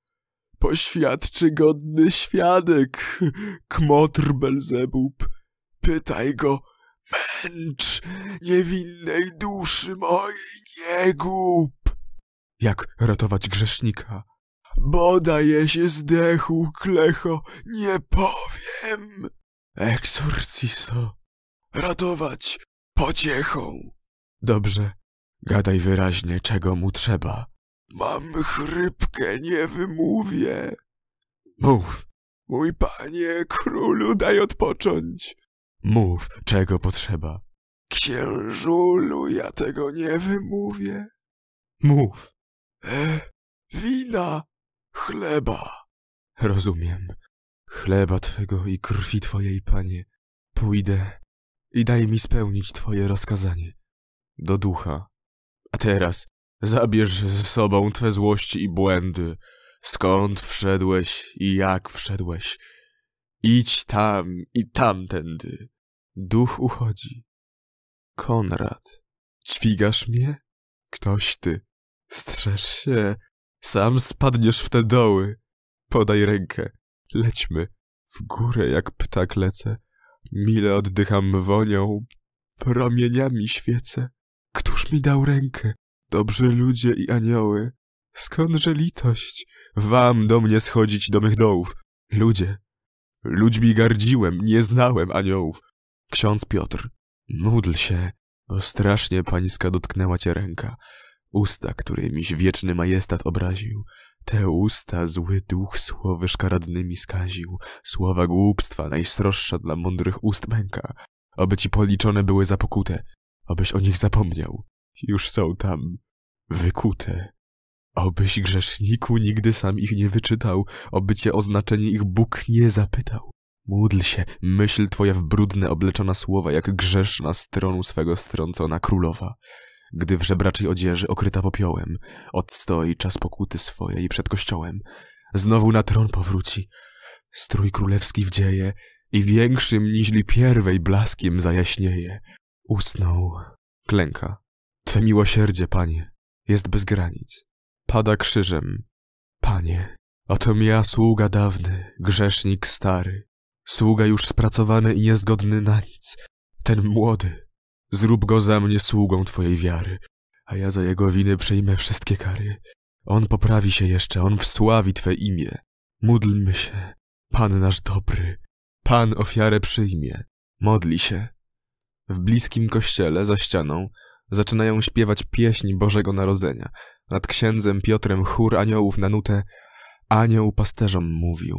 Poświadczy godny świadek, kmotr Belzebub. Pytaj go, męcz niewinnej duszy mojej, nie gub. Jak ratować grzesznika? Bodaje się zdechł, klecho, nie powiem. Eksorciso. Ratować pociechą. Dobrze. Gadaj wyraźnie, czego mu trzeba. Mam chrypkę, nie wymówię. Mów. Mój panie, królu, daj odpocząć. Mów, czego potrzeba. Księżulu, ja tego nie wymówię. Mów. E, wina, chleba. Rozumiem. Chleba twego i krwi twojej, panie. Pójdę i daj mi spełnić Twoje rozkazanie. Do ducha. A teraz zabierz ze sobą Twe złości i błędy, skąd wszedłeś i jak wszedłeś. Idź tam i tamtędy. Duch uchodzi. Konrad. dźwigasz mnie? Ktoś ty. Strzeż się. Sam spadniesz w te doły. Podaj rękę. Lećmy. W górę jak ptak lece. Mile oddycham wonią, promieniami świecę. Któż mi dał rękę? Dobrzy ludzie i anioły. Skądże litość? Wam do mnie schodzić do mych dołów. Ludzie. Ludźmi gardziłem, nie znałem aniołów. Ksiądz Piotr. Módl się, bo strasznie pańska dotknęła cię ręka. Usta, którymiś wieczny majestat obraził. Te usta zły duch słowy szkaradnymi skaził, słowa głupstwa najsroższa dla mądrych ust męka. Oby ci policzone były za pokutę, obyś o nich zapomniał. Już są tam, wykute. Obyś grzeszniku nigdy sam ich nie wyczytał, oby cię o znaczenie ich Bóg nie zapytał. Módl się, myśl twoja w brudne obleczona słowa, jak grzeszna stronu swego strącona królowa gdy w żebraczej odzieży okryta popiołem odstoi czas pokuty swojej przed kościołem. Znowu na tron powróci, strój królewski wdzieje i większym niźli pierwej blaskiem zajaśnieje. Usnął, klęka. Twe miłosierdzie, panie, jest bez granic. Pada krzyżem. Panie, oto ja, sługa dawny, grzesznik stary, sługa już spracowany i niezgodny na nic, ten młody, Zrób go za mnie sługą Twojej wiary, a ja za jego winy przejmę wszystkie kary. On poprawi się jeszcze, on wsławi Twe imię. Módlmy się, Pan nasz dobry. Pan ofiarę przyjmie. Modli się. W bliskim kościele, za ścianą, zaczynają śpiewać pieśń Bożego Narodzenia. Nad księdzem Piotrem chór aniołów na nutę Anioł pasterzom mówił.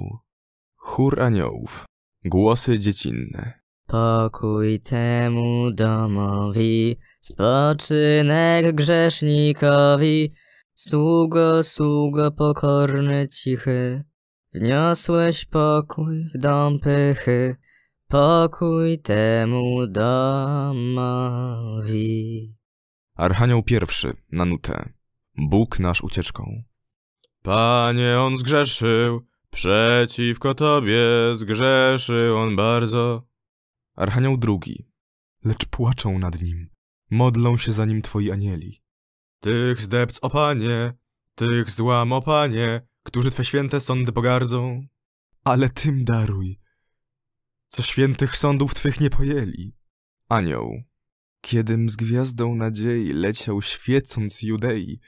Chór aniołów. Głosy dziecinne pokój temu domowi, spoczynek grzesznikowi. Sługo, sługo pokorny, cichy, wniosłeś pokój w dom pychy. Pokój temu domowi. Archanioł pierwszy na nutę. Bóg nasz ucieczką. Panie, on zgrzeszył, przeciwko Tobie zgrzeszył on bardzo. Archanioł drugi. Lecz płaczą nad nim. Modlą się za nim twoi anieli. Tych zdepc, o panie, tych złam, o panie, którzy twe święte sądy pogardzą. Ale tym daruj, co świętych sądów twych nie pojęli. Anioł. Kiedym z gwiazdą nadziei leciał świecąc Judei,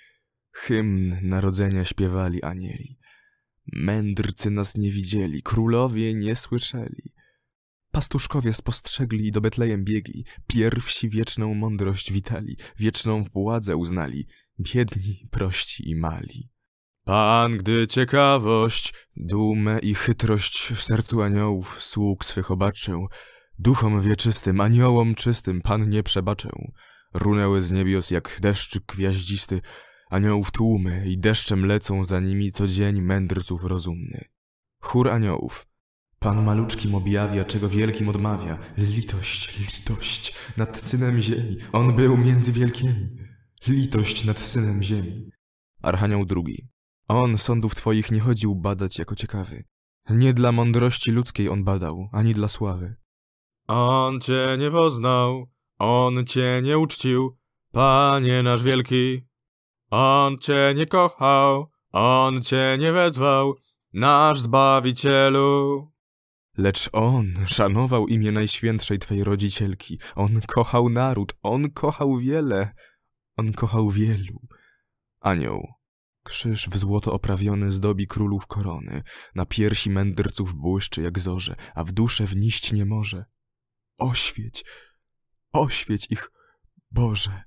hymn narodzenia śpiewali anieli. Mędrcy nas nie widzieli, królowie nie słyszeli. Pastuszkowie spostrzegli i do Betlejem biegli, pierwsi wieczną mądrość witali, wieczną władzę uznali, biedni, prości i mali. Pan, gdy ciekawość, dumę i chytrość w sercu aniołów sług swych obaczył, duchom wieczystym, aniołom czystym Pan nie przebaczył. Runęły z niebios jak deszcz gwiaździsty, aniołów tłumy i deszczem lecą za nimi co dzień mędrców rozumny. Chór aniołów – Pan maluczkim objawia, czego wielkim odmawia. Litość, litość nad synem ziemi. On był między wielkimi. Litość nad synem ziemi. Archanioł drugi. On sądów twoich nie chodził badać jako ciekawy. Nie dla mądrości ludzkiej on badał, ani dla sławy. On cię nie poznał, on cię nie uczcił, panie nasz wielki. On cię nie kochał, on cię nie wezwał, nasz zbawicielu. Lecz on szanował imię najświętszej twej rodzicielki. On kochał naród, on kochał wiele, on kochał wielu. Anioł. Krzyż w złoto oprawiony zdobi królów korony, na piersi mędrców błyszczy jak zorze, a w duszę wniść nie może. Oświeć, oświeć ich, Boże!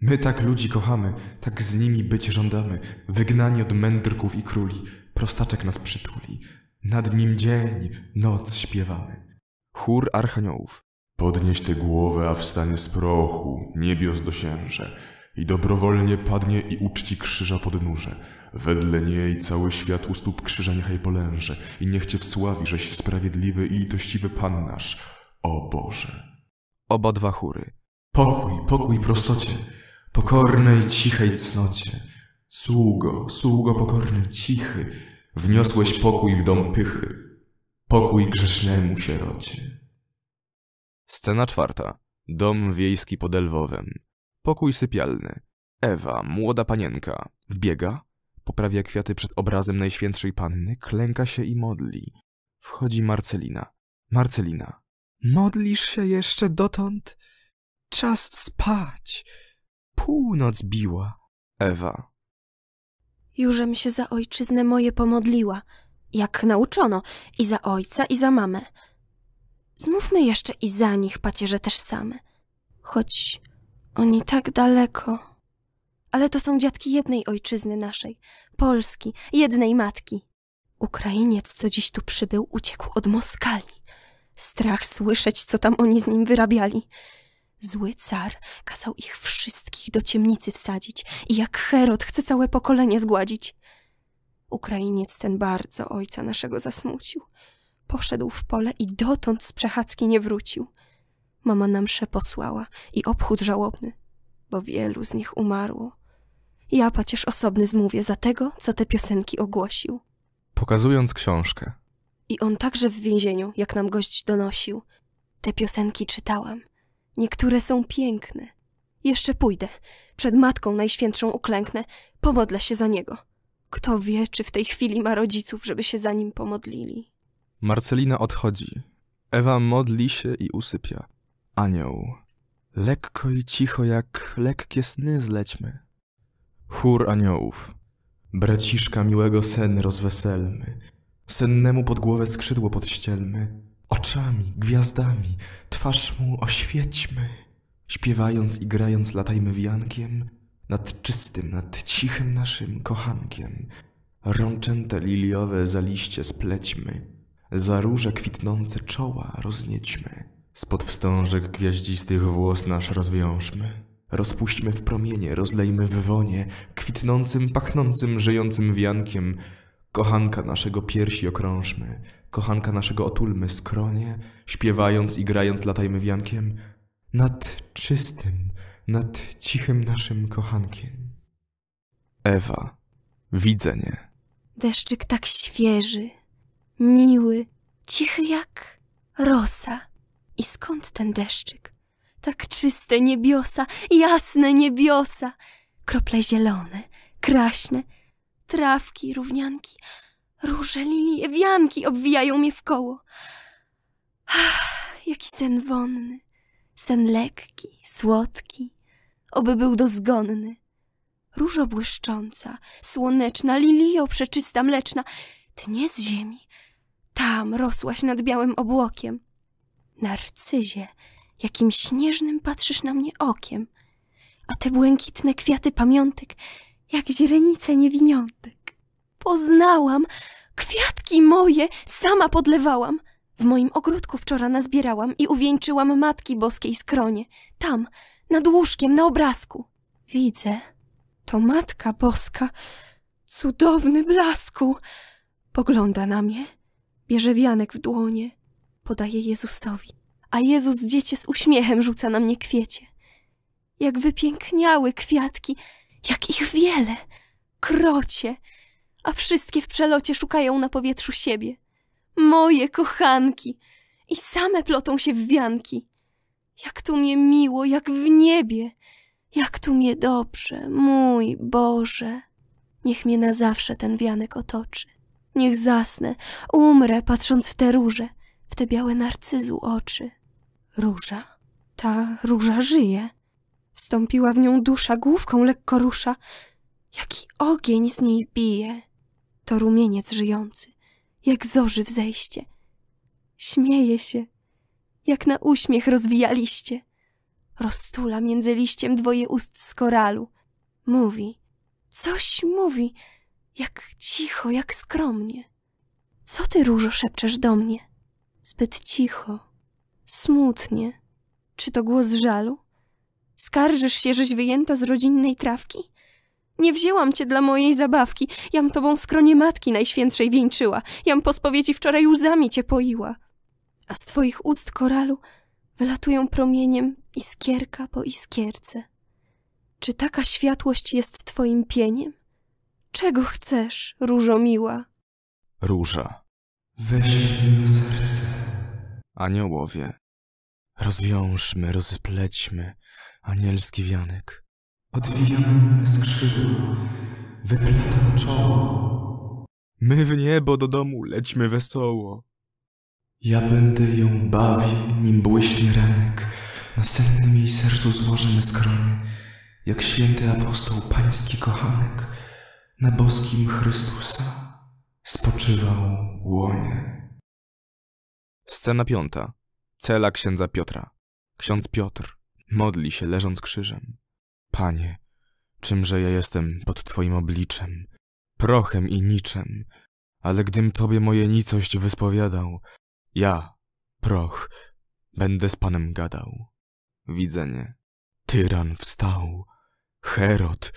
My tak ludzi kochamy, tak z nimi być żądamy, wygnani od mędrków i króli, prostaczek nas przytuli. Nad nim dzień, noc śpiewamy. Chór Archaniołów. Podnieś tę głowę, a wstanie z prochu, niebios dosięże. I dobrowolnie padnie i uczci krzyża nurze Wedle niej cały świat u stóp krzyża niechaj polęże. I niech cię wsławi, żeś sprawiedliwy i litościwy Pan nasz. O Boże. Oba dwa chóry. Pokój, pokój prostocie, pokornej, cichej cnocie. Sługo, sługo pokorny, cichy, Wniosłeś pokój w dom pychy. Pokój grzesznemu sierocie. Scena czwarta. Dom wiejski pod Elwowem. Pokój sypialny. Ewa, młoda panienka, wbiega, poprawia kwiaty przed obrazem Najświętszej Panny, klęka się i modli. Wchodzi Marcelina. Marcelina. Modlisz się jeszcze dotąd? Czas spać. Północ biła. Ewa. Jużem się za ojczyznę moje pomodliła, jak nauczono, i za ojca, i za mamę. Zmówmy jeszcze i za nich, pacierze też same. Choć oni tak daleko. Ale to są dziadki jednej ojczyzny naszej, Polski, jednej matki. Ukrainiec, co dziś tu przybył, uciekł od Moskali. Strach słyszeć, co tam oni z nim wyrabiali. Zły car kazał ich wszystkich do ciemnicy wsadzić i jak Herod chce całe pokolenie zgładzić. Ukrainiec ten bardzo ojca naszego zasmucił. Poszedł w pole i dotąd z przechadzki nie wrócił. Mama nam msze posłała i obchód żałobny, bo wielu z nich umarło. Ja pacierz osobny zmówię za tego, co te piosenki ogłosił. Pokazując książkę. I on także w więzieniu, jak nam gość donosił. Te piosenki czytałam. Niektóre są piękne. Jeszcze pójdę. Przed Matką Najświętszą uklęknę. Pomodlę się za niego. Kto wie, czy w tej chwili ma rodziców, żeby się za nim pomodlili. Marcelina odchodzi. Ewa modli się i usypia. Anioł. Lekko i cicho, jak lekkie sny zlećmy. Chór aniołów. Braciszka miłego sen rozweselmy. Sennemu pod głowę skrzydło podścielmy. Oczami, gwiazdami, twarz mu oświećmy. Śpiewając i grając latajmy wiankiem nad czystym, nad cichym naszym kochankiem. Rączęte liliowe za liście splećmy, za róże kwitnące czoła rozniećmy. Spod wstążek gwiaździstych włos nasz rozwiążmy. Rozpuśćmy w promienie, rozlejmy w wonie, kwitnącym, pachnącym, żyjącym wiankiem. Kochanka naszego piersi okrążmy, kochanka naszego otulmy skronie, śpiewając i grając latajmy wiankiem nad czystym, nad cichym naszym kochankiem. Ewa, widzenie. Deszczyk tak świeży, miły, cichy jak rosa. I skąd ten deszczyk? Tak czyste niebiosa, jasne niebiosa, krople zielone, kraśne, trawki, równianki, Róże, lilie, wianki obwijają mnie w koło. Ach, jaki sen wonny, sen lekki, słodki, oby był dozgonny. Różo błyszcząca, słoneczna, lilio przeczysta, mleczna, ty nie z ziemi. Tam rosłaś nad białym obłokiem. Narcyzie, jakim śnieżnym patrzysz na mnie okiem, a te błękitne kwiaty pamiątek, jak źrenice niewiniątek. Poznałam! Kwiatki moje sama podlewałam! W moim ogródku wczoraj nazbierałam i uwieńczyłam Matki Boskiej skronie. Tam, nad łóżkiem, na obrazku. Widzę, to Matka Boska, cudowny blasku. Pogląda na mnie, bierze wianek w dłonie, podaje Jezusowi. A Jezus dziecię z uśmiechem rzuca na mnie kwiecie. Jak wypiękniały kwiatki, jak ich wiele! Krocie, a wszystkie w przelocie szukają na powietrzu siebie. Moje kochanki! I same plotą się w wianki. Jak tu mnie miło, jak w niebie! Jak tu mnie dobrze, mój Boże! Niech mnie na zawsze ten wianek otoczy. Niech zasnę, umrę, patrząc w te róże, w te białe narcyzu oczy. Róża? Ta róża żyje. Wstąpiła w nią dusza, główką lekko rusza. Jaki ogień z niej bije to rumieniec żyjący, jak zorzy zejście. Śmieje się, jak na uśmiech rozwijaliście. Roztula między liściem dwoje ust z koralu. Mówi, coś mówi, jak cicho, jak skromnie. Co ty, różo, szepczesz do mnie? Zbyt cicho, smutnie. Czy to głos żalu? Skarżysz się, żeś wyjęta z rodzinnej trawki? Nie wzięłam cię dla mojej zabawki. Jam tobą skronie matki najświętszej wieńczyła. Jam po spowiedzi wczoraj łzami cię poiła. A z twoich ust, koralu, wylatują promieniem iskierka po iskierce. Czy taka światłość jest twoim pieniem? Czego chcesz, różo miła? Róża, weź mnie na serce. Aniołowie, rozwiążmy, rozplećmy anielski wianek. Odwijam skrzydło, skrzydła, wyplatam czoło. My w niebo do domu lećmy wesoło. Ja będę ją bawił, nim błyśnie ranek. Na sennym jej sercu złożymy skronie, jak święty apostoł pański kochanek na boskim Chrystusa spoczywał łonie. Scena piąta. Cela księdza Piotra. Ksiądz Piotr modli się leżąc krzyżem. Panie, czymże ja jestem pod Twoim obliczem, prochem i niczem, ale gdym Tobie moje nicość wyspowiadał, ja, proch, będę z Panem gadał. Widzenie. Tyran wstał. Herod.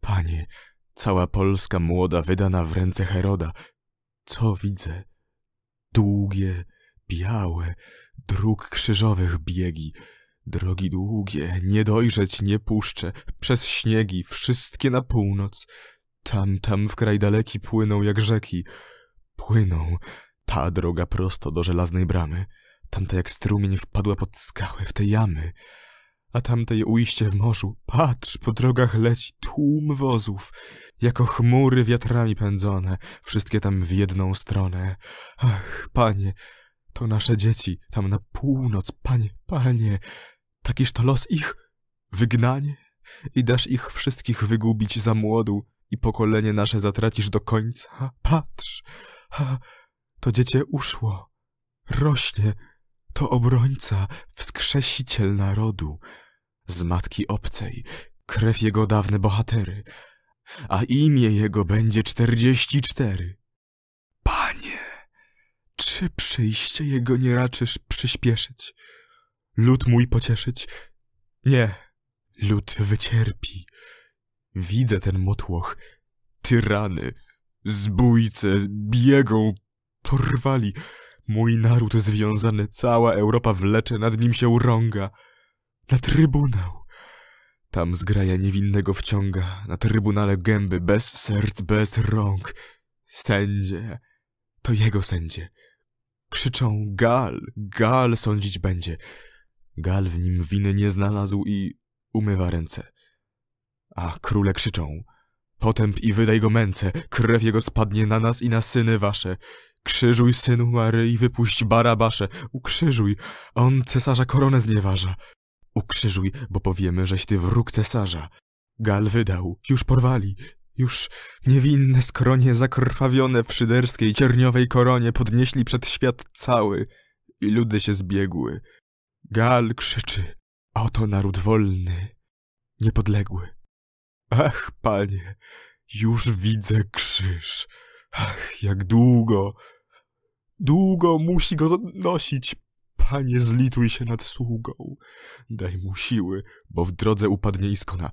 Panie, cała Polska młoda wydana w ręce Heroda. Co widzę? Długie, białe, dróg krzyżowych biegi, Drogi długie, nie dojrzeć nie puszczę, przez śniegi, wszystkie na północ. Tam, tam w kraj daleki płyną jak rzeki. Płyną, ta droga prosto do żelaznej bramy. Tamta jak strumień wpadła pod skałę, w te jamy. A tamtej ujście w morzu, patrz, po drogach leci tłum wozów, jako chmury wiatrami pędzone, wszystkie tam w jedną stronę. Ach, panie, to nasze dzieci, tam na północ, panie, panie, Takiż to los ich, wygnanie, i dasz ich wszystkich wygubić za młodu i pokolenie nasze zatracisz do końca. Patrz, ha, to dziecię uszło, rośnie, to obrońca, wskrzesiciel narodu, z matki obcej, krew jego dawne bohatery, a imię jego będzie czterdzieści cztery. Panie, czy przyjście jego nie raczysz przyspieszyć? lud mój pocieszyć. Nie, lud wycierpi. Widzę ten motłoch, tyrany, zbójce, biegą, porwali. Mój naród związany, cała Europa wlecze, nad nim się urąga. Na trybunał. Tam zgraja niewinnego wciąga, na trybunale gęby, bez serc, bez rąk. Sędzie, to jego sędzie. Krzyczą, gal, gal sądzić będzie. Gal w nim winy nie znalazł i umywa ręce. A króle krzyczą. Potęp i wydaj go męce, krew jego spadnie na nas i na syny wasze. Krzyżuj, synu Maryi, wypuść Barabasze, ukrzyżuj, on cesarza koronę znieważa. Ukrzyżuj, bo powiemy, żeś ty wróg cesarza. Gal wydał, już porwali, już niewinne skronie zakrwawione w szyderskiej cierniowej koronie podnieśli przed świat cały i ludy się zbiegły. Gal krzyczy. Oto naród wolny, niepodległy. Ach, panie, już widzę krzyż. Ach, jak długo, długo musi go nosić. Panie, zlituj się nad sługą. Daj mu siły, bo w drodze upadnie i skona.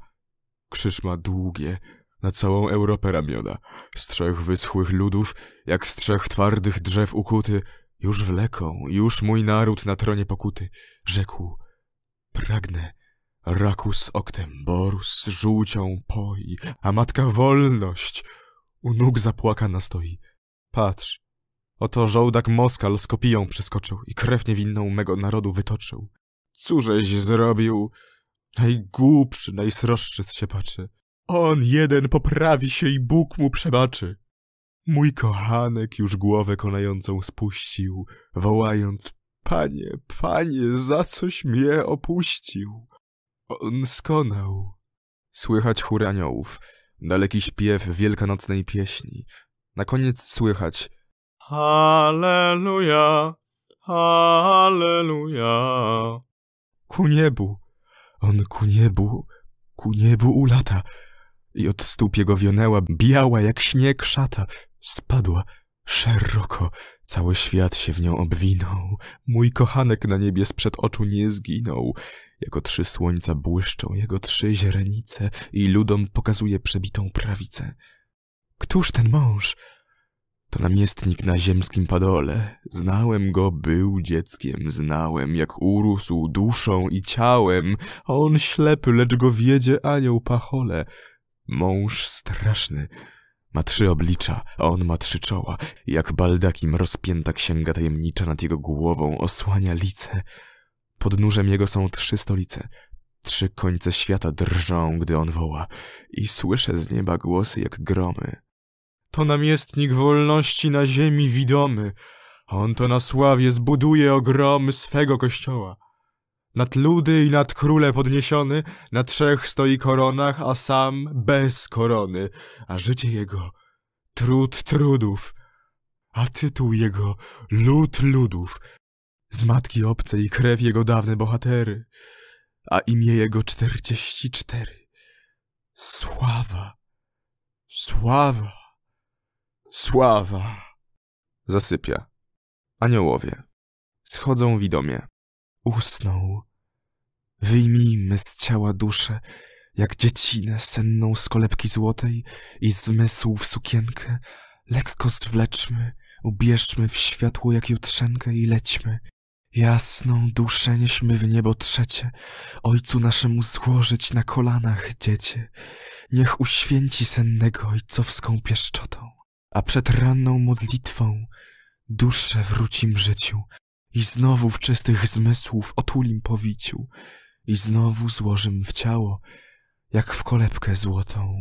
Krzyż ma długie, na całą Europę ramiona. Z trzech wyschłych ludów, jak z trzech twardych drzew ukuty, już wleką, już mój naród na tronie pokuty, rzekł. Pragnę. Raku z oktem, borus żółcią poi, a matka wolność u nóg zapłakana stoi. Patrz, oto żołdak Moskal z kopiją przeskoczył i krew niewinną mego narodu wytoczył. Cóżeś zrobił? Najgłupszy, najsroższy z patrzy. On jeden poprawi się i Bóg mu przebaczy. Mój kochanek już głowę konającą spuścił, wołając Panie, panie, za coś mnie opuścił. On skonał. Słychać chór aniołów, daleki śpiew wielkanocnej pieśni. Na koniec słychać Halleluja, halleluja. Ku niebu, on ku niebu, ku niebu ulata i od stóp jego wionęła biała jak śnieg szata, Spadła szeroko, cały świat się w nią obwinął. Mój kochanek na niebie sprzed oczu nie zginął. Jako trzy słońca błyszczą jego trzy źrenice i ludom pokazuje przebitą prawicę. Któż ten mąż? To namiestnik na ziemskim padole. Znałem go, był dzieckiem, znałem, jak urósł duszą i ciałem. A on ślepy, lecz go wiedzie anioł pachole. Mąż straszny. Ma trzy oblicza, a on ma trzy czoła. Jak baldakim rozpięta księga tajemnicza nad jego głową osłania lice. Pod nóżem jego są trzy stolice. Trzy końce świata drżą, gdy on woła. I słyszę z nieba głosy jak gromy. To namiestnik wolności na ziemi widomy. On to na sławie zbuduje ogromy swego kościoła. Nad ludy i nad króle podniesiony, na trzech stoi koronach, a sam bez korony, a życie jego trud trudów, a tytuł jego lud ludów, z matki obcej krew jego dawne bohatery, a imię jego czterdzieści cztery. Sława, sława, sława. Zasypia. Aniołowie. Schodzą widomie usnął. Wyjmijmy z ciała duszę, jak dziecinę senną z kolebki złotej i zmysł w sukienkę, lekko zwleczmy, ubierzmy w światło jak jutrzenkę i lećmy. Jasną duszę nieśmy w niebo trzecie, Ojcu naszemu złożyć na kolanach dziecię. Niech uświęci sennego ojcowską pieszczotą, a przed ranną modlitwą duszę wrócim życiu, i znowu w czystych zmysłów otulim powiciu, i znowu złożym w ciało, jak w kolebkę złotą.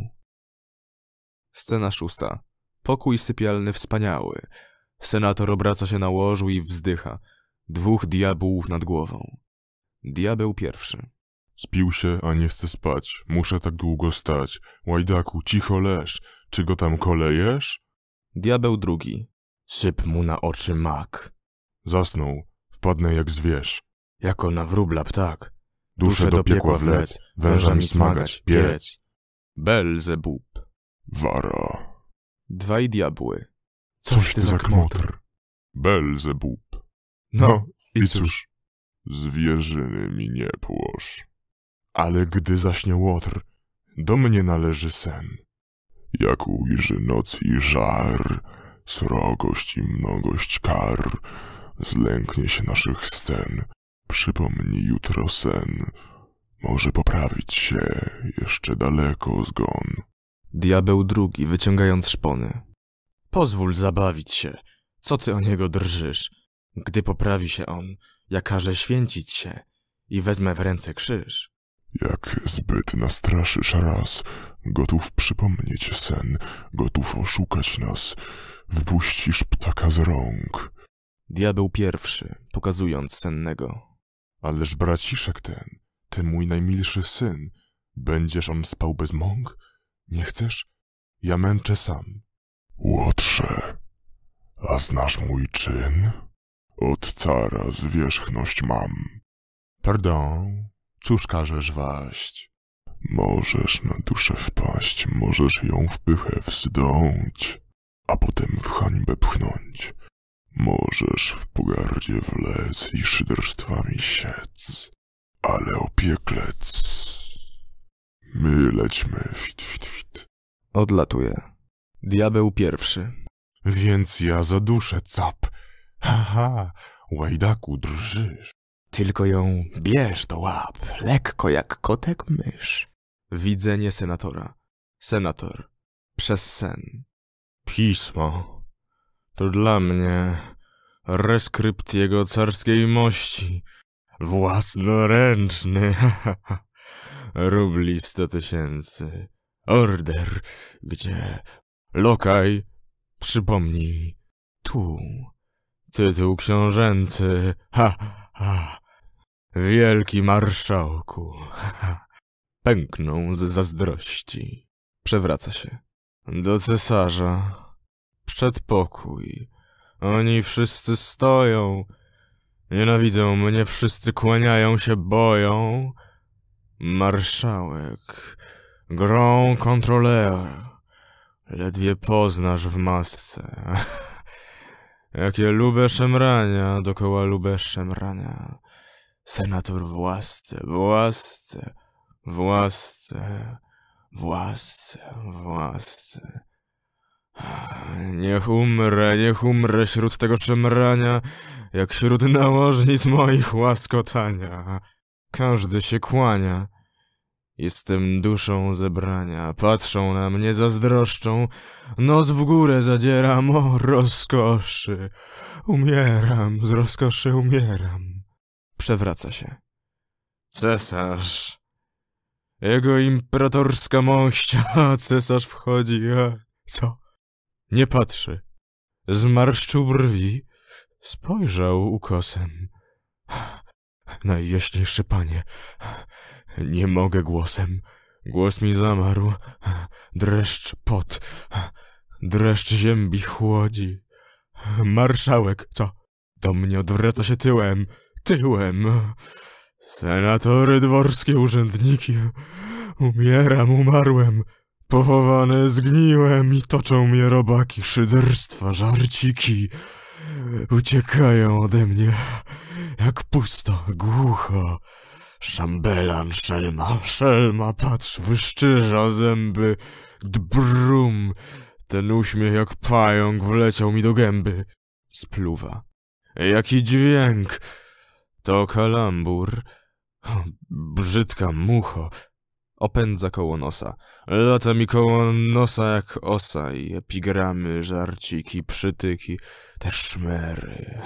Scena szósta. Pokój sypialny wspaniały. Senator obraca się na łożu i wzdycha. Dwóch diabłów nad głową. Diabeł pierwszy. Spił się, a nie chce spać. Muszę tak długo stać. Łajdaku, cicho leż. Czy go tam kolejesz? Diabeł drugi. Syp mu na oczy mak. Zasnął, wpadnę jak zwierz. Jako na wróbla ptak. Duszę, Duszę do piekła wlec, mi smagać, piec. Belzebub. Wara. Dwaj diabły. Coś ty za kmotr. Belzebub. No, no i cóż. Zwierzyny mi nie płosz. Ale gdy zaśnie łotr, do mnie należy sen. Jak ujrzy noc i żar, srogość i mnogość kar, Zlęknie się naszych scen. Przypomni jutro sen. Może poprawić się jeszcze daleko zgon. Diabeł drugi, wyciągając szpony. Pozwól zabawić się. Co ty o niego drżysz? Gdy poprawi się on, ja każę święcić się i wezmę w ręce krzyż. Jak zbyt nastraszysz raz, gotów przypomnieć sen, gotów oszukać nas, wpuścisz ptaka z rąk. Diabeł pierwszy, pokazując sennego. Ależ braciszek ten, ten mój najmilszy syn, będziesz on spał bez mąk? Nie chcesz? Ja męczę sam. Łotrze, a znasz mój czyn? Od cara zwierzchność mam. Pardon, cóż każesz waść? Możesz na duszę wpaść, możesz ją w pychę wzdąć, a potem w hańbę pchnąć. Możesz w pogardzie wlec i szyderstwami siec, ale opieklec. My lećmy, fit, fit, fit. Odlatuje. Diabeł pierwszy. Więc ja zaduszę, cap. Haha, łajdaku drżysz. Tylko ją bierz do łap, lekko jak kotek mysz. Widzenie senatora. Senator. Przez sen. Pismo. To dla mnie reskrypt jego carskiej mości. Własnoręczny. Rubli sto tysięcy. Order, gdzie... Lokaj, przypomnij. Tu. Tytuł książęcy. Ha, ha. Wielki marszałku. Ha, ha. Pęknął z zazdrości. Przewraca się. Do cesarza przedpokój. Oni wszyscy stoją. Nienawidzą mnie, wszyscy kłaniają się, boją. Marszałek. Grand kontroler, Ledwie poznasz w masce. Jakie lubę szemrania, dokoła lubę szemrania. Senator własce, własce, własce, własce, własce. Niech umrę, niech umrę śród tego szemrania, jak śród nałożnic moich łaskotania. Każdy się kłania. Jestem duszą zebrania, patrzą na mnie, zazdroszczą, nos w górę zadzieram o rozkoszy. Umieram, z rozkoszy umieram. Przewraca się. Cesarz. Jego imperatorska mość, a cesarz wchodzi, a co? Nie patrzy. Zmarszczył brwi, spojrzał ukosem. Najjaśniejszy panie, nie mogę głosem. Głos mi zamarł. Dreszcz pot. Dreszcz ziemi chłodzi. Marszałek, co? Do mnie odwraca się tyłem. Tyłem. Senatory dworskie, urzędniki. Umieram, umarłem. Pochowane zgniłem i toczą mnie robaki, szyderstwa, żarciki. Uciekają ode mnie, jak pusto, głucho. Szambelan, szelma, szelma, patrz, wyszczyża zęby. Dbrum, ten uśmiech jak pająk wleciał mi do gęby. Spluwa. Jaki dźwięk! To kalambur. Brzydka mucho opędza koło nosa. Lata mi koło nosa jak osa i epigramy, żarciki, przytyki, te szmery.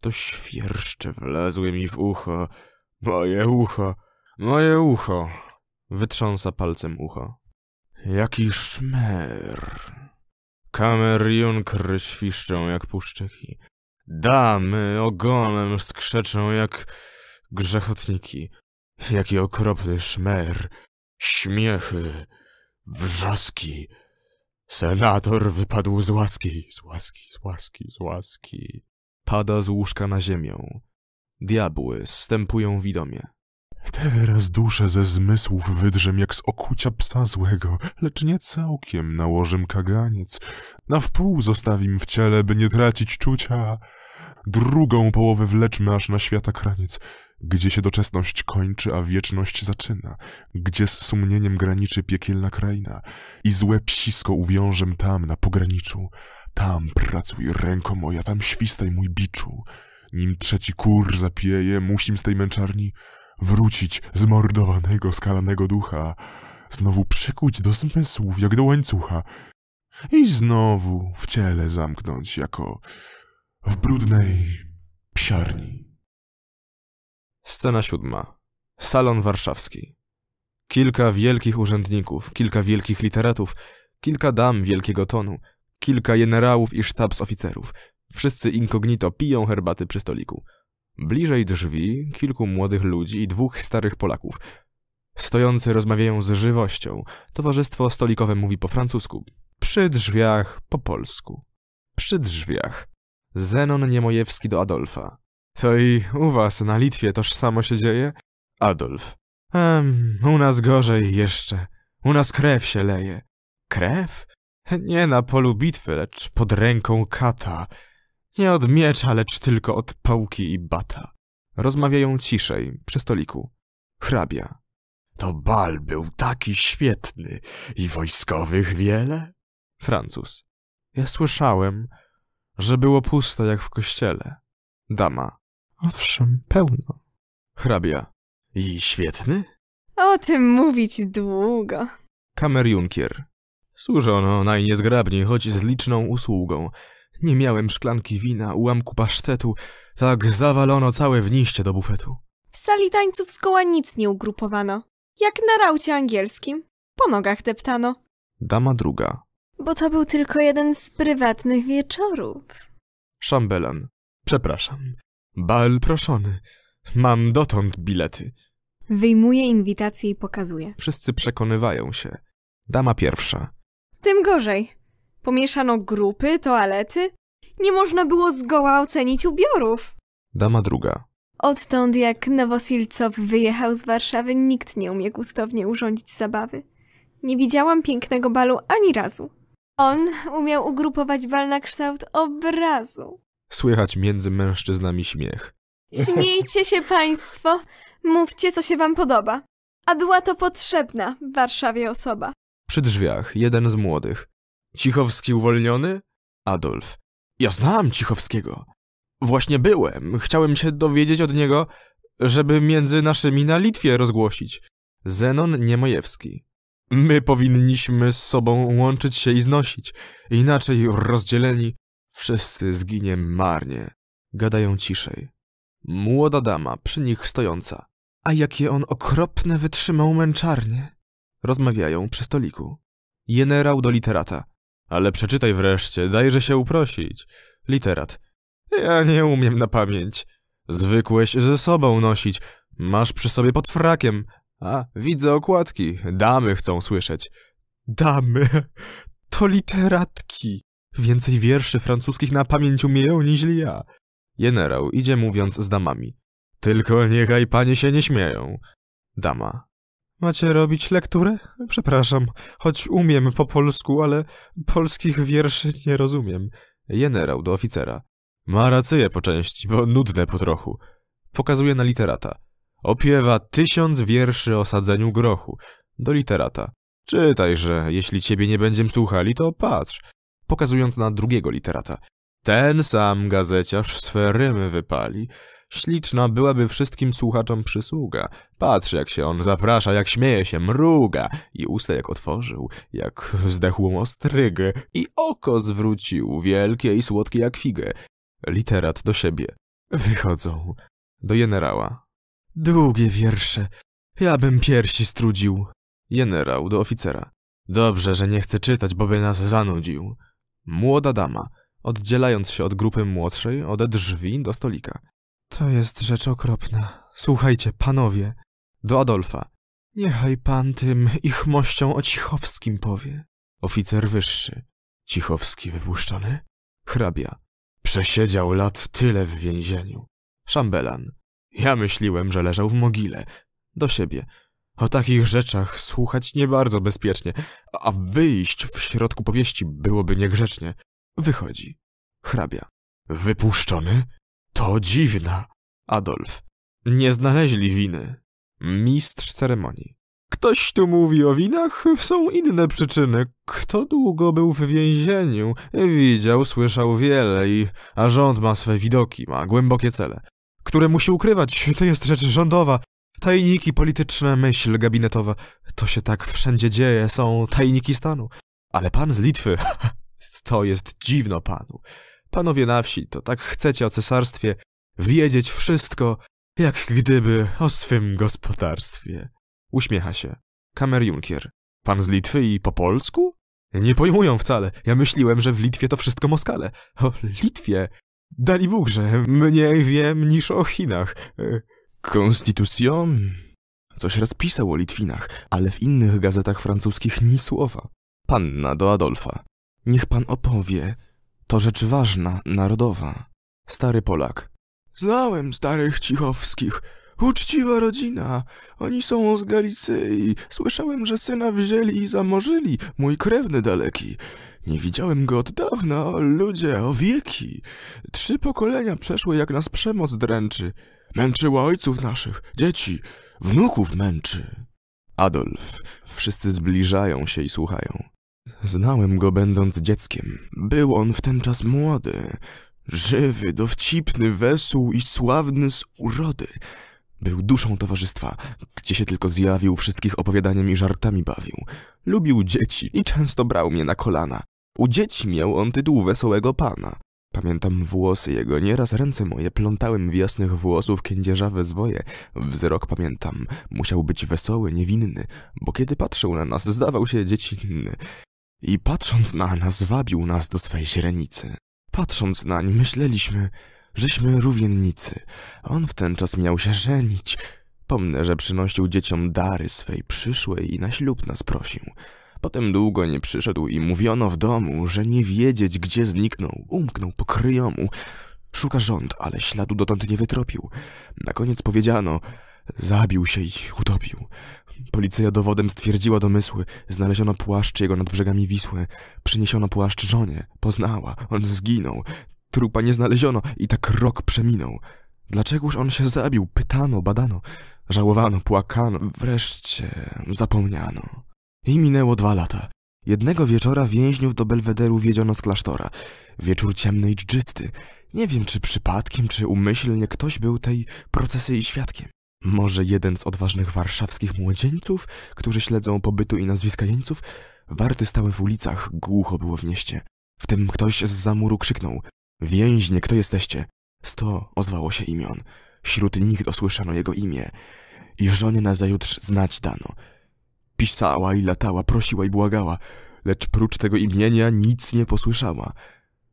To świerszcze wlazły mi w ucho. Moje ucho, moje ucho. Wytrząsa palcem ucho. Jaki szmer. Kamerjun świszczą jak puszczyki. Damy ogonem skrzeczą jak grzechotniki. Jaki okropny szmer, śmiechy, wrzaski. Senator wypadł z łaski, z łaski, z łaski, z łaski. Pada z łóżka na ziemię. Diabły stępują widomie. Teraz duszę ze zmysłów wydrzem jak z okucia psa złego, lecz nie całkiem nałożym kaganiec. Na wpół zostawim w ciele, by nie tracić czucia. Drugą połowę wleczmy aż na świata kraniec gdzie się doczesność kończy, a wieczność zaczyna, gdzie z sumnieniem graniczy piekielna kraina i złe psisko uwiążę tam na pograniczu. Tam pracuj, ręko moja, tam świstaj mój biczu. Nim trzeci kur zapieje, musim z tej męczarni wrócić zmordowanego, skalanego ducha, znowu przykuć do zmysłów, jak do łańcucha i znowu w ciele zamknąć jako w brudnej psiarni. Scena siódma. Salon warszawski. Kilka wielkich urzędników, kilka wielkich literatów, kilka dam wielkiego tonu, kilka generałów i sztabs-oficerów. Wszyscy inkognito piją herbaty przy stoliku. Bliżej drzwi kilku młodych ludzi i dwóch starych Polaków. Stojący rozmawiają z żywością. Towarzystwo stolikowe mówi po francusku. Przy drzwiach po polsku. Przy drzwiach. Zenon Niemojewski do Adolfa. To i u was na Litwie toż samo się dzieje? Adolf. Ehm, u nas gorzej jeszcze. U nas krew się leje. Krew? Nie na polu bitwy, lecz pod ręką kata. Nie od miecza, lecz tylko od pałki i bata. Rozmawiają ciszej, przy stoliku. Hrabia. To bal był taki świetny i wojskowych wiele? Francuz. Ja słyszałem, że było pusto jak w kościele. Dama. Owszem, pełno. Hrabia. I świetny? O tym mówić długo. Kamerjunkier. Służono najniezgrabniej, choć z liczną usługą. Nie miałem szklanki wina, ułamku pasztetu, tak zawalono całe wniście do bufetu. W sali tańców zgoła nic nie ugrupowano. Jak na raucie angielskim. Po nogach deptano. Dama druga. Bo to był tylko jeden z prywatnych wieczorów. Szambelan. Przepraszam. Bal proszony. Mam dotąd bilety. Wyjmuje inwitację i pokazuje. Wszyscy przekonywają się. Dama pierwsza. Tym gorzej. Pomieszano grupy, toalety. Nie można było zgoła ocenić ubiorów. Dama druga. Odtąd jak Nowosilcow wyjechał z Warszawy, nikt nie umie gustownie urządzić zabawy. Nie widziałam pięknego balu ani razu. On umiał ugrupować bal na kształt obrazu. Słychać między mężczyznami śmiech. Śmiejcie się państwo, mówcie co się wam podoba. A była to potrzebna w Warszawie osoba. Przy drzwiach jeden z młodych. Cichowski uwolniony? Adolf. Ja znam Cichowskiego. Właśnie byłem. Chciałem się dowiedzieć od niego, żeby między naszymi na Litwie rozgłosić. Zenon Niemojewski. My powinniśmy z sobą łączyć się i znosić. Inaczej rozdzieleni Wszyscy zginiem marnie. Gadają ciszej. Młoda dama przy nich stojąca. A jakie on okropne wytrzymał męczarnie. Rozmawiają przy stoliku. Jenerał do literata. Ale przeczytaj wreszcie, dajże się uprosić. Literat. Ja nie umiem na pamięć. Zwykłeś ze sobą nosić. Masz przy sobie pod frakiem. A, widzę okładki. Damy chcą słyszeć. Damy. To literatki. Więcej wierszy francuskich na pamięć umieją niż ja. Generał idzie mówiąc z damami. Tylko niechaj panie się nie śmieją. Dama. Macie robić lekturę? Przepraszam, choć umiem po polsku, ale polskich wierszy nie rozumiem. Generał do oficera. Ma rację po części, bo nudne po trochu. Pokazuje na literata. Opiewa tysiąc wierszy o sadzeniu grochu. Do literata. Czytajże, jeśli ciebie nie będziemy słuchali, to patrz pokazując na drugiego literata. Ten sam gazeciarz swe rymy wypali. Śliczna byłaby wszystkim słuchaczom przysługa. Patrz, jak się on zaprasza, jak śmieje się, mruga. I usta jak otworzył, jak zdechłą ostrygę. I oko zwrócił, wielkie i słodkie jak figę. Literat do siebie. Wychodzą. Do generała. Długie wiersze. Ja bym piersi strudził. Generał do oficera. Dobrze, że nie chce czytać, bo by nas zanudził. Młoda dama, oddzielając się od grupy młodszej, ode drzwi do stolika. To jest rzecz okropna. Słuchajcie, panowie. Do Adolfa. Niechaj pan tym ich mością o Cichowskim powie. Oficer wyższy. Cichowski wypuszczony? Hrabia. Przesiedział lat tyle w więzieniu. Szambelan. Ja myśliłem, że leżał w mogile. Do siebie. O takich rzeczach słuchać nie bardzo bezpiecznie, a wyjść w środku powieści byłoby niegrzecznie. Wychodzi. Hrabia. Wypuszczony? To dziwna. Adolf. Nie znaleźli winy. Mistrz ceremonii. Ktoś tu mówi o winach, są inne przyczyny. Kto długo był w więzieniu, widział, słyszał wiele i... A rząd ma swe widoki, ma głębokie cele. Które musi ukrywać, to jest rzecz rządowa. Tajniki polityczne, myśl gabinetowa. To się tak wszędzie dzieje, są tajniki stanu. Ale pan z Litwy, to jest dziwno panu. Panowie na wsi, to tak chcecie o cesarstwie wiedzieć wszystko, jak gdyby o swym gospodarstwie. Uśmiecha się. Kamer Junkier. Pan z Litwy i po polsku? Nie pojmują wcale. Ja myśliłem, że w Litwie to wszystko Moskale. O Litwie! Dali Bóg, że mniej wiem niż o Chinach. Konstytucjon? Coś raz pisał o Litwinach, ale w innych gazetach francuskich ni słowa. Panna do Adolfa. Niech pan opowie. To rzecz ważna, narodowa. Stary Polak. Znałem starych cichowskich. Uczciwa rodzina. Oni są z Galicyi. Słyszałem, że syna wzięli i zamorzyli. Mój krewny daleki. Nie widziałem go od dawna, o ludzie, o wieki. Trzy pokolenia przeszły, jak nas przemoc dręczy. Męczyła ojców naszych, dzieci, wnuków męczy. Adolf. Wszyscy zbliżają się i słuchają. Znałem go będąc dzieckiem. Był on w ten czas młody. Żywy, dowcipny, wesół i sławny z urody. Był duszą towarzystwa, gdzie się tylko zjawił, wszystkich opowiadaniem i żartami bawił. Lubił dzieci i często brał mnie na kolana. U dzieci miał on tytuł wesołego pana. Pamiętam włosy jego, nieraz ręce moje plątałem w jasnych włosów kędzierzawe zwoje. Wzrok pamiętam, musiał być wesoły, niewinny, bo kiedy patrzył na nas, zdawał się dziecinny. I patrząc na nas, wabił nas do swej źrenicy. Patrząc nań, myśleliśmy, żeśmy rówiennicy. On w ten czas miał się żenić. Pomnę, że przynosił dzieciom dary swej przyszłej i na ślub nas prosił. Potem długo nie przyszedł i mówiono w domu, że nie wiedzieć, gdzie zniknął. Umknął po kryjomu. Szuka rząd, ale śladu dotąd nie wytropił. Na koniec powiedziano, zabił się i utopił. Policja dowodem stwierdziła domysły. Znaleziono płaszcz jego nad brzegami Wisły. Przyniesiono płaszcz żonie. Poznała. On zginął. Trupa nie znaleziono i tak rok przeminął. Dlaczegoż on się zabił? Pytano, badano. Żałowano, płakano. Wreszcie zapomniano. I minęło dwa lata. Jednego wieczora więźniów do Belwederu wiedziono z klasztora. Wieczór ciemny i dżdżysty. Nie wiem, czy przypadkiem, czy umyślnie ktoś był tej procesji świadkiem. Może jeden z odważnych warszawskich młodzieńców, którzy śledzą pobytu i nazwiska jeńców? Warty stały w ulicach, głucho było w mieście. Wtem ktoś z zamuru krzyknął. Więźnie, kto jesteście? Sto ozwało się imion. Wśród nich dosłyszano jego imię. I żonie nazajutrz znać dano. Pisała i latała, prosiła i błagała, lecz prócz tego imienia nic nie posłyszała.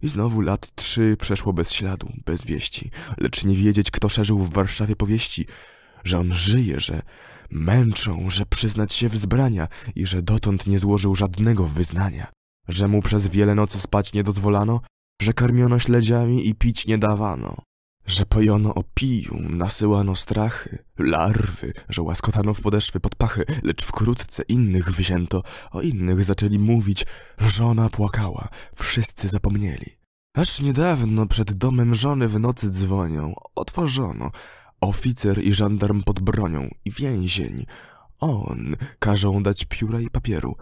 I znowu lat trzy przeszło bez śladu, bez wieści, lecz nie wiedzieć, kto szerzył w Warszawie powieści, że on żyje, że męczą, że przyznać się wzbrania i że dotąd nie złożył żadnego wyznania, że mu przez wiele nocy spać nie dozwolano, że karmiono śledziami i pić nie dawano, że pojono opium, nasyłano strachy, larwy, że łaskotano w podeszwy pod pachy, lecz wkrótce innych wzięto, o innych zaczęli mówić, żona płakała, wszyscy zapomnieli. Aż niedawno przed domem żony w nocy dzwonią, otworzono, oficer i żandarm pod bronią i więzień. On każą dać pióra i papieru,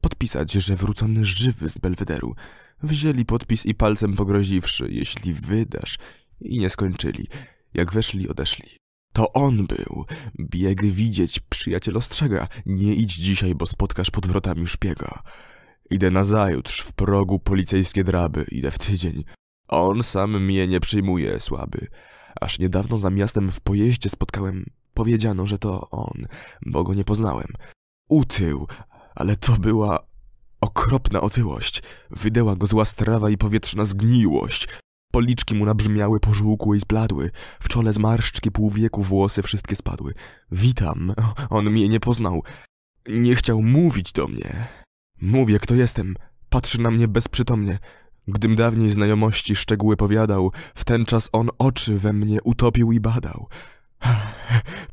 podpisać, że wrócony żywy z Belwederu. Wzięli podpis i palcem pogroziwszy, jeśli wydasz, i nie skończyli. Jak weszli, odeszli. To on był. Bieg widzieć, przyjaciel ostrzega. Nie idź dzisiaj, bo spotkasz pod wrotami szpiega. Idę nazajutrz, w progu policejskie draby. Idę w tydzień. On sam mnie nie przyjmuje, słaby. Aż niedawno za miastem w pojeździe spotkałem. Powiedziano, że to on, bo go nie poznałem. Utył, ale to była okropna otyłość. Wydęła go zła strawa i powietrzna zgniłość. Policzki mu nabrzmiały, pożółkły i zbladły. W czole zmarszczki pół wieku włosy wszystkie spadły. Witam. On mnie nie poznał. Nie chciał mówić do mnie. Mówię, kto jestem. Patrzy na mnie bezprzytomnie. Gdym dawniej znajomości szczegóły powiadał, w ten czas on oczy we mnie utopił i badał.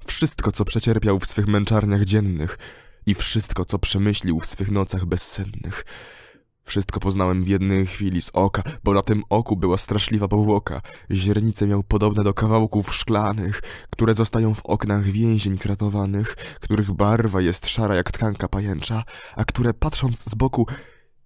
Wszystko, co przecierpiał w swych męczarniach dziennych i wszystko, co przemyślił w swych nocach bezsennych. Wszystko poznałem w jednej chwili z oka, bo na tym oku była straszliwa powłoka. Źrenice miał podobne do kawałków szklanych, które zostają w oknach więzień kratowanych, których barwa jest szara jak tkanka pajęcza, a które patrząc z boku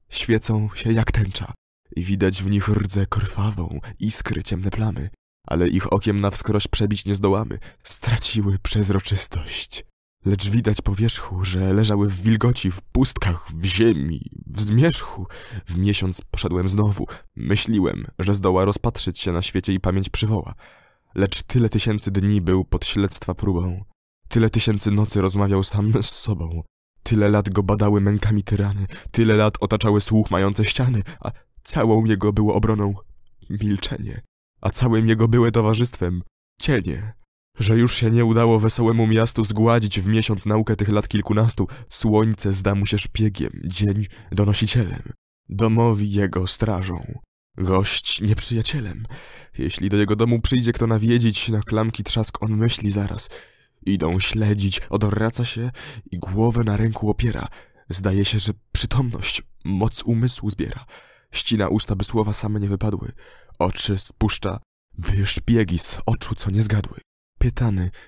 świecą się jak tęcza. I widać w nich rdzę krwawą, iskry ciemne plamy, ale ich okiem na wskroś przebić nie zdołamy. Straciły przezroczystość lecz widać po wierzchu, że leżały w wilgoci, w pustkach, w ziemi, w zmierzchu. W miesiąc poszedłem znowu. Myśliłem, że zdoła rozpatrzyć się na świecie i pamięć przywoła. Lecz tyle tysięcy dni był pod śledztwa próbą. Tyle tysięcy nocy rozmawiał sam z sobą. Tyle lat go badały mękami tyrany, tyle lat otaczały słuch mające ściany, a całą jego było obroną milczenie, a całym jego były towarzystwem cienie że już się nie udało wesołemu miastu zgładzić w miesiąc naukę tych lat kilkunastu, słońce zda mu się szpiegiem, dzień donosicielem, domowi jego strażą, gość nieprzyjacielem. Jeśli do jego domu przyjdzie kto nawiedzić, na klamki trzask on myśli zaraz. Idą śledzić, odwraca się i głowę na ręku opiera. Zdaje się, że przytomność, moc umysłu zbiera. Ścina usta, by słowa same nie wypadły. Oczy spuszcza, by szpiegi z oczu co nie zgadły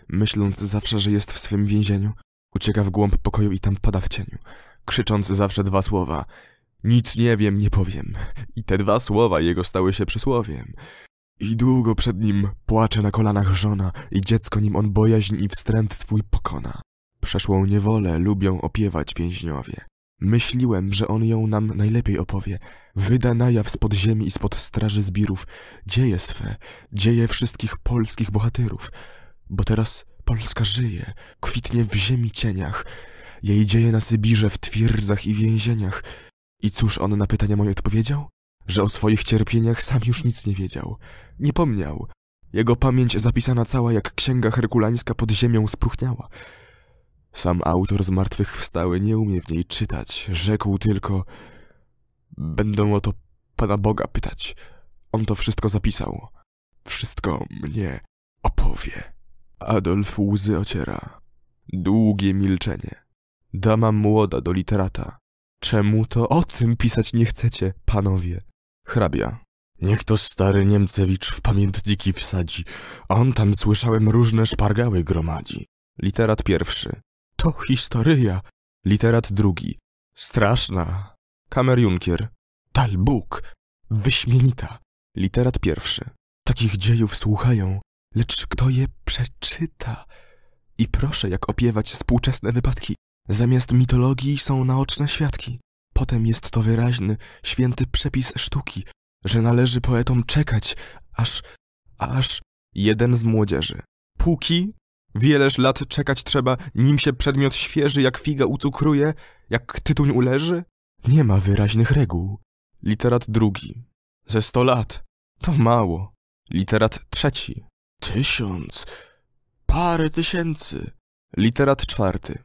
myśląc zawsze, że jest w swym więzieniu. Ucieka w głąb pokoju i tam pada w cieniu, krzycząc zawsze dwa słowa. Nic nie wiem, nie powiem. I te dwa słowa jego stały się przysłowiem. I długo przed nim płacze na kolanach żona i dziecko nim on bojaźń i wstręt swój pokona. Przeszłą niewolę lubią opiewać więźniowie. Myśliłem, że on ją nam najlepiej opowie. Wyda na jaw spod ziemi i spod straży zbirów dzieje swe, dzieje wszystkich polskich bohaterów bo teraz Polska żyje, kwitnie w ziemi cieniach. Jej dzieje na Sybirze, w twierdzach i więzieniach. I cóż on na pytania moje odpowiedział? Że o swoich cierpieniach sam już nic nie wiedział. Nie pomniał. Jego pamięć zapisana cała jak księga herkulańska pod ziemią spróchniała. Sam autor zmartwychwstały nie umie w niej czytać. Rzekł tylko... Będą o to Pana Boga pytać. On to wszystko zapisał. Wszystko mnie opowie. Adolf łzy ociera. Długie milczenie. Dama młoda do literata. Czemu to o tym pisać nie chcecie, panowie? Hrabia. Niech to stary Niemcewicz w pamiętniki wsadzi. On tam słyszałem różne szpargały gromadzi. Literat pierwszy. To historyja. Literat drugi. Straszna. Kamerjunkier. Dal Bóg. Wyśmienita. Literat pierwszy. Takich dziejów słuchają, lecz kto je przeczyta? I proszę, jak opiewać współczesne wypadki. Zamiast mitologii są naoczne świadki. Potem jest to wyraźny, święty przepis sztuki, że należy poetom czekać, aż, aż... Jeden z młodzieży. Póki wieleż lat czekać trzeba, nim się przedmiot świeży jak figa ucukruje, jak tytuń uleży? Nie ma wyraźnych reguł. Literat drugi. Ze sto lat. To mało. Literat trzeci. Tysiąc. Parę tysięcy. Literat czwarty.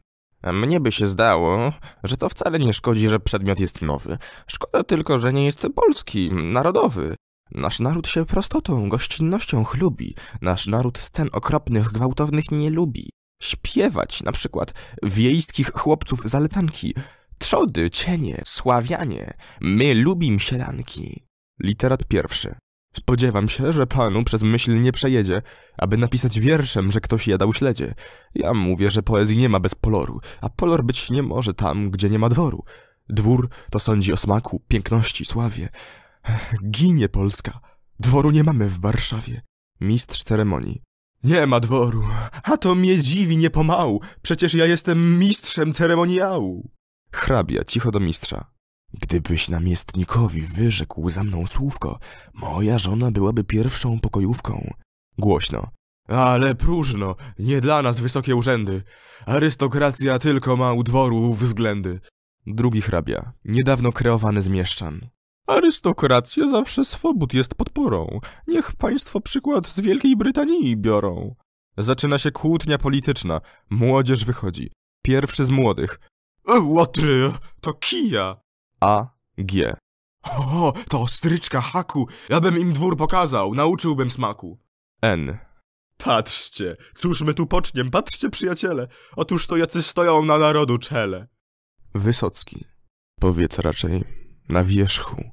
mnie by się zdało, że to wcale nie szkodzi, że przedmiot jest nowy. Szkoda tylko, że nie jest polski, narodowy. Nasz naród się prostotą, gościnnością chlubi. Nasz naród scen okropnych, gwałtownych nie lubi. Śpiewać na przykład wiejskich chłopców zalecanki. Trzody, cienie, sławianie. My lubim sielanki. Literat pierwszy. Spodziewam się, że panu przez myśl nie przejedzie, aby napisać wierszem, że ktoś jadał śledzie. Ja mówię, że poezji nie ma bez poloru, a polor być nie może tam, gdzie nie ma dworu. Dwór to sądzi o smaku, piękności, sławie. Ginie Polska. Dworu nie mamy w Warszawie. Mistrz ceremonii. Nie ma dworu, a to mnie dziwi niepomału. Przecież ja jestem mistrzem ceremoniału. Hrabia cicho do mistrza. Gdybyś namiestnikowi wyrzekł za mną słówko, moja żona byłaby pierwszą pokojówką. Głośno. Ale próżno, nie dla nas wysokie urzędy. Arystokracja tylko ma u dworu względy. Drugi hrabia, niedawno kreowany z mieszczan. Arystokracja zawsze swobód jest podporą. Niech państwo przykład z Wielkiej Brytanii biorą. Zaczyna się kłótnia polityczna. Młodzież wychodzi. Pierwszy z młodych. Łatry, to kija! A. G. O, to ostryczka haku! Ja bym im dwór pokazał, nauczyłbym smaku. N. Patrzcie, cóż my tu poczniem, patrzcie przyjaciele! Otóż to jacy stoją na narodu czele. Wysocki. Powiedz raczej, na wierzchu.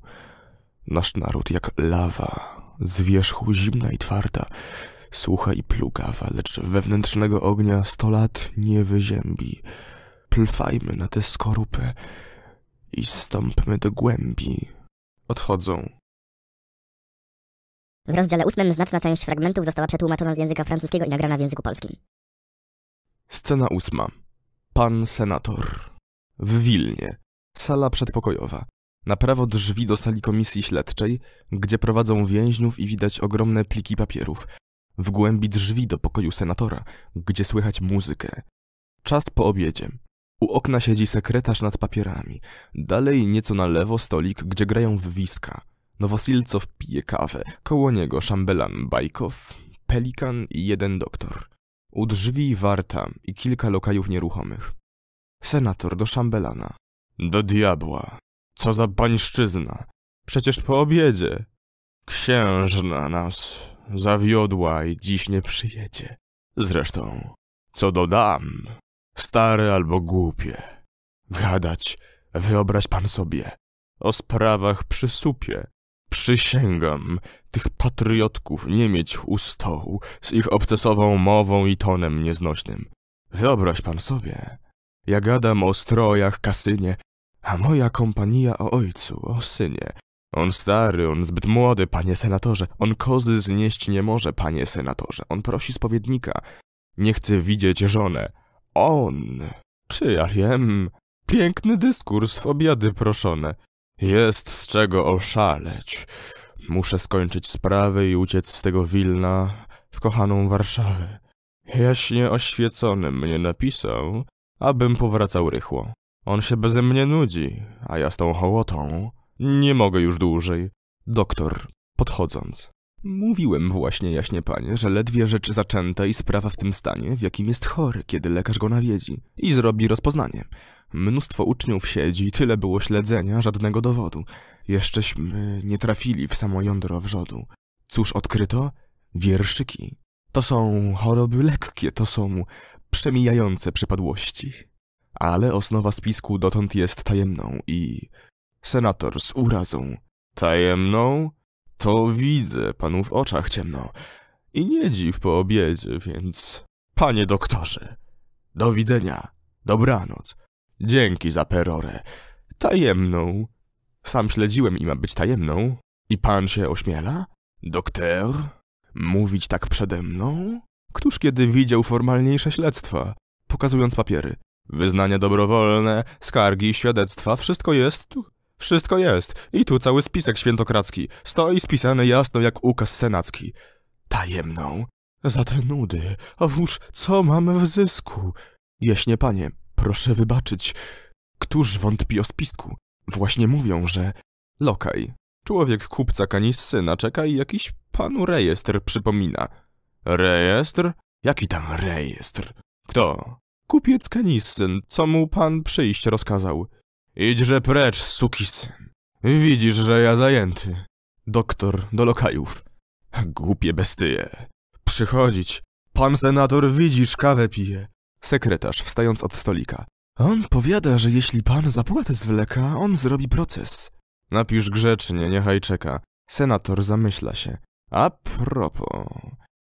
Nasz naród jak lawa, z wierzchu zimna i twarda, sucha i plugawa, lecz wewnętrznego ognia sto lat nie wyziębi. Plfajmy na tę skorupę, i stąpmy do głębi. Odchodzą. W rozdziale ósmym znaczna część fragmentów została przetłumaczona z języka francuskiego i nagrana w języku polskim. Scena ósma. Pan senator. W Wilnie. Sala przedpokojowa. Na prawo drzwi do sali komisji śledczej, gdzie prowadzą więźniów i widać ogromne pliki papierów. W głębi drzwi do pokoju senatora, gdzie słychać muzykę. Czas po obiedzie. U okna siedzi sekretarz nad papierami. Dalej nieco na lewo stolik, gdzie grają w wiska. Nowosilcow pije kawę. Koło niego szambelan Bajkow, pelikan i jeden doktor. U drzwi warta i kilka lokajów nieruchomych. Senator do szambelana. Do diabła. Co za pańszczyzna. Przecież po obiedzie. Księżna nas zawiodła i dziś nie przyjedzie. Zresztą, co dodam, stare albo głupie. Gadać, wyobraź pan sobie, o sprawach przy supie. Przysięgam, tych patriotków nie mieć u stołu z ich obcesową mową i tonem nieznośnym. Wyobraź pan sobie, ja gadam o strojach, kasynie, a moja kompania o ojcu, o synie. On stary, on zbyt młody, panie senatorze. On kozy znieść nie może, panie senatorze. On prosi spowiednika. Nie chce widzieć żonę on. Czy ja wiem? Piękny dyskurs w obiady proszone. Jest z czego oszaleć. Muszę skończyć sprawy i uciec z tego Wilna w kochaną Warszawę. Jaśnie oświecony mnie napisał, abym powracał rychło. On się beze mnie nudzi, a ja z tą hołotą. Nie mogę już dłużej. Doktor, podchodząc. Mówiłem właśnie, jaśnie panie, że ledwie rzecz zaczęta i sprawa w tym stanie, w jakim jest chory, kiedy lekarz go nawiedzi i zrobi rozpoznanie. Mnóstwo uczniów siedzi, tyle było śledzenia, żadnego dowodu. Jeszcześmy nie trafili w samo jądro wrzodu. Cóż odkryto? Wierszyki. To są choroby lekkie, to są przemijające przypadłości. Ale osnowa spisku dotąd jest tajemną i... Senator z urazą. Tajemną? To widzę panu w oczach ciemno. I nie dziw po obiedzie, więc... Panie doktorze, do widzenia, dobranoc. Dzięki za perorę. Tajemną. Sam śledziłem i ma być tajemną. I pan się ośmiela? Doktor? Mówić tak przede mną? Któż kiedy widział formalniejsze śledztwa? Pokazując papiery. Wyznania dobrowolne, skargi, świadectwa, wszystko jest tu? Wszystko jest. I tu cały spisek świętokradzki. Stoi spisany jasno jak ukaz senacki. Tajemną. Za te nudy. A wóż, co mam w zysku? Jaśnie panie, proszę wybaczyć. Któż wątpi o spisku? Właśnie mówią, że... Lokaj. Człowiek kupca kanissyna czeka i jakiś panu rejestr przypomina. Rejestr? Jaki tam rejestr? Kto? Kupiec kanissyn, co mu pan przyjść rozkazał. Idźże precz, sukis. Widzisz, że ja zajęty. Doktor do lokajów. Głupie bestyje. Przychodzić. Pan senator widzisz, kawę pije. Sekretarz, wstając od stolika. On powiada, że jeśli pan zapłatę zwleka, on zrobi proces. Napisz grzecznie, niechaj czeka. Senator zamyśla się. A propos,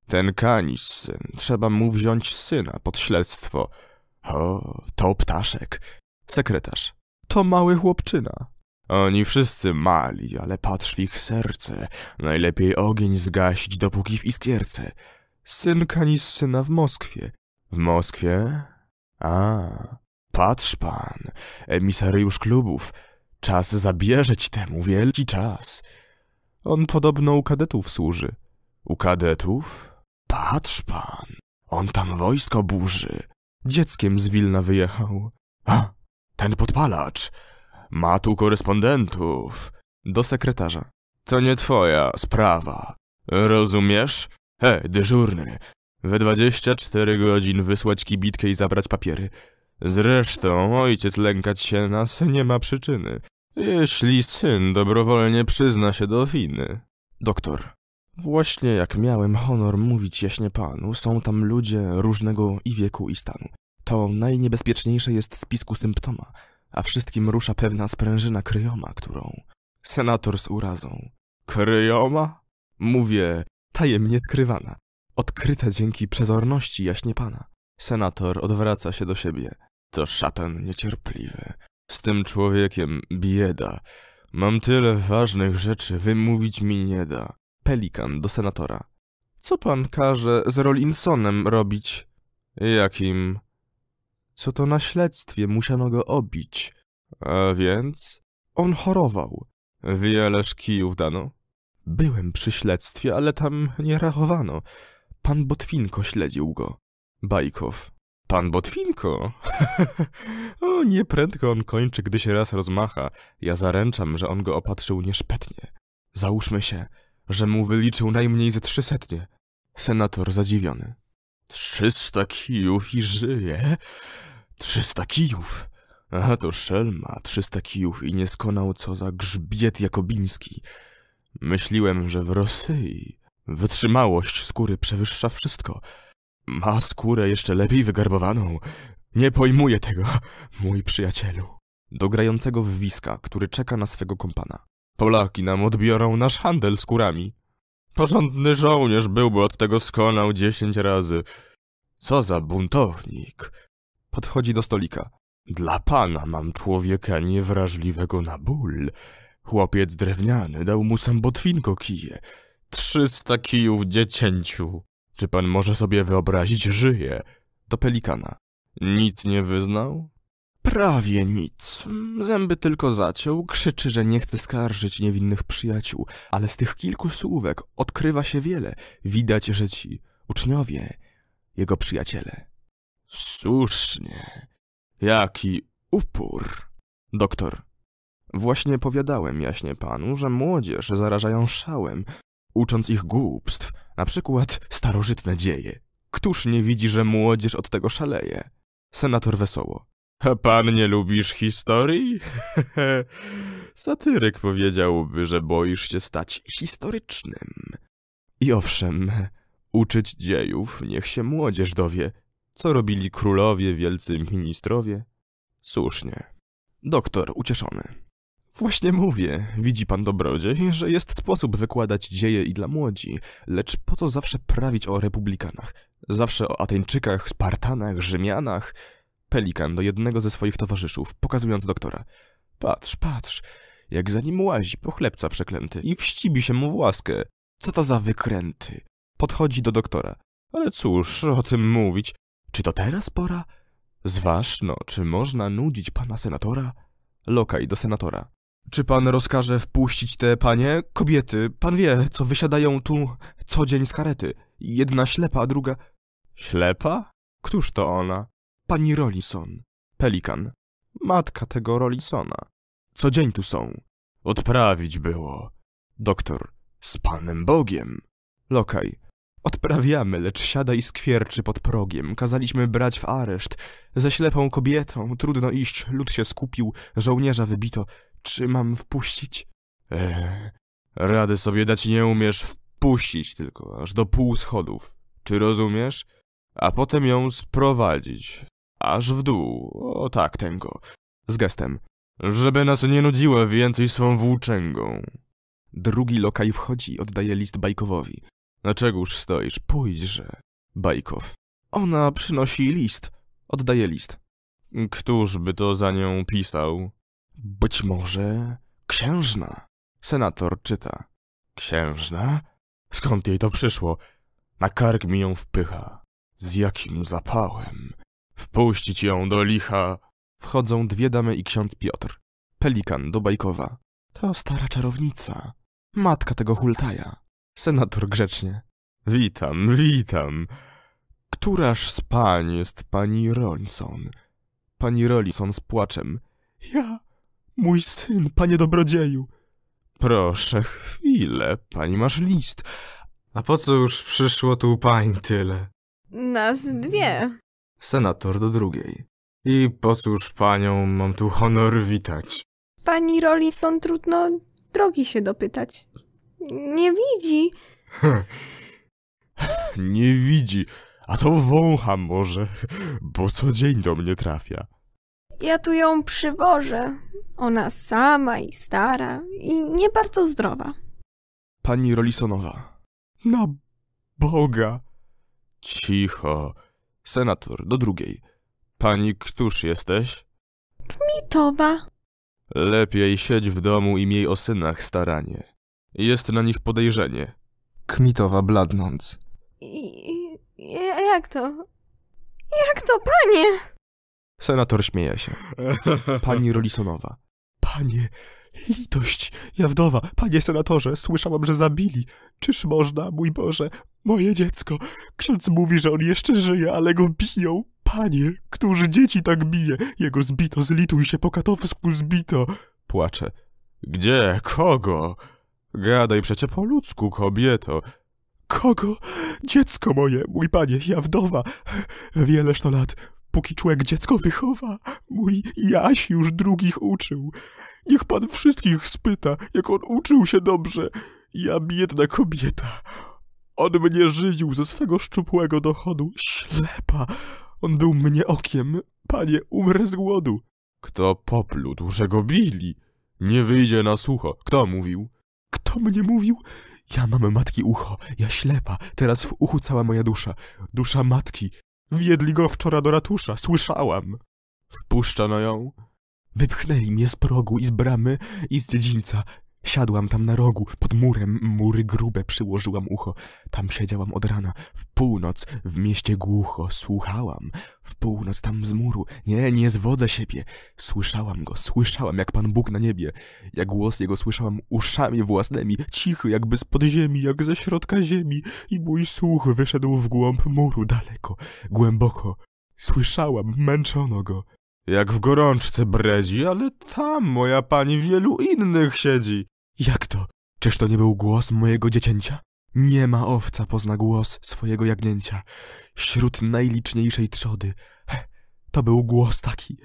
ten kanis trzeba mu wziąć syna pod śledztwo. O, to ptaszek. Sekretarz, to mały chłopczyna. Oni wszyscy mali, ale patrz w ich serce. Najlepiej ogień zgasić, dopóki w iskierce. Synka niż syna w Moskwie. W Moskwie? A, patrz pan, emisariusz klubów. Czas zabierzeć temu, wielki czas. On podobno u kadetów służy. U kadetów? Patrz pan, on tam wojsko burzy. Dzieckiem z Wilna wyjechał. Ha! Ten podpalacz. Ma tu korespondentów. Do sekretarza. To nie twoja sprawa. Rozumiesz? Hej, dyżurny. We 24 godzin wysłać kibitkę i zabrać papiery. Zresztą ojciec lękać się nas nie ma przyczyny. Jeśli syn dobrowolnie przyzna się do winy. Doktor. Właśnie jak miałem honor mówić jaśnie panu, są tam ludzie różnego i wieku i stanu. To najniebezpieczniejsze jest spisku symptoma, a wszystkim rusza pewna sprężyna kryjoma, którą... Senator z urazą. Kryjoma? Mówię, tajemnie skrywana. Odkryta dzięki przezorności jaśnie pana. Senator odwraca się do siebie. To szatan niecierpliwy. Z tym człowiekiem bieda. Mam tyle ważnych rzeczy, wymówić mi nie da. Pelikan do senatora. Co pan każe z Rollinsonem robić? Jakim? co to na śledztwie musiano go obić. A więc? On chorował. Wieleż kijów dano. Byłem przy śledztwie, ale tam nie rachowano. Pan Botwinko śledził go. Bajkow. Pan Botwinko? o, nieprędko on kończy, gdy się raz rozmacha. Ja zaręczam, że on go opatrzył nieszpetnie. Załóżmy się, że mu wyliczył najmniej ze trzysetnie. Senator zadziwiony. Trzysta kijów i żyje. Trzysta kijów. A to szelma, trzysta kijów i nie skonał co za grzbiet jakobiński. Myśliłem, że w Rosji wytrzymałość skóry przewyższa wszystko. Ma skórę jeszcze lepiej wygarbowaną. Nie pojmuję tego, mój przyjacielu. Do grającego w wiska, który czeka na swego kompana. Polaki nam odbiorą nasz handel skórami. Porządny żołnierz byłby od tego skonał dziesięć razy. Co za buntownik. Podchodzi do stolika. Dla pana mam człowieka niewrażliwego na ból. Chłopiec drewniany dał mu sam botwinko kije. Trzysta kijów dziecięciu. Czy pan może sobie wyobrazić, żyje? Do pelikana. Nic nie wyznał? Prawie nic. Zęby tylko zaciął, krzyczy, że nie chce skarżyć niewinnych przyjaciół, ale z tych kilku słówek odkrywa się wiele. Widać, że ci uczniowie, jego przyjaciele. Słusznie. Jaki upór. Doktor. Właśnie powiadałem jaśnie panu, że młodzież zarażają szałem, ucząc ich głupstw, na przykład starożytne dzieje. Któż nie widzi, że młodzież od tego szaleje? Senator wesoło. A pan nie lubisz historii? Satyryk powiedziałby, że boisz się stać historycznym. I owszem, uczyć dziejów niech się młodzież dowie, co robili królowie, wielcy ministrowie. Słusznie. Doktor ucieszony. Właśnie mówię, widzi pan dobrodziej, że jest sposób wykładać dzieje i dla młodzi, lecz po to zawsze prawić o republikanach, zawsze o Ateńczykach, Spartanach, Rzymianach, pelikan do jednego ze swoich towarzyszów, pokazując doktora. Patrz, patrz, jak za nim łazi pochlebca przeklęty i wścibi się mu w łaskę. Co to za wykręty? Podchodzi do doktora. Ale cóż, o tym mówić. Czy to teraz pora? Zważno, czy można nudzić pana senatora? Lokaj do senatora. Czy pan rozkaże wpuścić te panie? Kobiety, pan wie, co wysiadają tu co dzień z karety. Jedna ślepa, a druga... Ślepa? Któż to ona? Pani Rolison. Pelikan. Matka tego Rolisona. Co dzień tu są. Odprawić było. Doktor. Z Panem Bogiem. Lokaj. Odprawiamy, lecz siada i skwierczy pod progiem. Kazaliśmy brać w areszt. Ze ślepą kobietą. Trudno iść. Lud się skupił. Żołnierza wybito. Czy mam wpuścić? Eee, rady sobie dać nie umiesz. Wpuścić tylko, aż do pół schodów. Czy rozumiesz? A potem ją sprowadzić. Aż w dół, o tak tęgo. Z gestem. Żeby nas nie nudziła więcej swą włóczęgą. Drugi lokaj wchodzi, oddaje list Bajkowowi. Na stoisz? Pójdźże. Bajkow. Ona przynosi list. Oddaje list. Któż by to za nią pisał? Być może księżna. Senator czyta. Księżna? Skąd jej to przyszło? Na kark mi ją wpycha. Z jakim zapałem. Wpuścić ją do licha. Wchodzą dwie damy i ksiądz Piotr. Pelikan do Bajkowa. To stara czarownica. Matka tego hultaja. Senator grzecznie. Witam, witam. Któraż z pań jest pani Rolison? Pani Rolison z płaczem. Ja, mój syn, panie dobrodzieju. Proszę, chwilę, pani masz list. A po co już przyszło tu pań tyle? Nas dwie senator do drugiej. I po cóż panią mam tu honor witać? Pani Rollison są trudno drogi się dopytać. Nie widzi. nie widzi, a to wącha może, bo co dzień do mnie trafia. Ja tu ją przywożę. Ona sama i stara i nie bardzo zdrowa. Pani Rolisonowa. Na Boga. Cicho. Senator do drugiej. Pani, któż jesteś? Kmitowa. Lepiej siedź w domu i miej o synach staranie. Jest na nich podejrzenie. Kmitowa bladnąc. I, jak to? Jak to, panie? Senator śmieje się. Pani Rolisonowa. Panie, litość, ja wdowa, panie senatorze, słyszałam, że zabili. Czyż można, mój Boże, Moje dziecko. Ksiądz mówi, że on jeszcze żyje, ale go biją. Panie, któż dzieci tak bije? Jego zbito, zlituj się, po katowsku zbito. Płacze. Gdzie? Kogo? Gadaj przecie po ludzku, kobieto. Kogo? Dziecko moje, mój panie, ja wdowa. Wieleż to lat, póki człowiek dziecko wychowa. Mój Jaś już drugich uczył. Niech pan wszystkich spyta, jak on uczył się dobrze. Ja biedna kobieta. On mnie żywił ze swego szczupłego dochodu. Ślepa. On był mnie okiem. Panie, umrę z głodu. Kto poplótł, że go bili? Nie wyjdzie na sucho. Kto mówił? Kto mnie mówił? Ja mam matki ucho, ja ślepa, teraz w uchu cała moja dusza. Dusza matki. Wiedli go wczoraj do ratusza, słyszałam. Wpuszczono ją. Wypchnęli mnie z progu i z bramy i z dziedzińca. Siadłam tam na rogu, pod murem, mury grube przyłożyłam ucho. Tam siedziałam od rana, w północ, w mieście głucho, słuchałam. W północ tam z muru, nie, nie zwodzę siebie. Słyszałam go, słyszałam jak Pan Bóg na niebie. Ja głos jego słyszałam uszami własnymi, cichy jakby z podziemi, jak ze środka ziemi. I mój słuch wyszedł w głąb muru, daleko, głęboko. Słyszałam, męczono go. Jak w gorączce bredzi, ale tam moja pani wielu innych siedzi. Jak to? Czyż to nie był głos mojego dziecięcia? Nie ma owca pozna głos swojego jagnięcia. Śród najliczniejszej trzody. To był głos taki.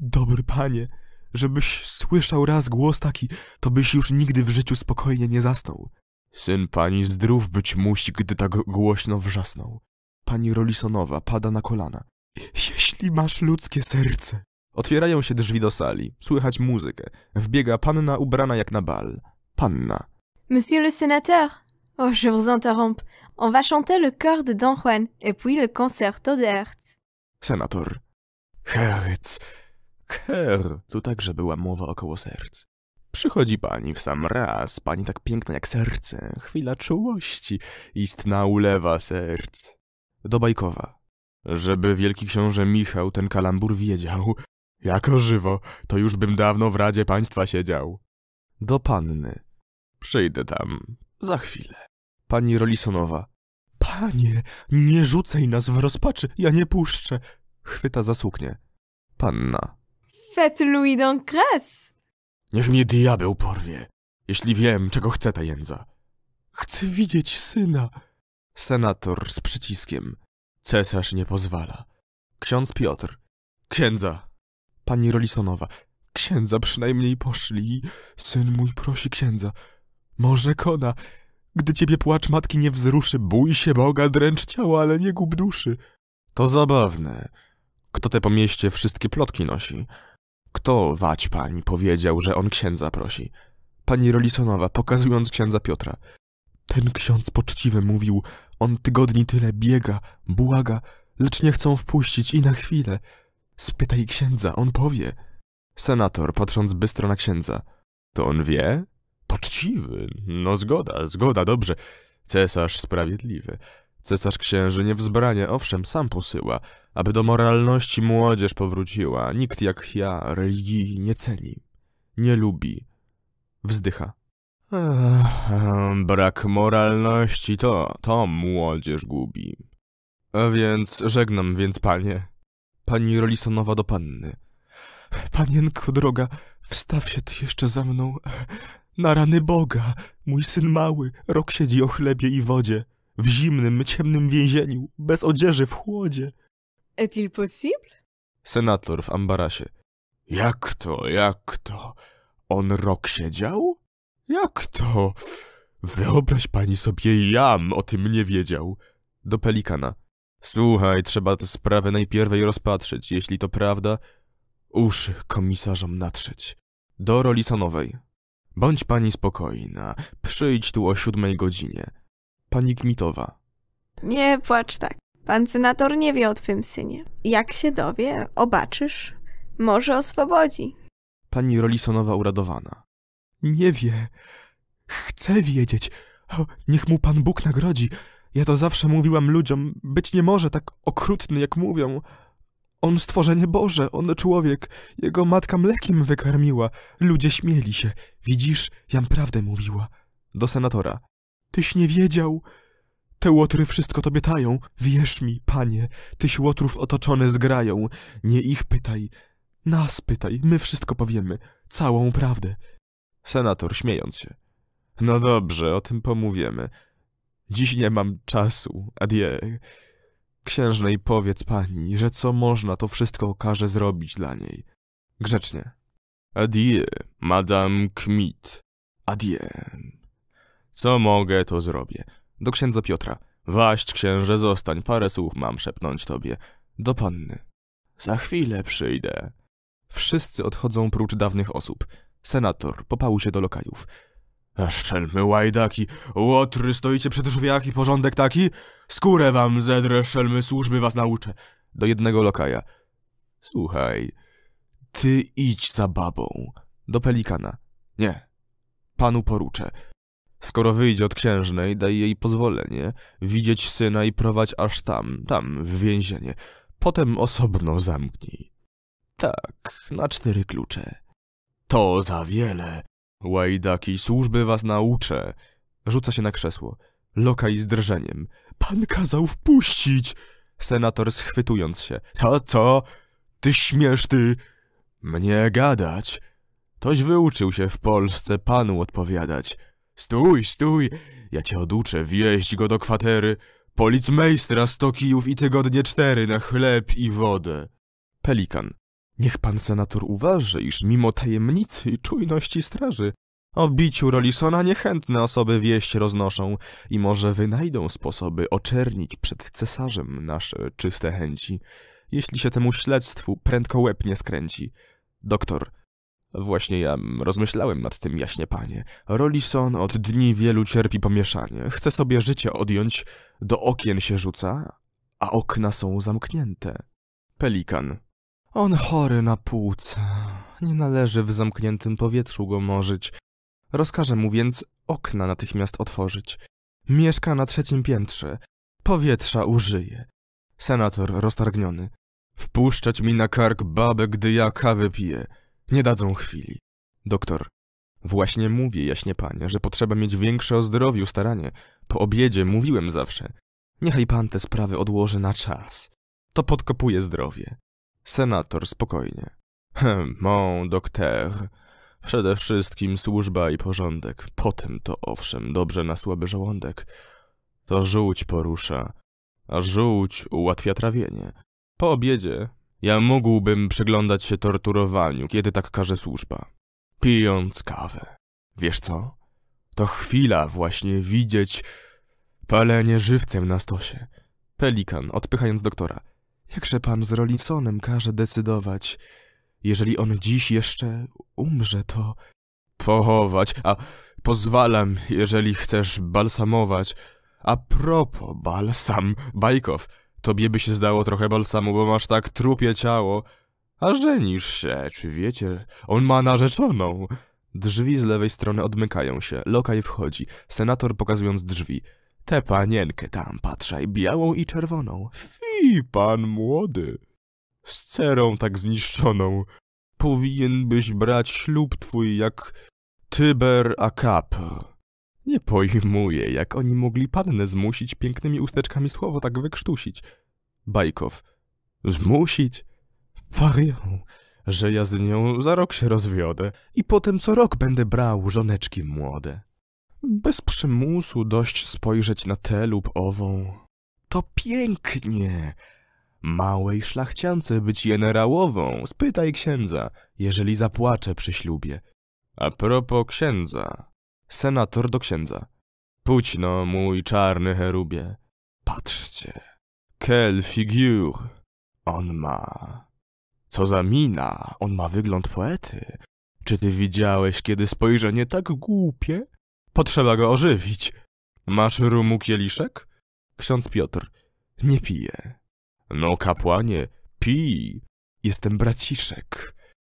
Dobry panie, żebyś słyszał raz głos taki, to byś już nigdy w życiu spokojnie nie zasnął. Syn pani zdrów być musi, gdy tak głośno wrzasnął. Pani Rolisonowa pada na kolana. Jeśli masz ludzkie serce, Otwierają się drzwi do sali, słychać muzykę. Wbiega panna ubrana jak na bal. Panna. Monsieur le sénateur, oh, je vous interromps. On va chanter le cœur de Don Juan et puis le concerto de Hertz. Senator. Hertz. Ker. Tu także była mowa około serc. Przychodzi pani w sam raz, pani tak piękna jak serce, chwila czułości, istna ulewa serc. Do Bajkowa. Żeby wielki książę Michał ten kalambur wiedział, jako żywo, to już bym dawno w Radzie Państwa siedział. Do panny. Przyjdę tam. Za chwilę. Pani Rolisonowa. Panie, nie rzucaj nas w rozpaczy, ja nie puszczę. Chwyta za suknię. Panna. Faites Louis Niech mnie diabeł porwie, jeśli wiem, czego chce ta jędza. Chcę widzieć syna. Senator z przyciskiem. Cesarz nie pozwala. Ksiądz Piotr. Księdza, Pani Rolisonowa. Księdza przynajmniej poszli. Syn mój prosi księdza. Może kona. Gdy ciebie płacz matki nie wzruszy, bój się Boga, dręcz ciała, ale nie gub duszy. To zabawne. Kto te po mieście wszystkie plotki nosi? Kto, wać pani, powiedział, że on księdza prosi? Pani Rolisonowa, pokazując księdza Piotra. Ten ksiądz poczciwy mówił, on tygodni tyle biega, błaga, lecz nie chcą wpuścić i na chwilę. Spytaj księdza, on powie. Senator, patrząc bystro na księdza. To on wie? Poczciwy. No zgoda, zgoda, dobrze. Cesarz sprawiedliwy. Cesarz księży nie wzbrania, owszem, sam posyła, aby do moralności młodzież powróciła. Nikt jak ja religii nie ceni, nie lubi. Wzdycha. Ech, brak moralności to, to młodzież gubi. A więc żegnam więc, panie pani Rolisonowa do panny. Panienko droga, wstaw się ty jeszcze za mną. Na rany Boga, mój syn mały, rok siedzi o chlebie i wodzie. W zimnym, ciemnym więzieniu, bez odzieży, w chłodzie. Est il possible? Senator w ambarasie. Jak to, jak to? On rok siedział? Jak to? Wyobraź pani sobie, jam o tym nie wiedział. Do pelikana. Słuchaj, trzeba tę sprawę najpierw rozpatrzyć, jeśli to prawda, uszy komisarzom natrzeć. Do Rolisonowej. Bądź pani spokojna, przyjdź tu o siódmej godzinie. Pani Gmitowa. Nie płacz tak. Pan senator nie wie o twym synie. Jak się dowie, obaczysz, może oswobodzi. Pani Rolisonowa uradowana. Nie wie. Chcę wiedzieć. O, niech mu Pan Bóg nagrodzi. Ja to zawsze mówiłam ludziom, być nie może tak okrutny, jak mówią. On stworzenie Boże, on człowiek, jego matka mlekiem wykarmiła. Ludzie śmieli się. Widzisz, jam prawdę mówiła. Do senatora. Tyś nie wiedział. Te łotry wszystko tobie tają. Wierz mi, panie, tyś łotrów otoczone zgrają. Nie ich pytaj. Nas pytaj, my wszystko powiemy. Całą prawdę. Senator, śmiejąc się. No dobrze, o tym pomówimy. Dziś nie mam czasu, adieu. Księżnej powiedz pani, że co można, to wszystko każe zrobić dla niej. Grzecznie. Adieu, madame Kmit. Adieu. Co mogę, to zrobię. Do księdza Piotra. Waść, księże, zostań, parę słów mam szepnąć tobie. Do panny. Za chwilę przyjdę. Wszyscy odchodzą prócz dawnych osób. Senator popał się do lokajów. Szelmy, łajdaki, łotry, stoicie przed żwiaki, porządek taki? Skórę wam zedrę, szelmy, służby was nauczę. Do jednego lokaja. Słuchaj, ty idź za babą. Do pelikana. Nie, panu poruczę. Skoro wyjdzie od księżnej, daj jej pozwolenie widzieć syna i prowadź aż tam, tam, w więzienie. Potem osobno zamknij. Tak, na cztery klucze. To za wiele. Łajdaki, służby was nauczę. Rzuca się na krzesło. Lokaj z drżeniem. Pan kazał wpuścić! Senator schwytując się. Co, co? Ty śmiesz, ty! Mnie gadać! Toś wyuczył się w Polsce panu odpowiadać. Stój, stój! Ja cię oduczę, wieść go do kwatery. Policmejstra sto kijów i tygodnie cztery na chleb i wodę. Pelikan. Niech pan senator uważa, iż mimo tajemnicy i czujności straży, o biciu Rolisona niechętne osoby wieść roznoszą i może wynajdą sposoby oczernić przed cesarzem nasze czyste chęci, jeśli się temu śledztwu prędko łeb nie skręci. Doktor, Właśnie ja rozmyślałem nad tym, jaśnie panie. Rolison od dni wielu cierpi pomieszanie. Chce sobie życie odjąć, do okien się rzuca, a okna są zamknięte. Pelikan. On chory na płuca. Nie należy w zamkniętym powietrzu go morzyć. Rozkażę mu więc okna natychmiast otworzyć. Mieszka na trzecim piętrze. Powietrza użyje. Senator roztargniony. Wpuszczać mi na kark babę, gdy ja kawę piję. Nie dadzą chwili. Doktor. Właśnie mówię, jaśnie panie, że potrzeba mieć większe o zdrowiu staranie. Po obiedzie mówiłem zawsze. Niechaj pan te sprawy odłoży na czas. To podkopuje zdrowie. Senator spokojnie. Mon docteur. Przede wszystkim służba i porządek. Potem to owszem, dobrze na słaby żołądek. To żółć porusza, a żółć ułatwia trawienie. Po obiedzie ja mógłbym przyglądać się torturowaniu, kiedy tak każe służba. Pijąc kawę. Wiesz co? To chwila właśnie widzieć palenie żywcem na stosie. Pelikan, odpychając doktora. Jakże pan z Rollinsonem każe decydować? Jeżeli on dziś jeszcze umrze, to... Pochować, a pozwalam, jeżeli chcesz balsamować. A propos balsam, Bajkow, tobie by się zdało trochę balsamu, bo masz tak trupie ciało. A żenisz się, czy wiecie, on ma narzeczoną. Drzwi z lewej strony odmykają się, Lokaj wchodzi, senator pokazując drzwi. Tę panienkę tam patrzaj, białą i czerwoną. Fi, pan młody. Z cerą tak zniszczoną. Powinien byś brać ślub twój jak Tyber Akap. Nie pojmuję, jak oni mogli pannę zmusić pięknymi usteczkami słowo tak wykrztusić. Bajkow. Zmusić? Parią, że ja z nią za rok się rozwiodę i potem co rok będę brał żoneczki młode bez przymusu dość spojrzeć na tę lub ową. To pięknie! Małej szlachciance być generałową, spytaj księdza, jeżeli zapłaczę przy ślubie. A propos księdza. Senator do księdza. no, mój czarny herubie. Patrzcie. Quelle figure. On ma... Co za mina, on ma wygląd poety. Czy ty widziałeś kiedy spojrzenie tak głupie? Potrzeba go ożywić. Masz rumu kieliszek? Ksiądz Piotr. Nie piję. No, kapłanie, pij. Jestem braciszek.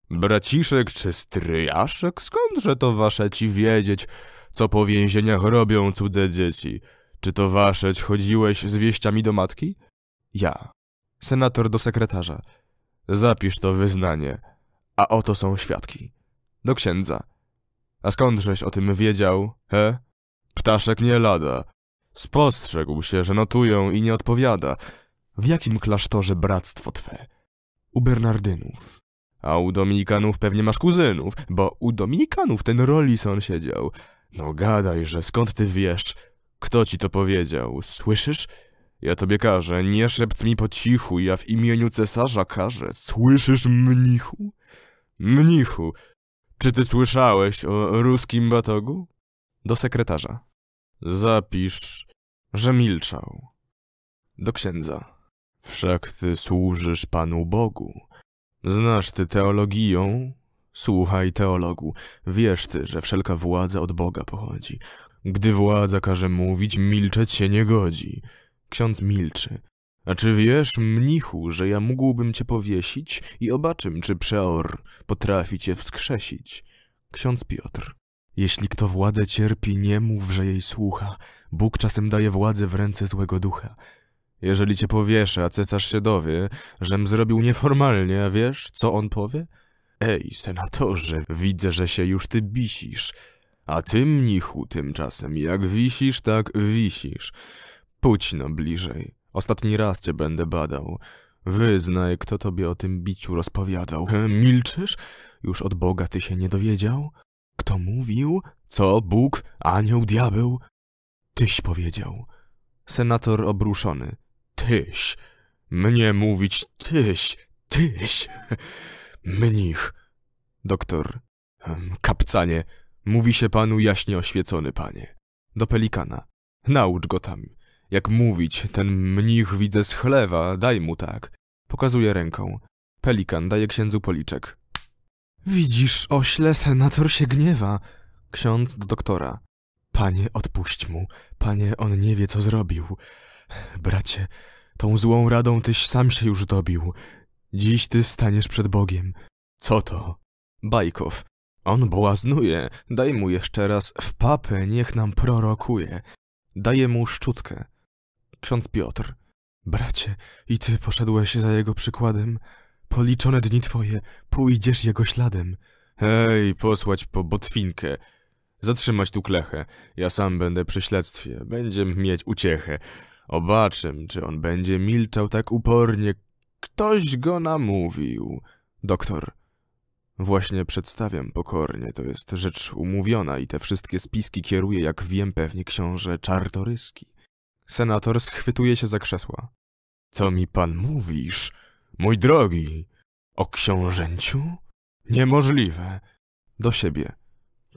Braciszek czy stryjaszek? Skądże to wasze ci wiedzieć, co po więzieniach robią cudze dzieci? Czy to waszeć chodziłeś z wieściami do matki? Ja. Senator do sekretarza. Zapisz to wyznanie. A oto są świadki. Do księdza. A skądżeś o tym wiedział, he? Ptaszek nie lada. Spostrzegł się, że notują i nie odpowiada. W jakim klasztorze bractwo twe? U Bernardynów. A u Dominikanów pewnie masz kuzynów, bo u Dominikanów ten Rollison siedział. No gadaj, że skąd ty wiesz? Kto ci to powiedział? Słyszysz? Ja tobie każę, nie szepc mi po cichu, ja w imieniu cesarza każę. Słyszysz, mnichu? Mnichu, czy ty słyszałeś o ruskim batogu? Do sekretarza. Zapisz, że milczał. Do księdza. Wszak ty służysz Panu Bogu. Znasz ty teologię? Słuchaj teologu. Wiesz ty, że wszelka władza od Boga pochodzi. Gdy władza każe mówić, milczeć się nie godzi. Ksiądz milczy. A czy wiesz, mnichu, że ja mógłbym cię powiesić i obaczym, czy przeor potrafi cię wskrzesić? Ksiądz Piotr. Jeśli kto władzę cierpi, nie mów, że jej słucha. Bóg czasem daje władzę w ręce złego ducha. Jeżeli cię powieszę, a cesarz się dowie, żem zrobił nieformalnie, a wiesz, co on powie? Ej, senatorze, widzę, że się już ty bisisz. A ty, mnichu, tymczasem, jak wisisz, tak wisisz. Pójdź no bliżej. Ostatni raz cię będę badał. Wyznaj, kto tobie o tym biciu rozpowiadał. E, milczysz? Już od Boga ty się nie dowiedział? Kto mówił? Co? Bóg? Anioł? Diabeł? Tyś powiedział. Senator obruszony. Tyś. Mnie mówić tyś. Tyś. Mnich. Doktor. Kapcanie. Mówi się panu jaśnie oświecony, panie. Do pelikana. Naucz go tam. Jak mówić, ten mnich widzę z chlewa, daj mu tak. Pokazuje ręką. Pelikan daje księdzu policzek. Widzisz, ośle, senator się gniewa. Ksiądz do doktora. Panie, odpuść mu. Panie, on nie wie, co zrobił. Bracie, tą złą radą tyś sam się już dobił. Dziś ty staniesz przed Bogiem. Co to? Bajkow. On błaznuje. Daj mu jeszcze raz w papę, niech nam prorokuje. Daje mu szczutkę ksiądz Piotr. Bracie, i ty poszedłeś za jego przykładem. Policzone dni twoje, pójdziesz jego śladem. Hej, posłać po botwinkę. Zatrzymać tu klechę. Ja sam będę przy śledztwie. Będzie mieć uciechę. Obaczę, czy on będzie milczał tak upornie. Ktoś go namówił. Doktor. Właśnie przedstawiam pokornie, to jest rzecz umówiona i te wszystkie spiski kieruje, jak wiem pewnie, książę Czartoryski. Senator schwytuje się za krzesła. Co mi pan mówisz, mój drogi? O książęciu? Niemożliwe. Do siebie.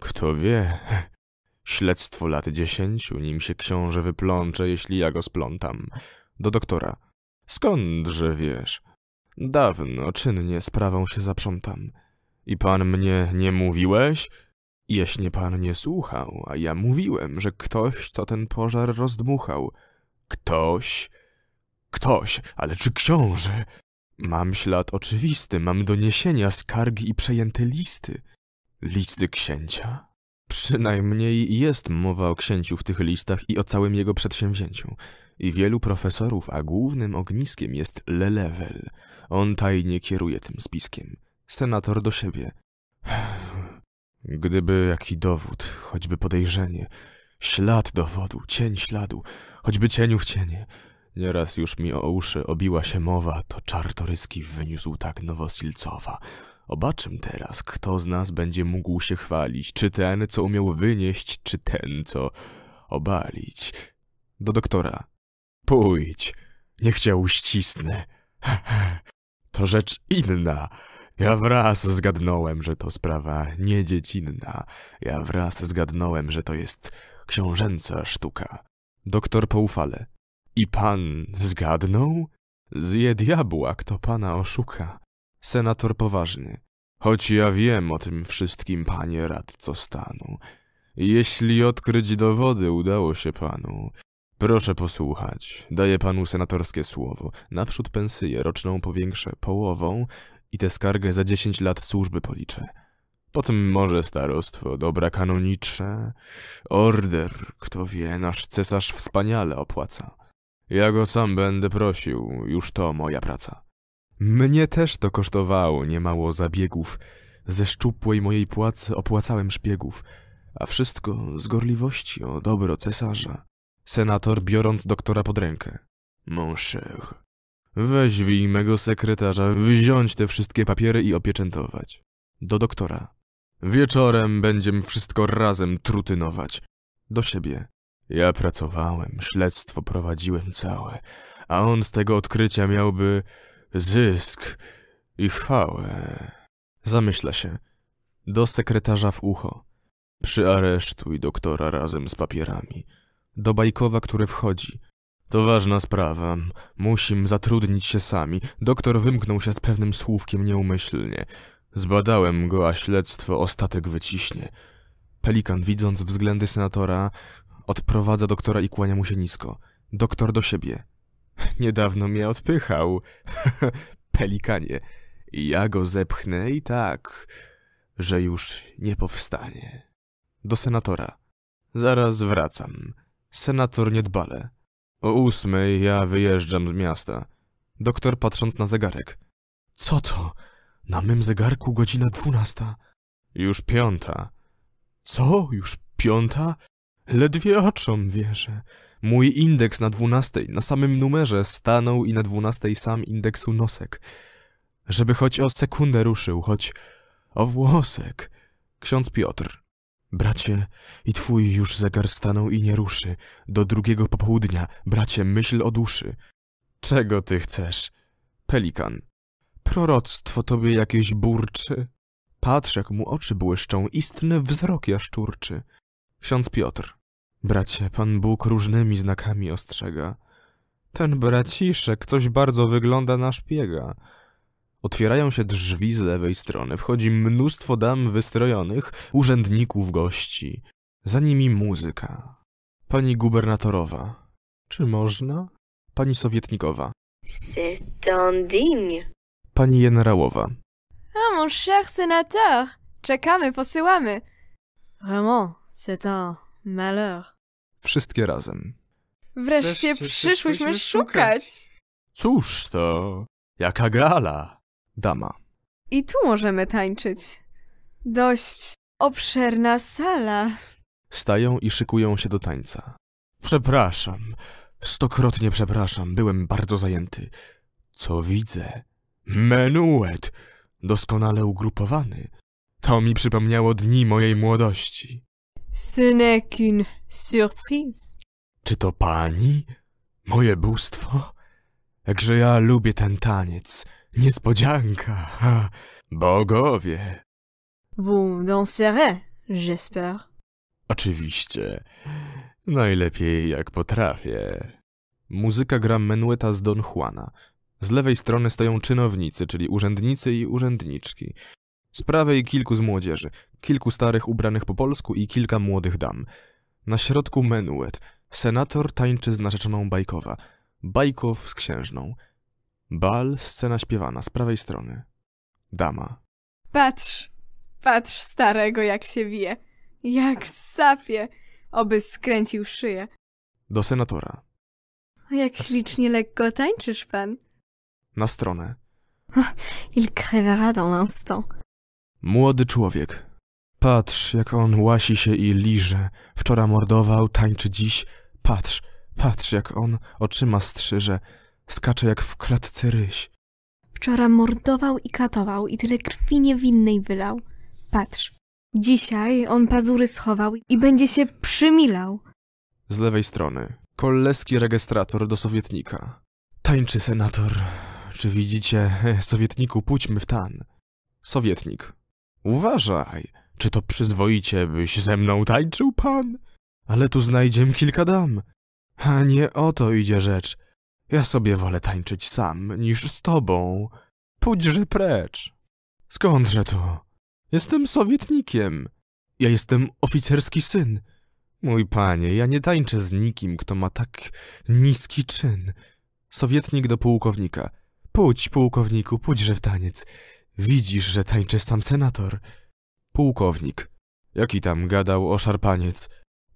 Kto wie? Śledztwo lat dziesięciu, nim się książę wyplącze, jeśli ja go splątam. Do doktora. Skądże wiesz? Dawno, czynnie, sprawą się zaprzątam. I pan mnie nie mówiłeś? Jeśli pan nie słuchał, a ja mówiłem, że ktoś to ten pożar rozdmuchał. Ktoś? Ktoś, ale czy książę? Mam ślad oczywisty, mam doniesienia, skargi i przejęte listy. Listy księcia? Przynajmniej jest mowa o księciu w tych listach i o całym jego przedsięwzięciu. I wielu profesorów, a głównym ogniskiem jest Lelewel. On tajnie kieruje tym spiskiem. Senator do siebie. Gdyby jaki dowód, choćby podejrzenie, ślad dowodu, cień śladu, choćby cieniu w cienie. Nieraz już mi o uszy obiła się mowa, to czartoryski wyniósł tak Nowosilcowa. Obaczym teraz, kto z nas będzie mógł się chwalić, czy ten, co umiał wynieść, czy ten, co obalić. Do doktora. Pójdź, niech cię uścisnę. To rzecz inna. Ja wraz zgadnąłem, że to sprawa niedziecinna. Ja wraz zgadnąłem, że to jest książęca sztuka. Doktor poufale. I pan zgadnął? Zje diabła, kto pana oszuka. Senator poważny. Choć ja wiem o tym wszystkim, panie radco stanu. Jeśli odkryć dowody udało się panu, Proszę posłuchać. Daję panu senatorskie słowo. Naprzód pensję roczną powiększę połową i tę skargę za dziesięć lat służby policzę. Potem może starostwo, dobra kanoniczne, order, kto wie, nasz cesarz wspaniale opłaca. Ja go sam będę prosił, już to moja praca. Mnie też to kosztowało niemało zabiegów, ze szczupłej mojej płacy opłacałem szpiegów, a wszystko z gorliwości o dobro cesarza. Senator biorąc doktora pod rękę. Mon Weźwij mego sekretarza wziąć te wszystkie papiery i opieczętować. Do doktora. Wieczorem będziemy wszystko razem trutynować. Do siebie. Ja pracowałem, śledztwo prowadziłem całe, a on z tego odkrycia miałby zysk i chwałę. Zamyśla się. Do sekretarza w ucho. Przyaresztuj doktora razem z papierami. Do Bajkowa, który wchodzi. To ważna sprawa. Musim zatrudnić się sami. Doktor wymknął się z pewnym słówkiem nieumyślnie. Zbadałem go, a śledztwo ostatek wyciśnie. Pelikan, widząc względy senatora, odprowadza doktora i kłania mu się nisko. Doktor do siebie. Niedawno mnie odpychał. Pelikanie. Ja go zepchnę i tak, że już nie powstanie. Do senatora. Zaraz wracam. Senator niedbale. O ósmej ja wyjeżdżam z miasta. Doktor patrząc na zegarek. Co to? Na mym zegarku godzina dwunasta. Już piąta. Co? Już piąta? Ledwie oczom wierzę. Mój indeks na dwunastej, na samym numerze, stanął i na dwunastej sam indeksu nosek. Żeby choć o sekundę ruszył, choć o włosek. Ksiądz Piotr, Bracie, i twój już zegar stanął i nie ruszy. Do drugiego popołudnia, bracie, myśl o duszy. Czego ty chcesz? Pelikan. Proroctwo tobie jakieś burczy. Patrz, jak mu oczy błyszczą, istny wzrok jaszczurczy. Ksiądz Piotr. Bracie, Pan Bóg różnymi znakami ostrzega. Ten braciszek coś bardzo wygląda na szpiega. Otwierają się drzwi z lewej strony, wchodzi mnóstwo dam wystrojonych, urzędników, gości. Za nimi muzyka. Pani gubernatorowa. Czy można? Pani sowietnikowa. C'est un indigne. Pani generałowa. A mon cher sénateur, czekamy, posyłamy. Vraiment, c'est un malheur. Wszystkie razem. Wreszcie, Wreszcie przyszłyśmy szukać. szukać. Cóż to, jaka gala dama. I tu możemy tańczyć. Dość obszerna sala. Stają i szykują się do tańca. Przepraszam, stokrotnie przepraszam, byłem bardzo zajęty. Co widzę? Menuet! Doskonale ugrupowany. To mi przypomniało dni mojej młodości. Ce n'est qu'une surprise. Czy to pani? Moje bóstwo? Jakże ja lubię ten taniec. Niespodzianka. Bogowie. Vous danserez, j'espère. Oczywiście. Najlepiej jak potrafię. Muzyka gra menueta z Don Juana. Z lewej strony stoją czynownicy, czyli urzędnicy i urzędniczki. Z prawej kilku z młodzieży, kilku starych ubranych po polsku i kilka młodych dam. Na środku menuet. Senator tańczy z narzeczoną Bajkowa. Bajkow z księżną. Bal, scena śpiewana z prawej strony. Dama. Patrz, patrz starego, jak się wije. Jak sapie. Oby skręcił szyję. Do senatora. Jak ślicznie lekko tańczysz pan. Na stronę. Il crèvera dans l'instant. Młody człowiek. Patrz, jak on łasi się i liże. Wczoraj mordował, tańczy dziś. Patrz, patrz, jak on oczyma strzyże. Skacze jak w klatce ryś. Wczoraj mordował i katował i tyle krwi niewinnej wylał. Patrz, dzisiaj on pazury schował i będzie się przymilał. Z lewej strony. Kolleski rejestrator do sowietnika. Tańczy senator. Czy widzicie, sowietniku, pójdźmy w tan. Sowietnik. Uważaj, czy to przyzwoicie, byś ze mną tańczył pan? Ale tu znajdziem kilka dam. A nie o to idzie rzecz. Ja sobie wolę tańczyć sam niż z tobą. Pójdźże precz. Skądże to? Jestem sowietnikiem. Ja jestem oficerski syn. Mój panie, ja nie tańczę z nikim, kto ma tak niski czyn. Sowietnik do pułkownika. Pójdź, pułkowniku, pójdźże w taniec. Widzisz, że tańczy sam senator. Pułkownik. Jaki tam gadał o szarpaniec?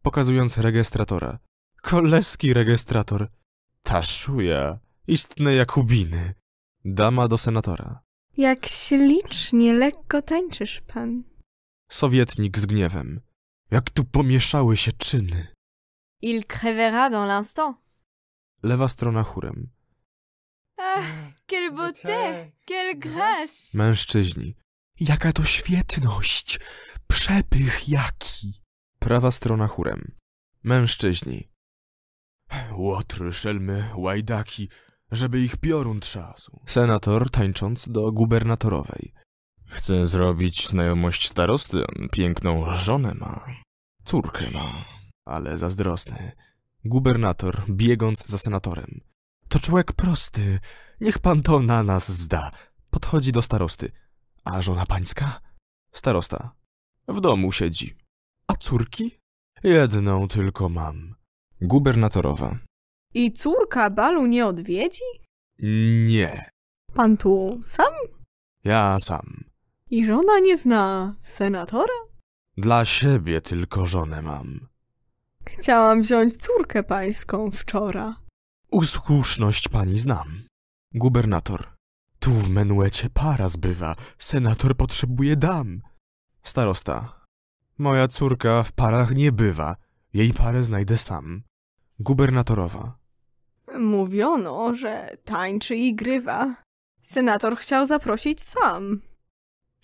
Pokazując rejestratora. Koleski rejestrator. Ta istne Jakubiny. Dama do senatora. Jak ślicznie lekko tańczysz, pan. Sowietnik z gniewem. Jak tu pomieszały się czyny. Il crevera dans l'instant. Lewa strona chórem. Ach, eh, quelle beauté, quelle grâce. Mężczyźni. Jaka to świetność! Przepych jaki! Prawa strona chórem. Mężczyźni. Łotry, szelmy, łajdaki, żeby ich piorun trzasł. Senator tańcząc do gubernatorowej. chcę zrobić znajomość starosty, piękną żonę ma. Córkę ma, ale zazdrosny. Gubernator biegąc za senatorem. To człowiek prosty, niech pan to na nas zda. Podchodzi do starosty. A żona pańska? Starosta. W domu siedzi. A córki? Jedną tylko mam. Gubernatorowa. I córka balu nie odwiedzi? Nie. Pan tu sam? Ja sam. I żona nie zna senatora? Dla siebie tylko żonę mam. Chciałam wziąć córkę pańską wczora. Usłuszność pani znam. Gubernator. Tu w Menuecie para zbywa. Senator potrzebuje dam. Starosta. Moja córka w parach nie bywa. Jej parę znajdę sam gubernatorowa. Mówiono, że tańczy i grywa. Senator chciał zaprosić sam.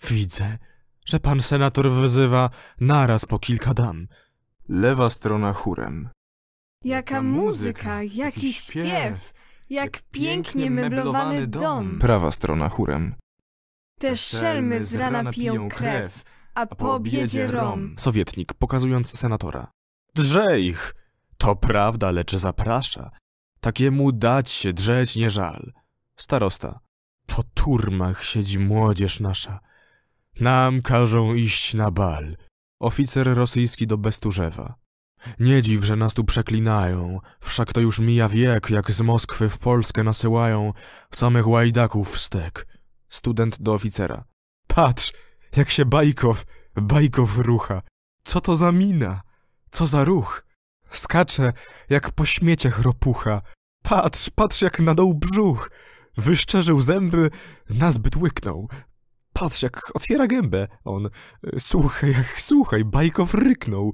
Widzę, że pan senator wyzywa naraz po kilka dam. Lewa strona chórem. Jaka muzyka, jaki śpiew, jak pięknie meblowany dom. Prawa strona chórem. Te szelmy z rana piją krew, a po obiedzie rom. Sowietnik, pokazując senatora. Drze ich! To prawda, lecz zaprasza. Takiemu dać się drzeć nie żal. Starosta, po turmach siedzi młodzież nasza. Nam każą iść na bal. Oficer rosyjski do Besturzewa. Nie dziw, że nas tu przeklinają, wszak to już mija wiek, jak z Moskwy w Polskę nasyłają samych łajdaków wstek. Student do oficera. Patrz, jak się Bajkow, Bajkow rucha. Co to za mina? Co za ruch? Skacze, jak po śmieciach ropucha. Patrz, patrz, jak nadał brzuch. Wyszczerzył zęby, nazbyt łyknął. Patrz, jak otwiera gębę. On, słuchaj, ach, słuchaj, Bajkow ryknął.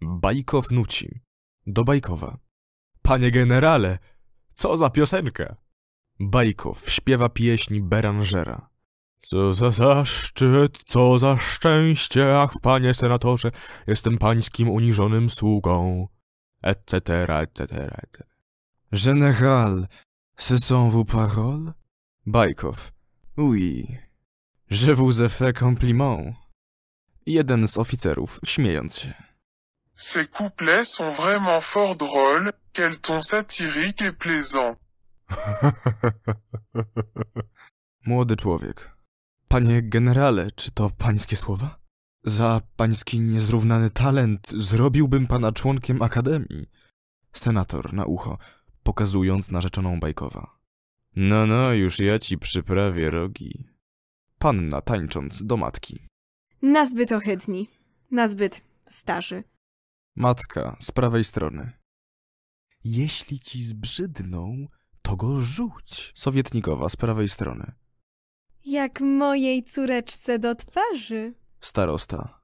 Bajkow nuci. Do Bajkowa. Panie generale, co za piosenka? Bajkow śpiewa pieśni Beranżera. Co za zaszczyt, co za szczęście, ach panie senatorze, jestem pańskim uniżonym sługą etc., etc., etc. Général, ce sont vos paroles? Bajkow. Oui. Je vous ai fait compliment. Jeden z oficerów, śmiejąc się. Ces couplets sont vraiment fort drôles, quel ton satirique et plaisant. Młody człowiek. Panie generale, czy to pańskie słowa? Za pański niezrównany talent zrobiłbym pana członkiem akademii. Senator na ucho, pokazując narzeczoną Bajkowa. No, no, już ja ci przyprawię rogi. Panna tańcząc do matki. Nazbyt ohydni. Nazbyt starzy. Matka z prawej strony. Jeśli ci zbrzydną, to go rzuć. Sowietnikowa z prawej strony. Jak mojej córeczce do twarzy. Starosta.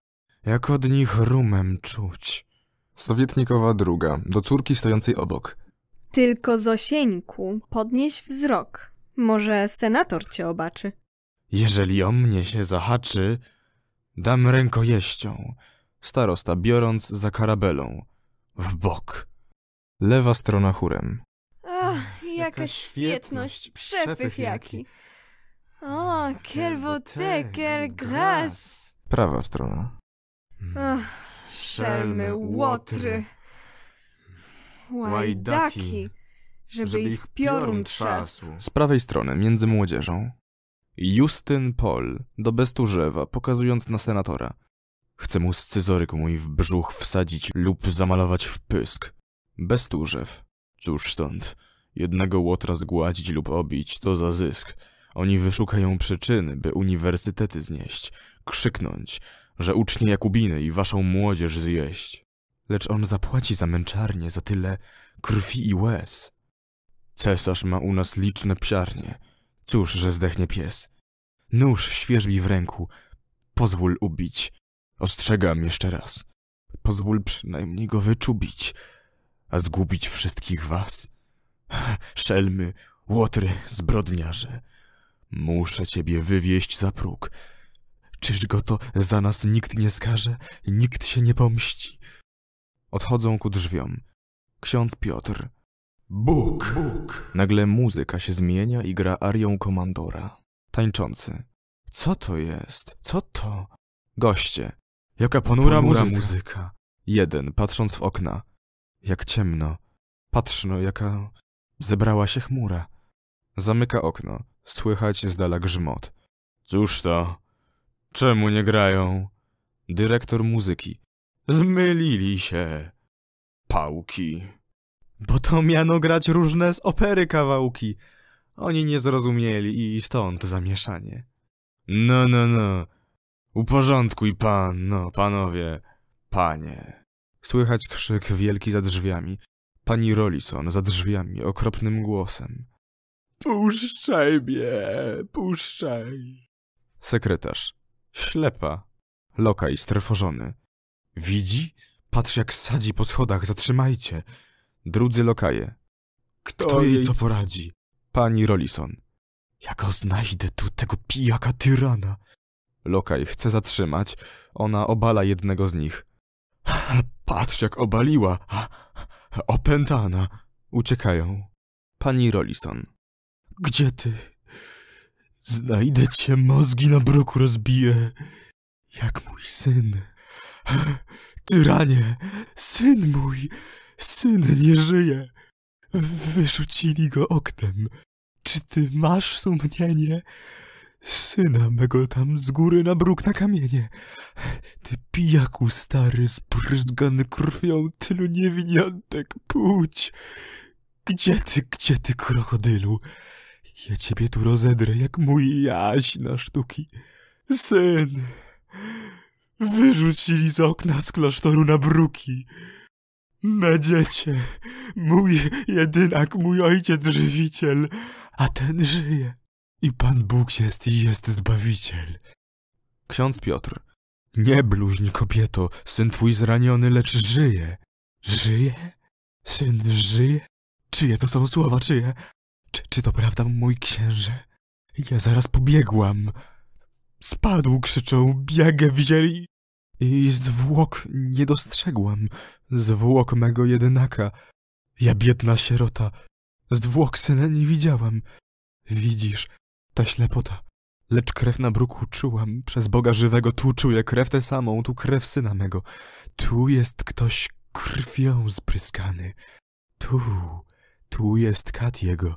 Jak od nich rumem czuć. Sowietnikowa druga, do córki stojącej obok. Tylko Zosieńku, podnieś wzrok. Może senator cię obaczy. Jeżeli o mnie się zahaczy, dam rękojeścią. Starosta biorąc za karabelą. W bok. Lewa strona chórem. Ach, jaka, jaka świetność, przepych jaki. O, quel beauté, quel grâce prawa strona. Ach, szelmy, łotry, łajdaki, żeby, żeby ich piorun trzasł. Z prawej strony, między młodzieżą. Justyn Pol do Besturzewa, pokazując na senatora. Chce mu scyzoryk mój w brzuch wsadzić lub zamalować w pysk. Besturzew. Cóż stąd? Jednego łotra zgładzić lub obić, to za zysk. Oni wyszukają przyczyny, by uniwersytety znieść, krzyknąć, że ucznie Jakubiny i waszą młodzież zjeść. Lecz on zapłaci za męczarnię, za tyle krwi i łez. Cesarz ma u nas liczne psiarnie. Cóż, że zdechnie pies. Nóż świeżbi w ręku. Pozwól ubić. Ostrzegam jeszcze raz. Pozwól przynajmniej go wyczubić, a zgubić wszystkich was. Szelmy, łotry, zbrodniarze. Muszę ciebie wywieźć za próg. Czyż go to za nas nikt nie skaże, nikt się nie pomści? Odchodzą ku drzwiom. Ksiądz Piotr. Bóg! Bóg! Nagle muzyka się zmienia i gra arią komandora. Tańczący. Co to jest? Co to? Goście. Jaka ponura, ponura muzyka. muzyka. Jeden, patrząc w okna. Jak ciemno. Patrzno, jaka zebrała się chmura. Zamyka okno. Słychać z dala grzmot. Cóż to? Czemu nie grają? Dyrektor muzyki. Zmylili się. Pałki. Bo to miano grać różne z opery kawałki. Oni nie zrozumieli i stąd zamieszanie. No, no, no. Uporządkuj pan, no, panowie, panie. Słychać krzyk wielki za drzwiami. Pani Rollison za drzwiami okropnym głosem. Puszczaj mnie, puszczaj. Sekretarz, ślepa, lokaj streforzony. Widzi? Patrz jak sadzi po schodach, zatrzymajcie. Drudzy lokaje. Kto, Kto jej co poradzi? Pani Rolison. Ja go znajdę tu, tego pijaka tyrana. Lokaj chce zatrzymać, ona obala jednego z nich. Patrz jak obaliła. Opętana. Uciekają. Pani Rolison. Gdzie ty? Znajdę cię, mózgi na bruku rozbiję. Jak mój syn. Tyranie, syn mój, syn nie żyje. Wyrzucili go oknem. Czy ty masz sumienie? Syna mego tam z góry na bruk na kamienie. Ty pijaku stary, zbryzgany krwią tylu niewiniątek pójdź. Gdzie ty, gdzie ty, krokodylu? Ja ciebie tu rozedrę jak mój Jaś na sztuki. Syn, wyrzucili z okna z klasztoru na bruki. Me dziecię, mój jedynak, mój ojciec żywiciel, a ten żyje. I Pan Bóg jest i jest Zbawiciel. Ksiądz Piotr. Nie bluźnij, kobieto, syn twój zraniony, lecz żyje. Żyje? Syn żyje? Czyje to są słowa, czyje? Czy, czy to prawda, mój księże? Ja zaraz pobiegłam. Spadł, krzyczał, biegę wzięli. I zwłok nie dostrzegłam. Zwłok mego jedynaka. Ja biedna sierota. Zwłok syna nie widziałam. Widzisz, ta ślepota. Lecz krew na bruku czułam, przez Boga żywego tu czuję krew tę samą, tu krew syna mego. Tu jest ktoś krwią zbryskany. Tu, tu jest kat jego.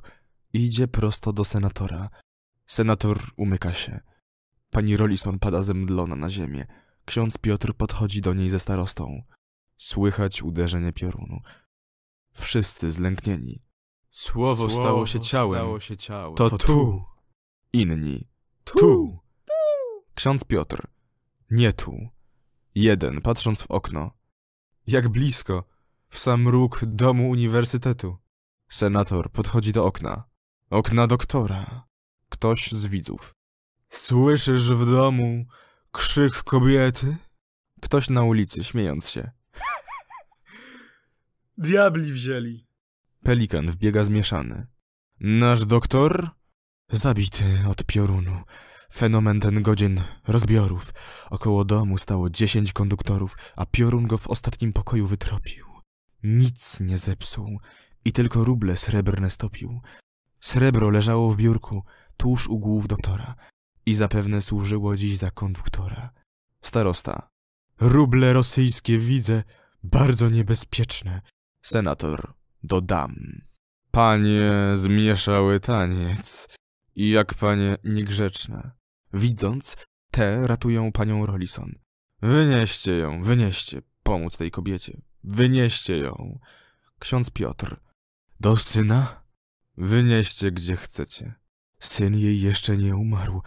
Idzie prosto do senatora. Senator umyka się. Pani Rolison pada zemdlona na ziemię. Ksiądz Piotr podchodzi do niej ze starostą. Słychać uderzenie piorunu. Wszyscy zlęknieni. Słowo, Słowo stało, się ciałem. Stało się ciałem. To, to, tu. Inni. Tu. tu. Ksiądz Piotr. Nie tu. Jeden, patrząc w okno. Jak blisko. W sam róg domu uniwersytetu. Senator podchodzi do okna okna doktora. Ktoś z widzów. Słyszysz w domu krzyk kobiety? Ktoś na ulicy, śmiejąc się. Diabli wzięli. Pelikan wbiega zmieszany. Nasz doktor? Zabity od piorunu. Fenomen ten godzien rozbiorów. Około domu stało dziesięć konduktorów, a piorun go w ostatnim pokoju wytropił. Nic nie zepsuł i tylko ruble srebrne stopił. Srebro leżało w biurku, tuż u głów doktora i zapewne służyło dziś za konduktora. Starosta. Ruble rosyjskie widzę, bardzo niebezpieczne. Senator. Dodam. Panie zmieszały taniec. I jak panie niegrzeczne. Widząc, te ratują panią Rollison. Wynieście ją, wynieście, pomóc tej kobiecie. Wynieście ją. Ksiądz Piotr. Do syna? Wynieście gdzie chcecie. Syn jej jeszcze nie umarł.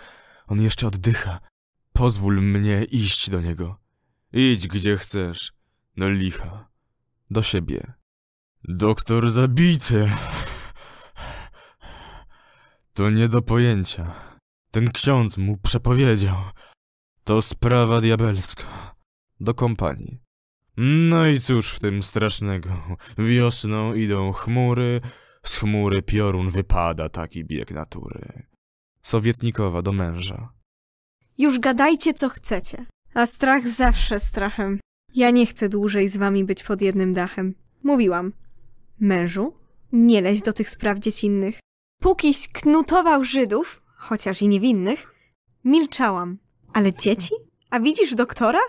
On jeszcze oddycha. Pozwól mnie iść do niego. Idź gdzie chcesz. No licha. Do siebie. Doktor zabity. To nie do pojęcia. Ten ksiądz mu przepowiedział. To sprawa diabelska. Do kompanii. No i cóż w tym strasznego? Wiosną idą chmury, z chmury piorun wypada taki bieg natury. Sowietnikowa do męża. Już gadajcie, co chcecie. A strach zawsze strachem. Ja nie chcę dłużej z wami być pod jednym dachem. Mówiłam. Mężu, nie leź do tych spraw dziecinnych. Pókiś knutował Żydów, chociaż i niewinnych, milczałam. Ale dzieci? A widzisz doktora?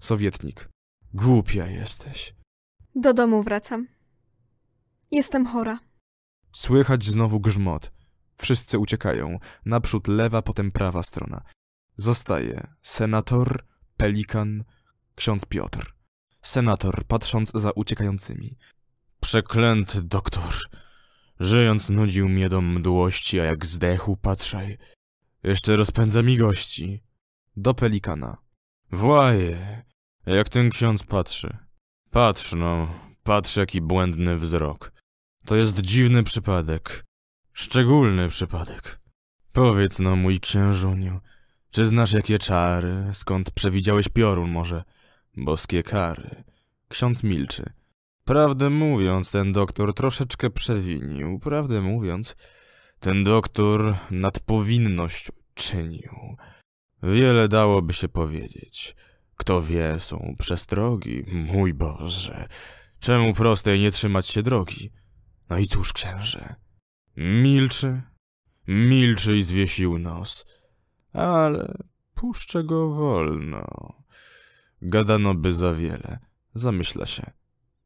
Sowietnik. Głupia jesteś. Do domu wracam. Jestem chora. Słychać znowu grzmot. Wszyscy uciekają. Naprzód lewa, potem prawa strona. Zostaje senator, pelikan, ksiądz Piotr. Senator, patrząc za uciekającymi. Przeklęty doktor. Żyjąc nudził mnie do mdłości, a jak zdechł, patrzaj. Jeszcze rozpędza mi gości. Do pelikana. Właje, jak ten ksiądz patrzy. Patrz no, patrz jaki błędny wzrok. To jest dziwny przypadek. Szczególny przypadek. Powiedz no, mój księżuniu, czy znasz jakie czary? Skąd przewidziałeś piorun może? Boskie kary. Ksiądz milczy. Prawdę mówiąc, ten doktor troszeczkę przewinił. Prawdę mówiąc, ten doktor nadpowinność czynił. Wiele dałoby się powiedzieć. Kto wie, są przestrogi. Mój Boże, czemu prostej nie trzymać się drogi? No i cóż, księży? Milczy, milczy i zwiesił nos, ale puszczę go wolno. Gadano by za wiele, zamyśla się.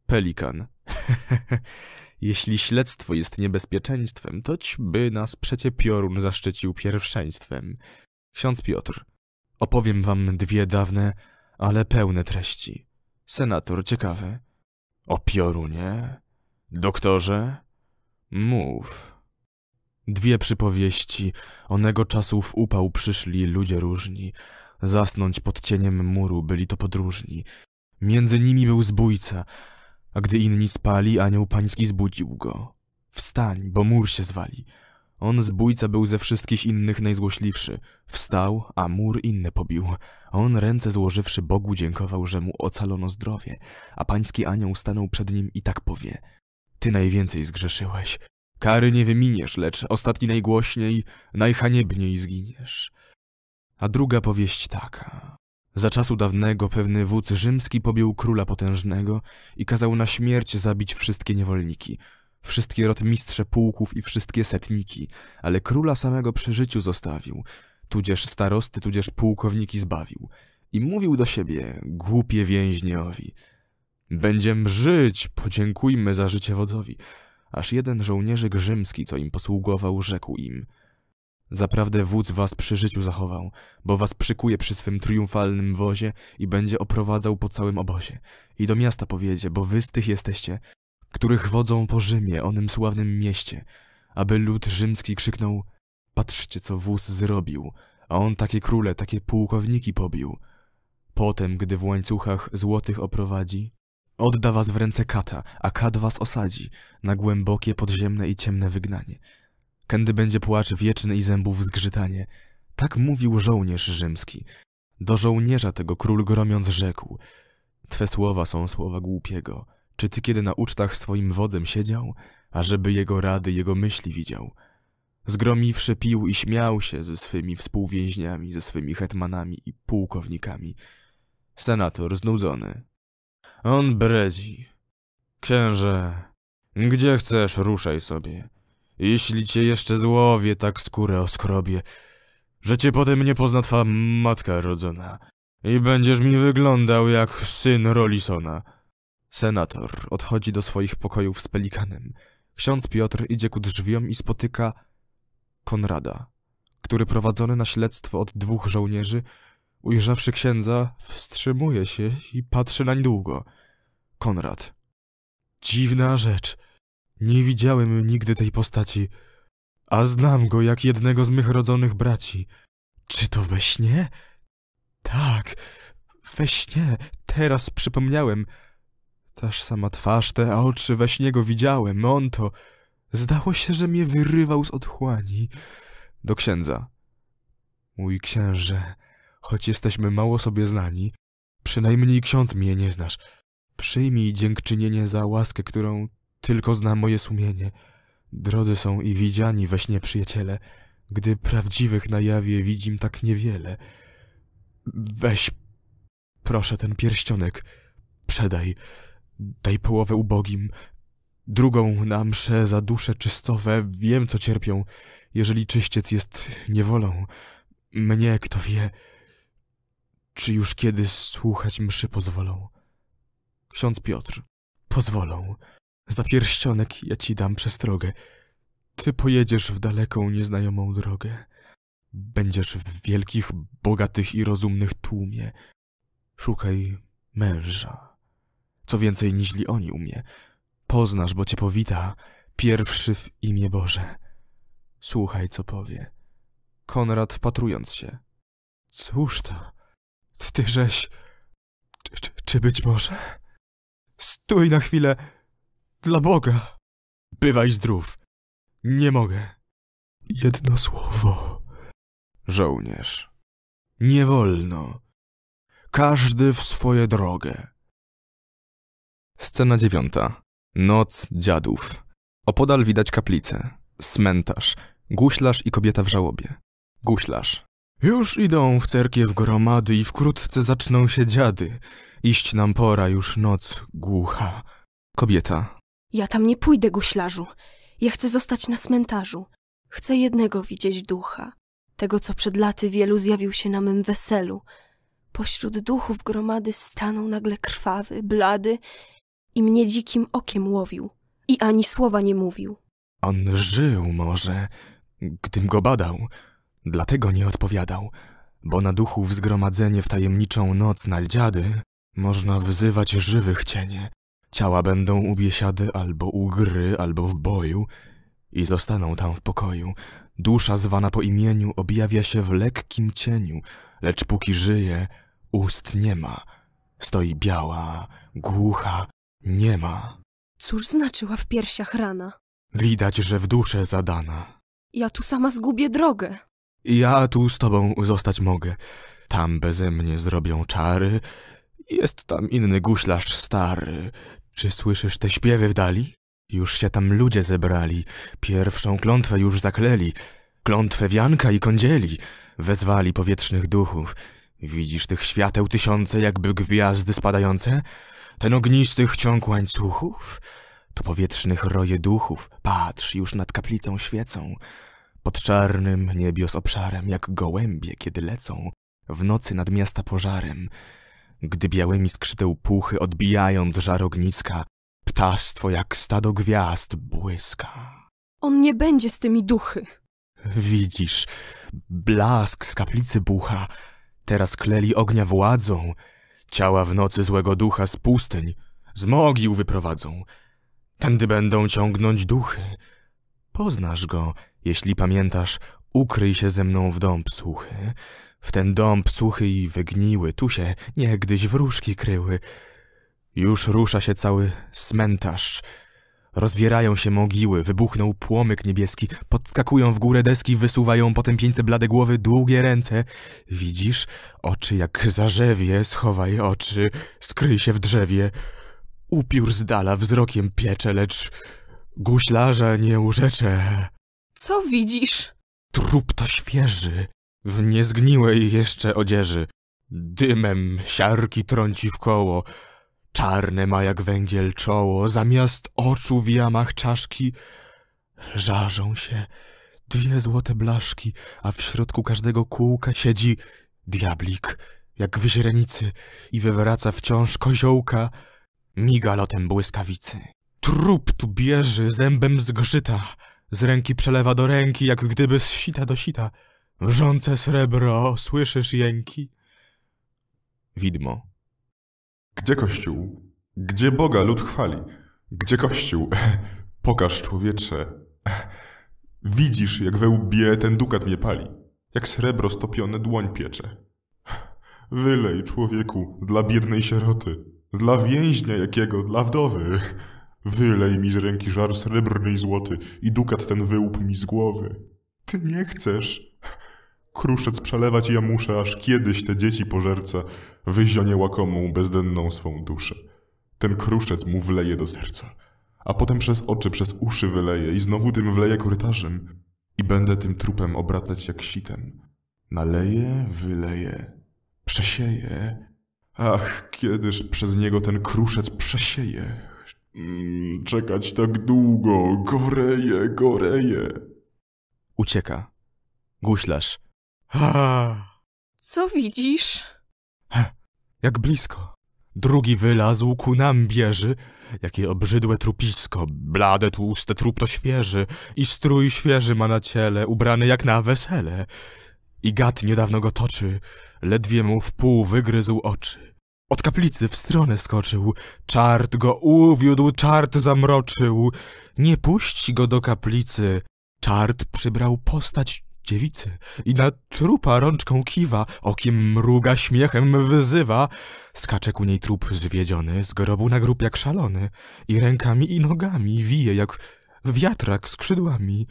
Pelikan. Jeśli śledztwo jest niebezpieczeństwem, toć by nas przecie piorun zaszczycił pierwszeństwem. Ksiądz Piotr, opowiem wam dwie dawne, ale pełne treści. Senator ciekawy. O piorunie? Doktorze? Mów. Dwie przypowieści. Onego czasu w upał przyszli ludzie różni. Zasnąć pod cieniem muru byli to podróżni. Między nimi był zbójca, a gdy inni spali, anioł pański zbudził go. Wstań, bo mur się zwali. On zbójca był ze wszystkich innych najzłośliwszy. Wstał, a mur inne pobił. On ręce złożywszy Bogu dziękował, że mu ocalono zdrowie, a pański anioł stanął przed nim i tak powie. Ty najwięcej zgrzeszyłeś. Kary nie wyminiesz, lecz ostatni najgłośniej, najhaniebniej zginiesz. A druga powieść taka. Za czasu dawnego pewny wódz rzymski pobił króla potężnego i kazał na śmierć zabić wszystkie niewolniki, wszystkie rotmistrze pułków i wszystkie setniki, ale króla samego przy życiu zostawił, tudzież starosty, tudzież pułkowniki zbawił. I mówił do siebie, głupie więźniowi – Będziemy żyć! Podziękujmy za życie wodzowi. Aż jeden żołnierzyk rzymski, co im posługował, rzekł im. Zaprawdę wódz was przy życiu zachował, bo was przykuje przy swym triumfalnym wozie i będzie oprowadzał po całym obozie. I do miasta powiedzie, bo wy z tych jesteście, których wodzą po Rzymie, onym sławnym mieście, aby lud rzymski krzyknął Patrzcie, co wóz zrobił, a on takie króle, takie pułkowniki pobił. Potem, gdy w łańcuchach złotych oprowadzi, Odda was w ręce kata, a kat was osadzi na głębokie, podziemne i ciemne wygnanie. Kędy będzie płacz wieczny i zębów zgrzytanie. Tak mówił żołnierz rzymski. Do żołnierza tego król gromiąc rzekł. Twe słowa są słowa głupiego. Czy ty kiedy na ucztach swoim wodzem siedział, ażeby jego rady, jego myśli widział? Zgromiwszy pił i śmiał się ze swymi współwięźniami, ze swymi hetmanami i pułkownikami. Senator znudzony, on bredzi. Księże, gdzie chcesz, ruszaj sobie. Jeśli cię jeszcze złowię, tak skórę oskrobię, że cię potem nie pozna twa matka rodzona i będziesz mi wyglądał jak syn Rolisona. Senator odchodzi do swoich pokojów z pelikanem. Ksiądz Piotr idzie ku drzwiom i spotyka Konrada, który prowadzony na śledztwo od dwóch żołnierzy Ujrzawszy księdza, wstrzymuje się i patrzy nań długo. Konrad. Dziwna rzecz. Nie widziałem nigdy tej postaci, a znam go jak jednego z mych rodzonych braci. Czy to we śnie? Tak, we śnie, teraz przypomniałem. Taż sama twarz, te oczy we śnie go widziałem, on to... Zdało się, że mnie wyrywał z otchłani. Do księdza. Mój księże, Choć jesteśmy mało sobie znani, przynajmniej ksiądz mnie nie znasz. Przyjmij dziękczynienie za łaskę, którą tylko zna moje sumienie. Drodzy są i widziani we śnie przyjaciele, gdy prawdziwych na jawie widzim tak niewiele. Weź, proszę, ten pierścionek, przedaj, daj połowę ubogim, drugą na za dusze czystowe, wiem co cierpią, jeżeli czyściec jest niewolą. Mnie, kto wie, czy już kiedy słuchać mszy pozwolą? Ksiądz Piotr, pozwolą. Za pierścionek ja ci dam przestrogę. Ty pojedziesz w daleką, nieznajomą drogę. Będziesz w wielkich, bogatych i rozumnych tłumie. Szukaj męża. Co więcej niźli oni umie. Poznasz, bo cię powita, pierwszy w imię Boże. Słuchaj, co powie. Konrad wpatrując się. Cóż to? Tyżeś... Czy, czy, czy być może? Stój na chwilę. Dla Boga. Bywaj zdrów. Nie mogę. Jedno słowo. Żołnierz. Nie wolno. Każdy w swoje drogę. Scena dziewiąta. Noc dziadów. Opodal widać kaplicę, cmentarz, guślarz i kobieta w żałobie. Guślarz. Już idą w cerkiew gromady i wkrótce zaczną się dziady. Iść nam pora, już noc głucha. Kobieta. Ja tam nie pójdę, guślarzu. Ja chcę zostać na cmentarzu. Chcę jednego widzieć ducha. Tego, co przed laty wielu zjawił się na mym weselu. Pośród duchów gromady stanął nagle krwawy, blady i mnie dzikim okiem łowił. I ani słowa nie mówił. On żył może, gdym go badał. Dlatego nie odpowiadał, bo na duchu w zgromadzenie w tajemniczą noc na dziady można wzywać żywych cienie. Ciała będą u biesiady albo u gry, albo w boju i zostaną tam w pokoju. Dusza zwana po imieniu objawia się w lekkim cieniu, lecz póki żyje, ust nie ma. Stoi biała, głucha, nie ma. Cóż znaczyła w piersiach rana? Widać, że w duszę zadana. Ja tu sama zgubię drogę. Ja tu z tobą zostać mogę. Tam beze mnie zrobią czary. Jest tam inny guślarz stary. Czy słyszysz te śpiewy w dali? Już się tam ludzie zebrali. Pierwszą klątwę już zakleli. Klątwę wianka i kądzieli. Wezwali powietrznych duchów. Widzisz tych świateł tysiące, jakby gwiazdy spadające? Ten ognistych ciąg łańcuchów? To powietrznych roje duchów. Patrz, już nad kaplicą świecą. Pod czarnym niebios obszarem, jak gołębie, kiedy lecą, w nocy nad miasta pożarem, gdy białymi skrzydeł puchy odbijają od żar ogniska, ptastwo jak stado gwiazd błyska. On nie będzie z tymi duchy. Widzisz, blask z kaplicy bucha, teraz kleli ognia władzą, ciała w nocy złego ducha z pustyń, z mogił wyprowadzą. Tędy będą ciągnąć duchy. Poznasz go, jeśli pamiętasz, ukryj się ze mną w dąb suchy. W ten dąb suchy i wygniły tu się niegdyś wróżki kryły. Już rusza się cały cmentarz. Rozwierają się mogiły, wybuchnął płomyk niebieski, podskakują w górę deski, wysuwają potępieńce blade głowy, długie ręce. Widzisz? Oczy jak zarzewie, schowaj oczy, skryj się w drzewie. Upiór z dala wzrokiem piecze, lecz guślarza nie urzeczę. Co widzisz? Trup to świeży, w niezgniłej jeszcze odzieży. Dymem siarki trąci w koło, czarne ma jak węgiel czoło, zamiast oczu w jamach czaszki żarzą się dwie złote blaszki, a w środku każdego kółka siedzi diablik, jak w źrenicy i wywraca wciąż koziołka, miga lotem błyskawicy. Trup tu bierze zębem zgrzyta, z ręki przelewa do ręki, jak gdyby z sita do sita. Wrzące srebro, słyszysz jęki? Widmo. Gdzie kościół? Gdzie Boga lud chwali? Gdzie kościół? Pokaż człowiecze. Widzisz, jak we łbie ten dukat mnie pali. Jak srebro stopione dłoń piecze. Wylej, człowieku, dla biednej sieroty. Dla więźnia jakiego, dla wdowy. Wylej mi z ręki żar srebrny i złoty i dukat ten wyłup mi z głowy. Ty nie chcesz. Kruszec przelewać ja muszę, aż kiedyś te dzieci pożerca wyzionie łakomą, bezdenną swą duszę. Ten kruszec mu wleje do serca, a potem przez oczy, przez uszy wyleje i znowu tym wleje korytarzem i będę tym trupem obracać jak sitem. Naleje, wyleje, przesieje. Ach, kiedyż przez niego ten kruszec przesieje, Mm, czekać tak długo, goreje, goreje. Ucieka. Guślarz. Ha! Co widzisz? Ha, jak blisko. Drugi wylazł ku nam bieży. Jakie obrzydłe trupisko, blade, tłuste, trupto świeży i strój świeży ma na ciele, ubrany jak na wesele. I gad niedawno go toczy, ledwie mu w pół wygryzł oczy. Od kaplicy w stronę skoczył. Czart go uwiódł, czart zamroczył. Nie puść go do kaplicy. Czart przybrał postać dziewicy i na trupa rączką kiwa, okiem mruga, śmiechem wyzywa. Skacze ku niej trup zwiedziony, z grobu na grób jak szalony i rękami i nogami wije jak wiatrak skrzydłami.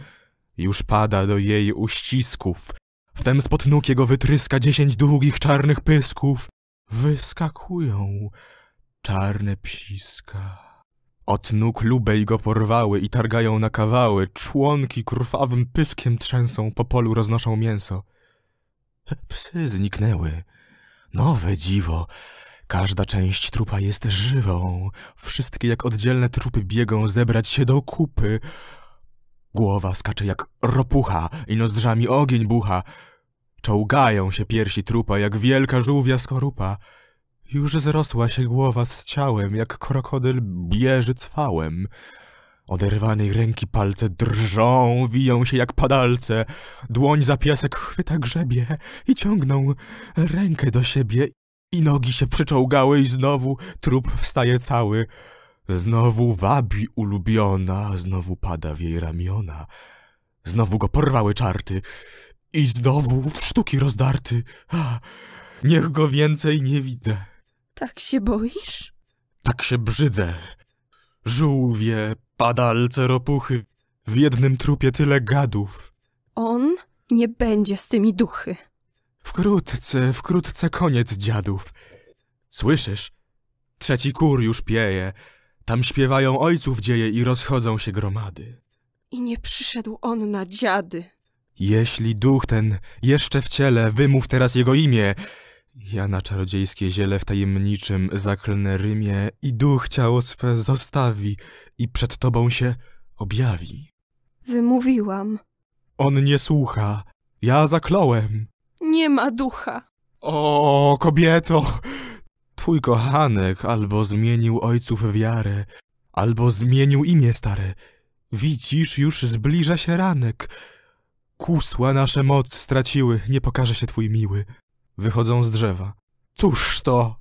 Już pada do jej uścisków. Wtem spod nóg jego wytryska dziesięć długich czarnych pysków. Wyskakują czarne psiska. Od nóg lubej go porwały i targają na kawały. Członki krwawym pyskiem trzęsą, po polu roznoszą mięso. Psy zniknęły. Nowe dziwo. Każda część trupa jest żywą. Wszystkie jak oddzielne trupy biegą zebrać się do kupy. Głowa skacze jak ropucha i nozdrzami ogień bucha. Czołgają się piersi trupa, jak wielka żółwia skorupa. Już zrosła się głowa z ciałem, jak krokodyl bieży cwałem. Oderwanej ręki palce drżą, wiją się jak padalce. Dłoń za piasek chwyta grzebie i ciągną rękę do siebie. I nogi się przyczołgały i znowu trup wstaje cały. Znowu wabi ulubiona, znowu pada w jej ramiona. Znowu go porwały czarty i znowu w sztuki rozdarty. Niech go więcej nie widzę. Tak się boisz? Tak się brzydzę. Żółwie, padalce, ropuchy. W jednym trupie tyle gadów. On nie będzie z tymi duchy. Wkrótce, wkrótce koniec dziadów. Słyszysz? Trzeci kur już pieje. Tam śpiewają ojców dzieje i rozchodzą się gromady. I nie przyszedł on na dziady. Jeśli duch ten jeszcze w ciele, wymów teraz jego imię. Ja na czarodziejskie ziele w tajemniczym zaklnę rymie i duch ciało swe zostawi i przed tobą się objawi. Wymówiłam. On nie słucha. Ja zakląłem. Nie ma ducha. O, kobieto! Twój kochanek albo zmienił ojców wiarę, albo zmienił imię stare. Widzisz, już zbliża się ranek. Kusła nasze moc straciły, nie pokaże się twój miły. Wychodzą z drzewa. Cóż to?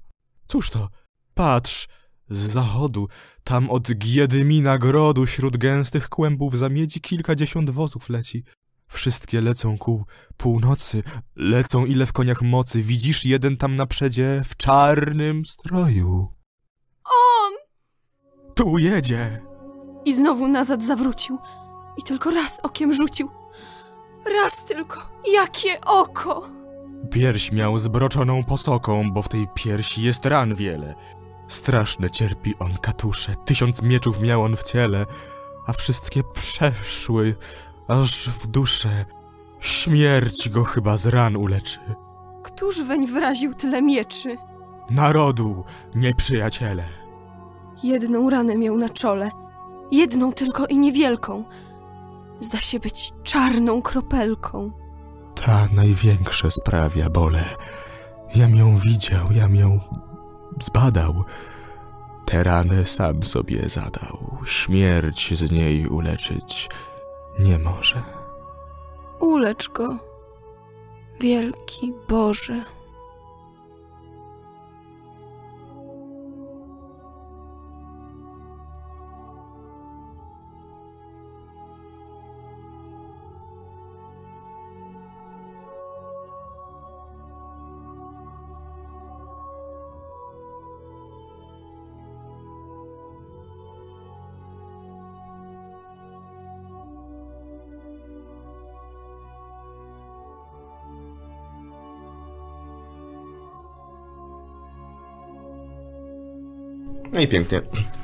Cóż to? Patrz! Z zachodu, tam od Giedymina grodu, śród gęstych kłębów zamiedzi kilkadziesiąt wozów leci. Wszystkie lecą ku północy, lecą ile w koniach mocy. Widzisz jeden tam naprzedzie w czarnym stroju. On! Tu jedzie! I znowu nazad zawrócił. I tylko raz okiem rzucił. Raz tylko. Jakie oko! Pierś miał zbroczoną posoką, bo w tej piersi jest ran wiele. Straszne cierpi on katusze, tysiąc mieczów miał on w ciele, a wszystkie przeszły aż w duszę. Śmierć go chyba z ran uleczy. Któż weń wraził tyle mieczy? Narodu, nieprzyjaciele. Jedną ranę miał na czole, jedną tylko i niewielką – zda się być czarną kropelką. Ta największe sprawia bole. Jam ją widział, jam ją zbadał. Te rany sam sobie zadał. Śmierć z niej uleczyć nie może. Ulecz go, wielki Boże. Entendo, entendo.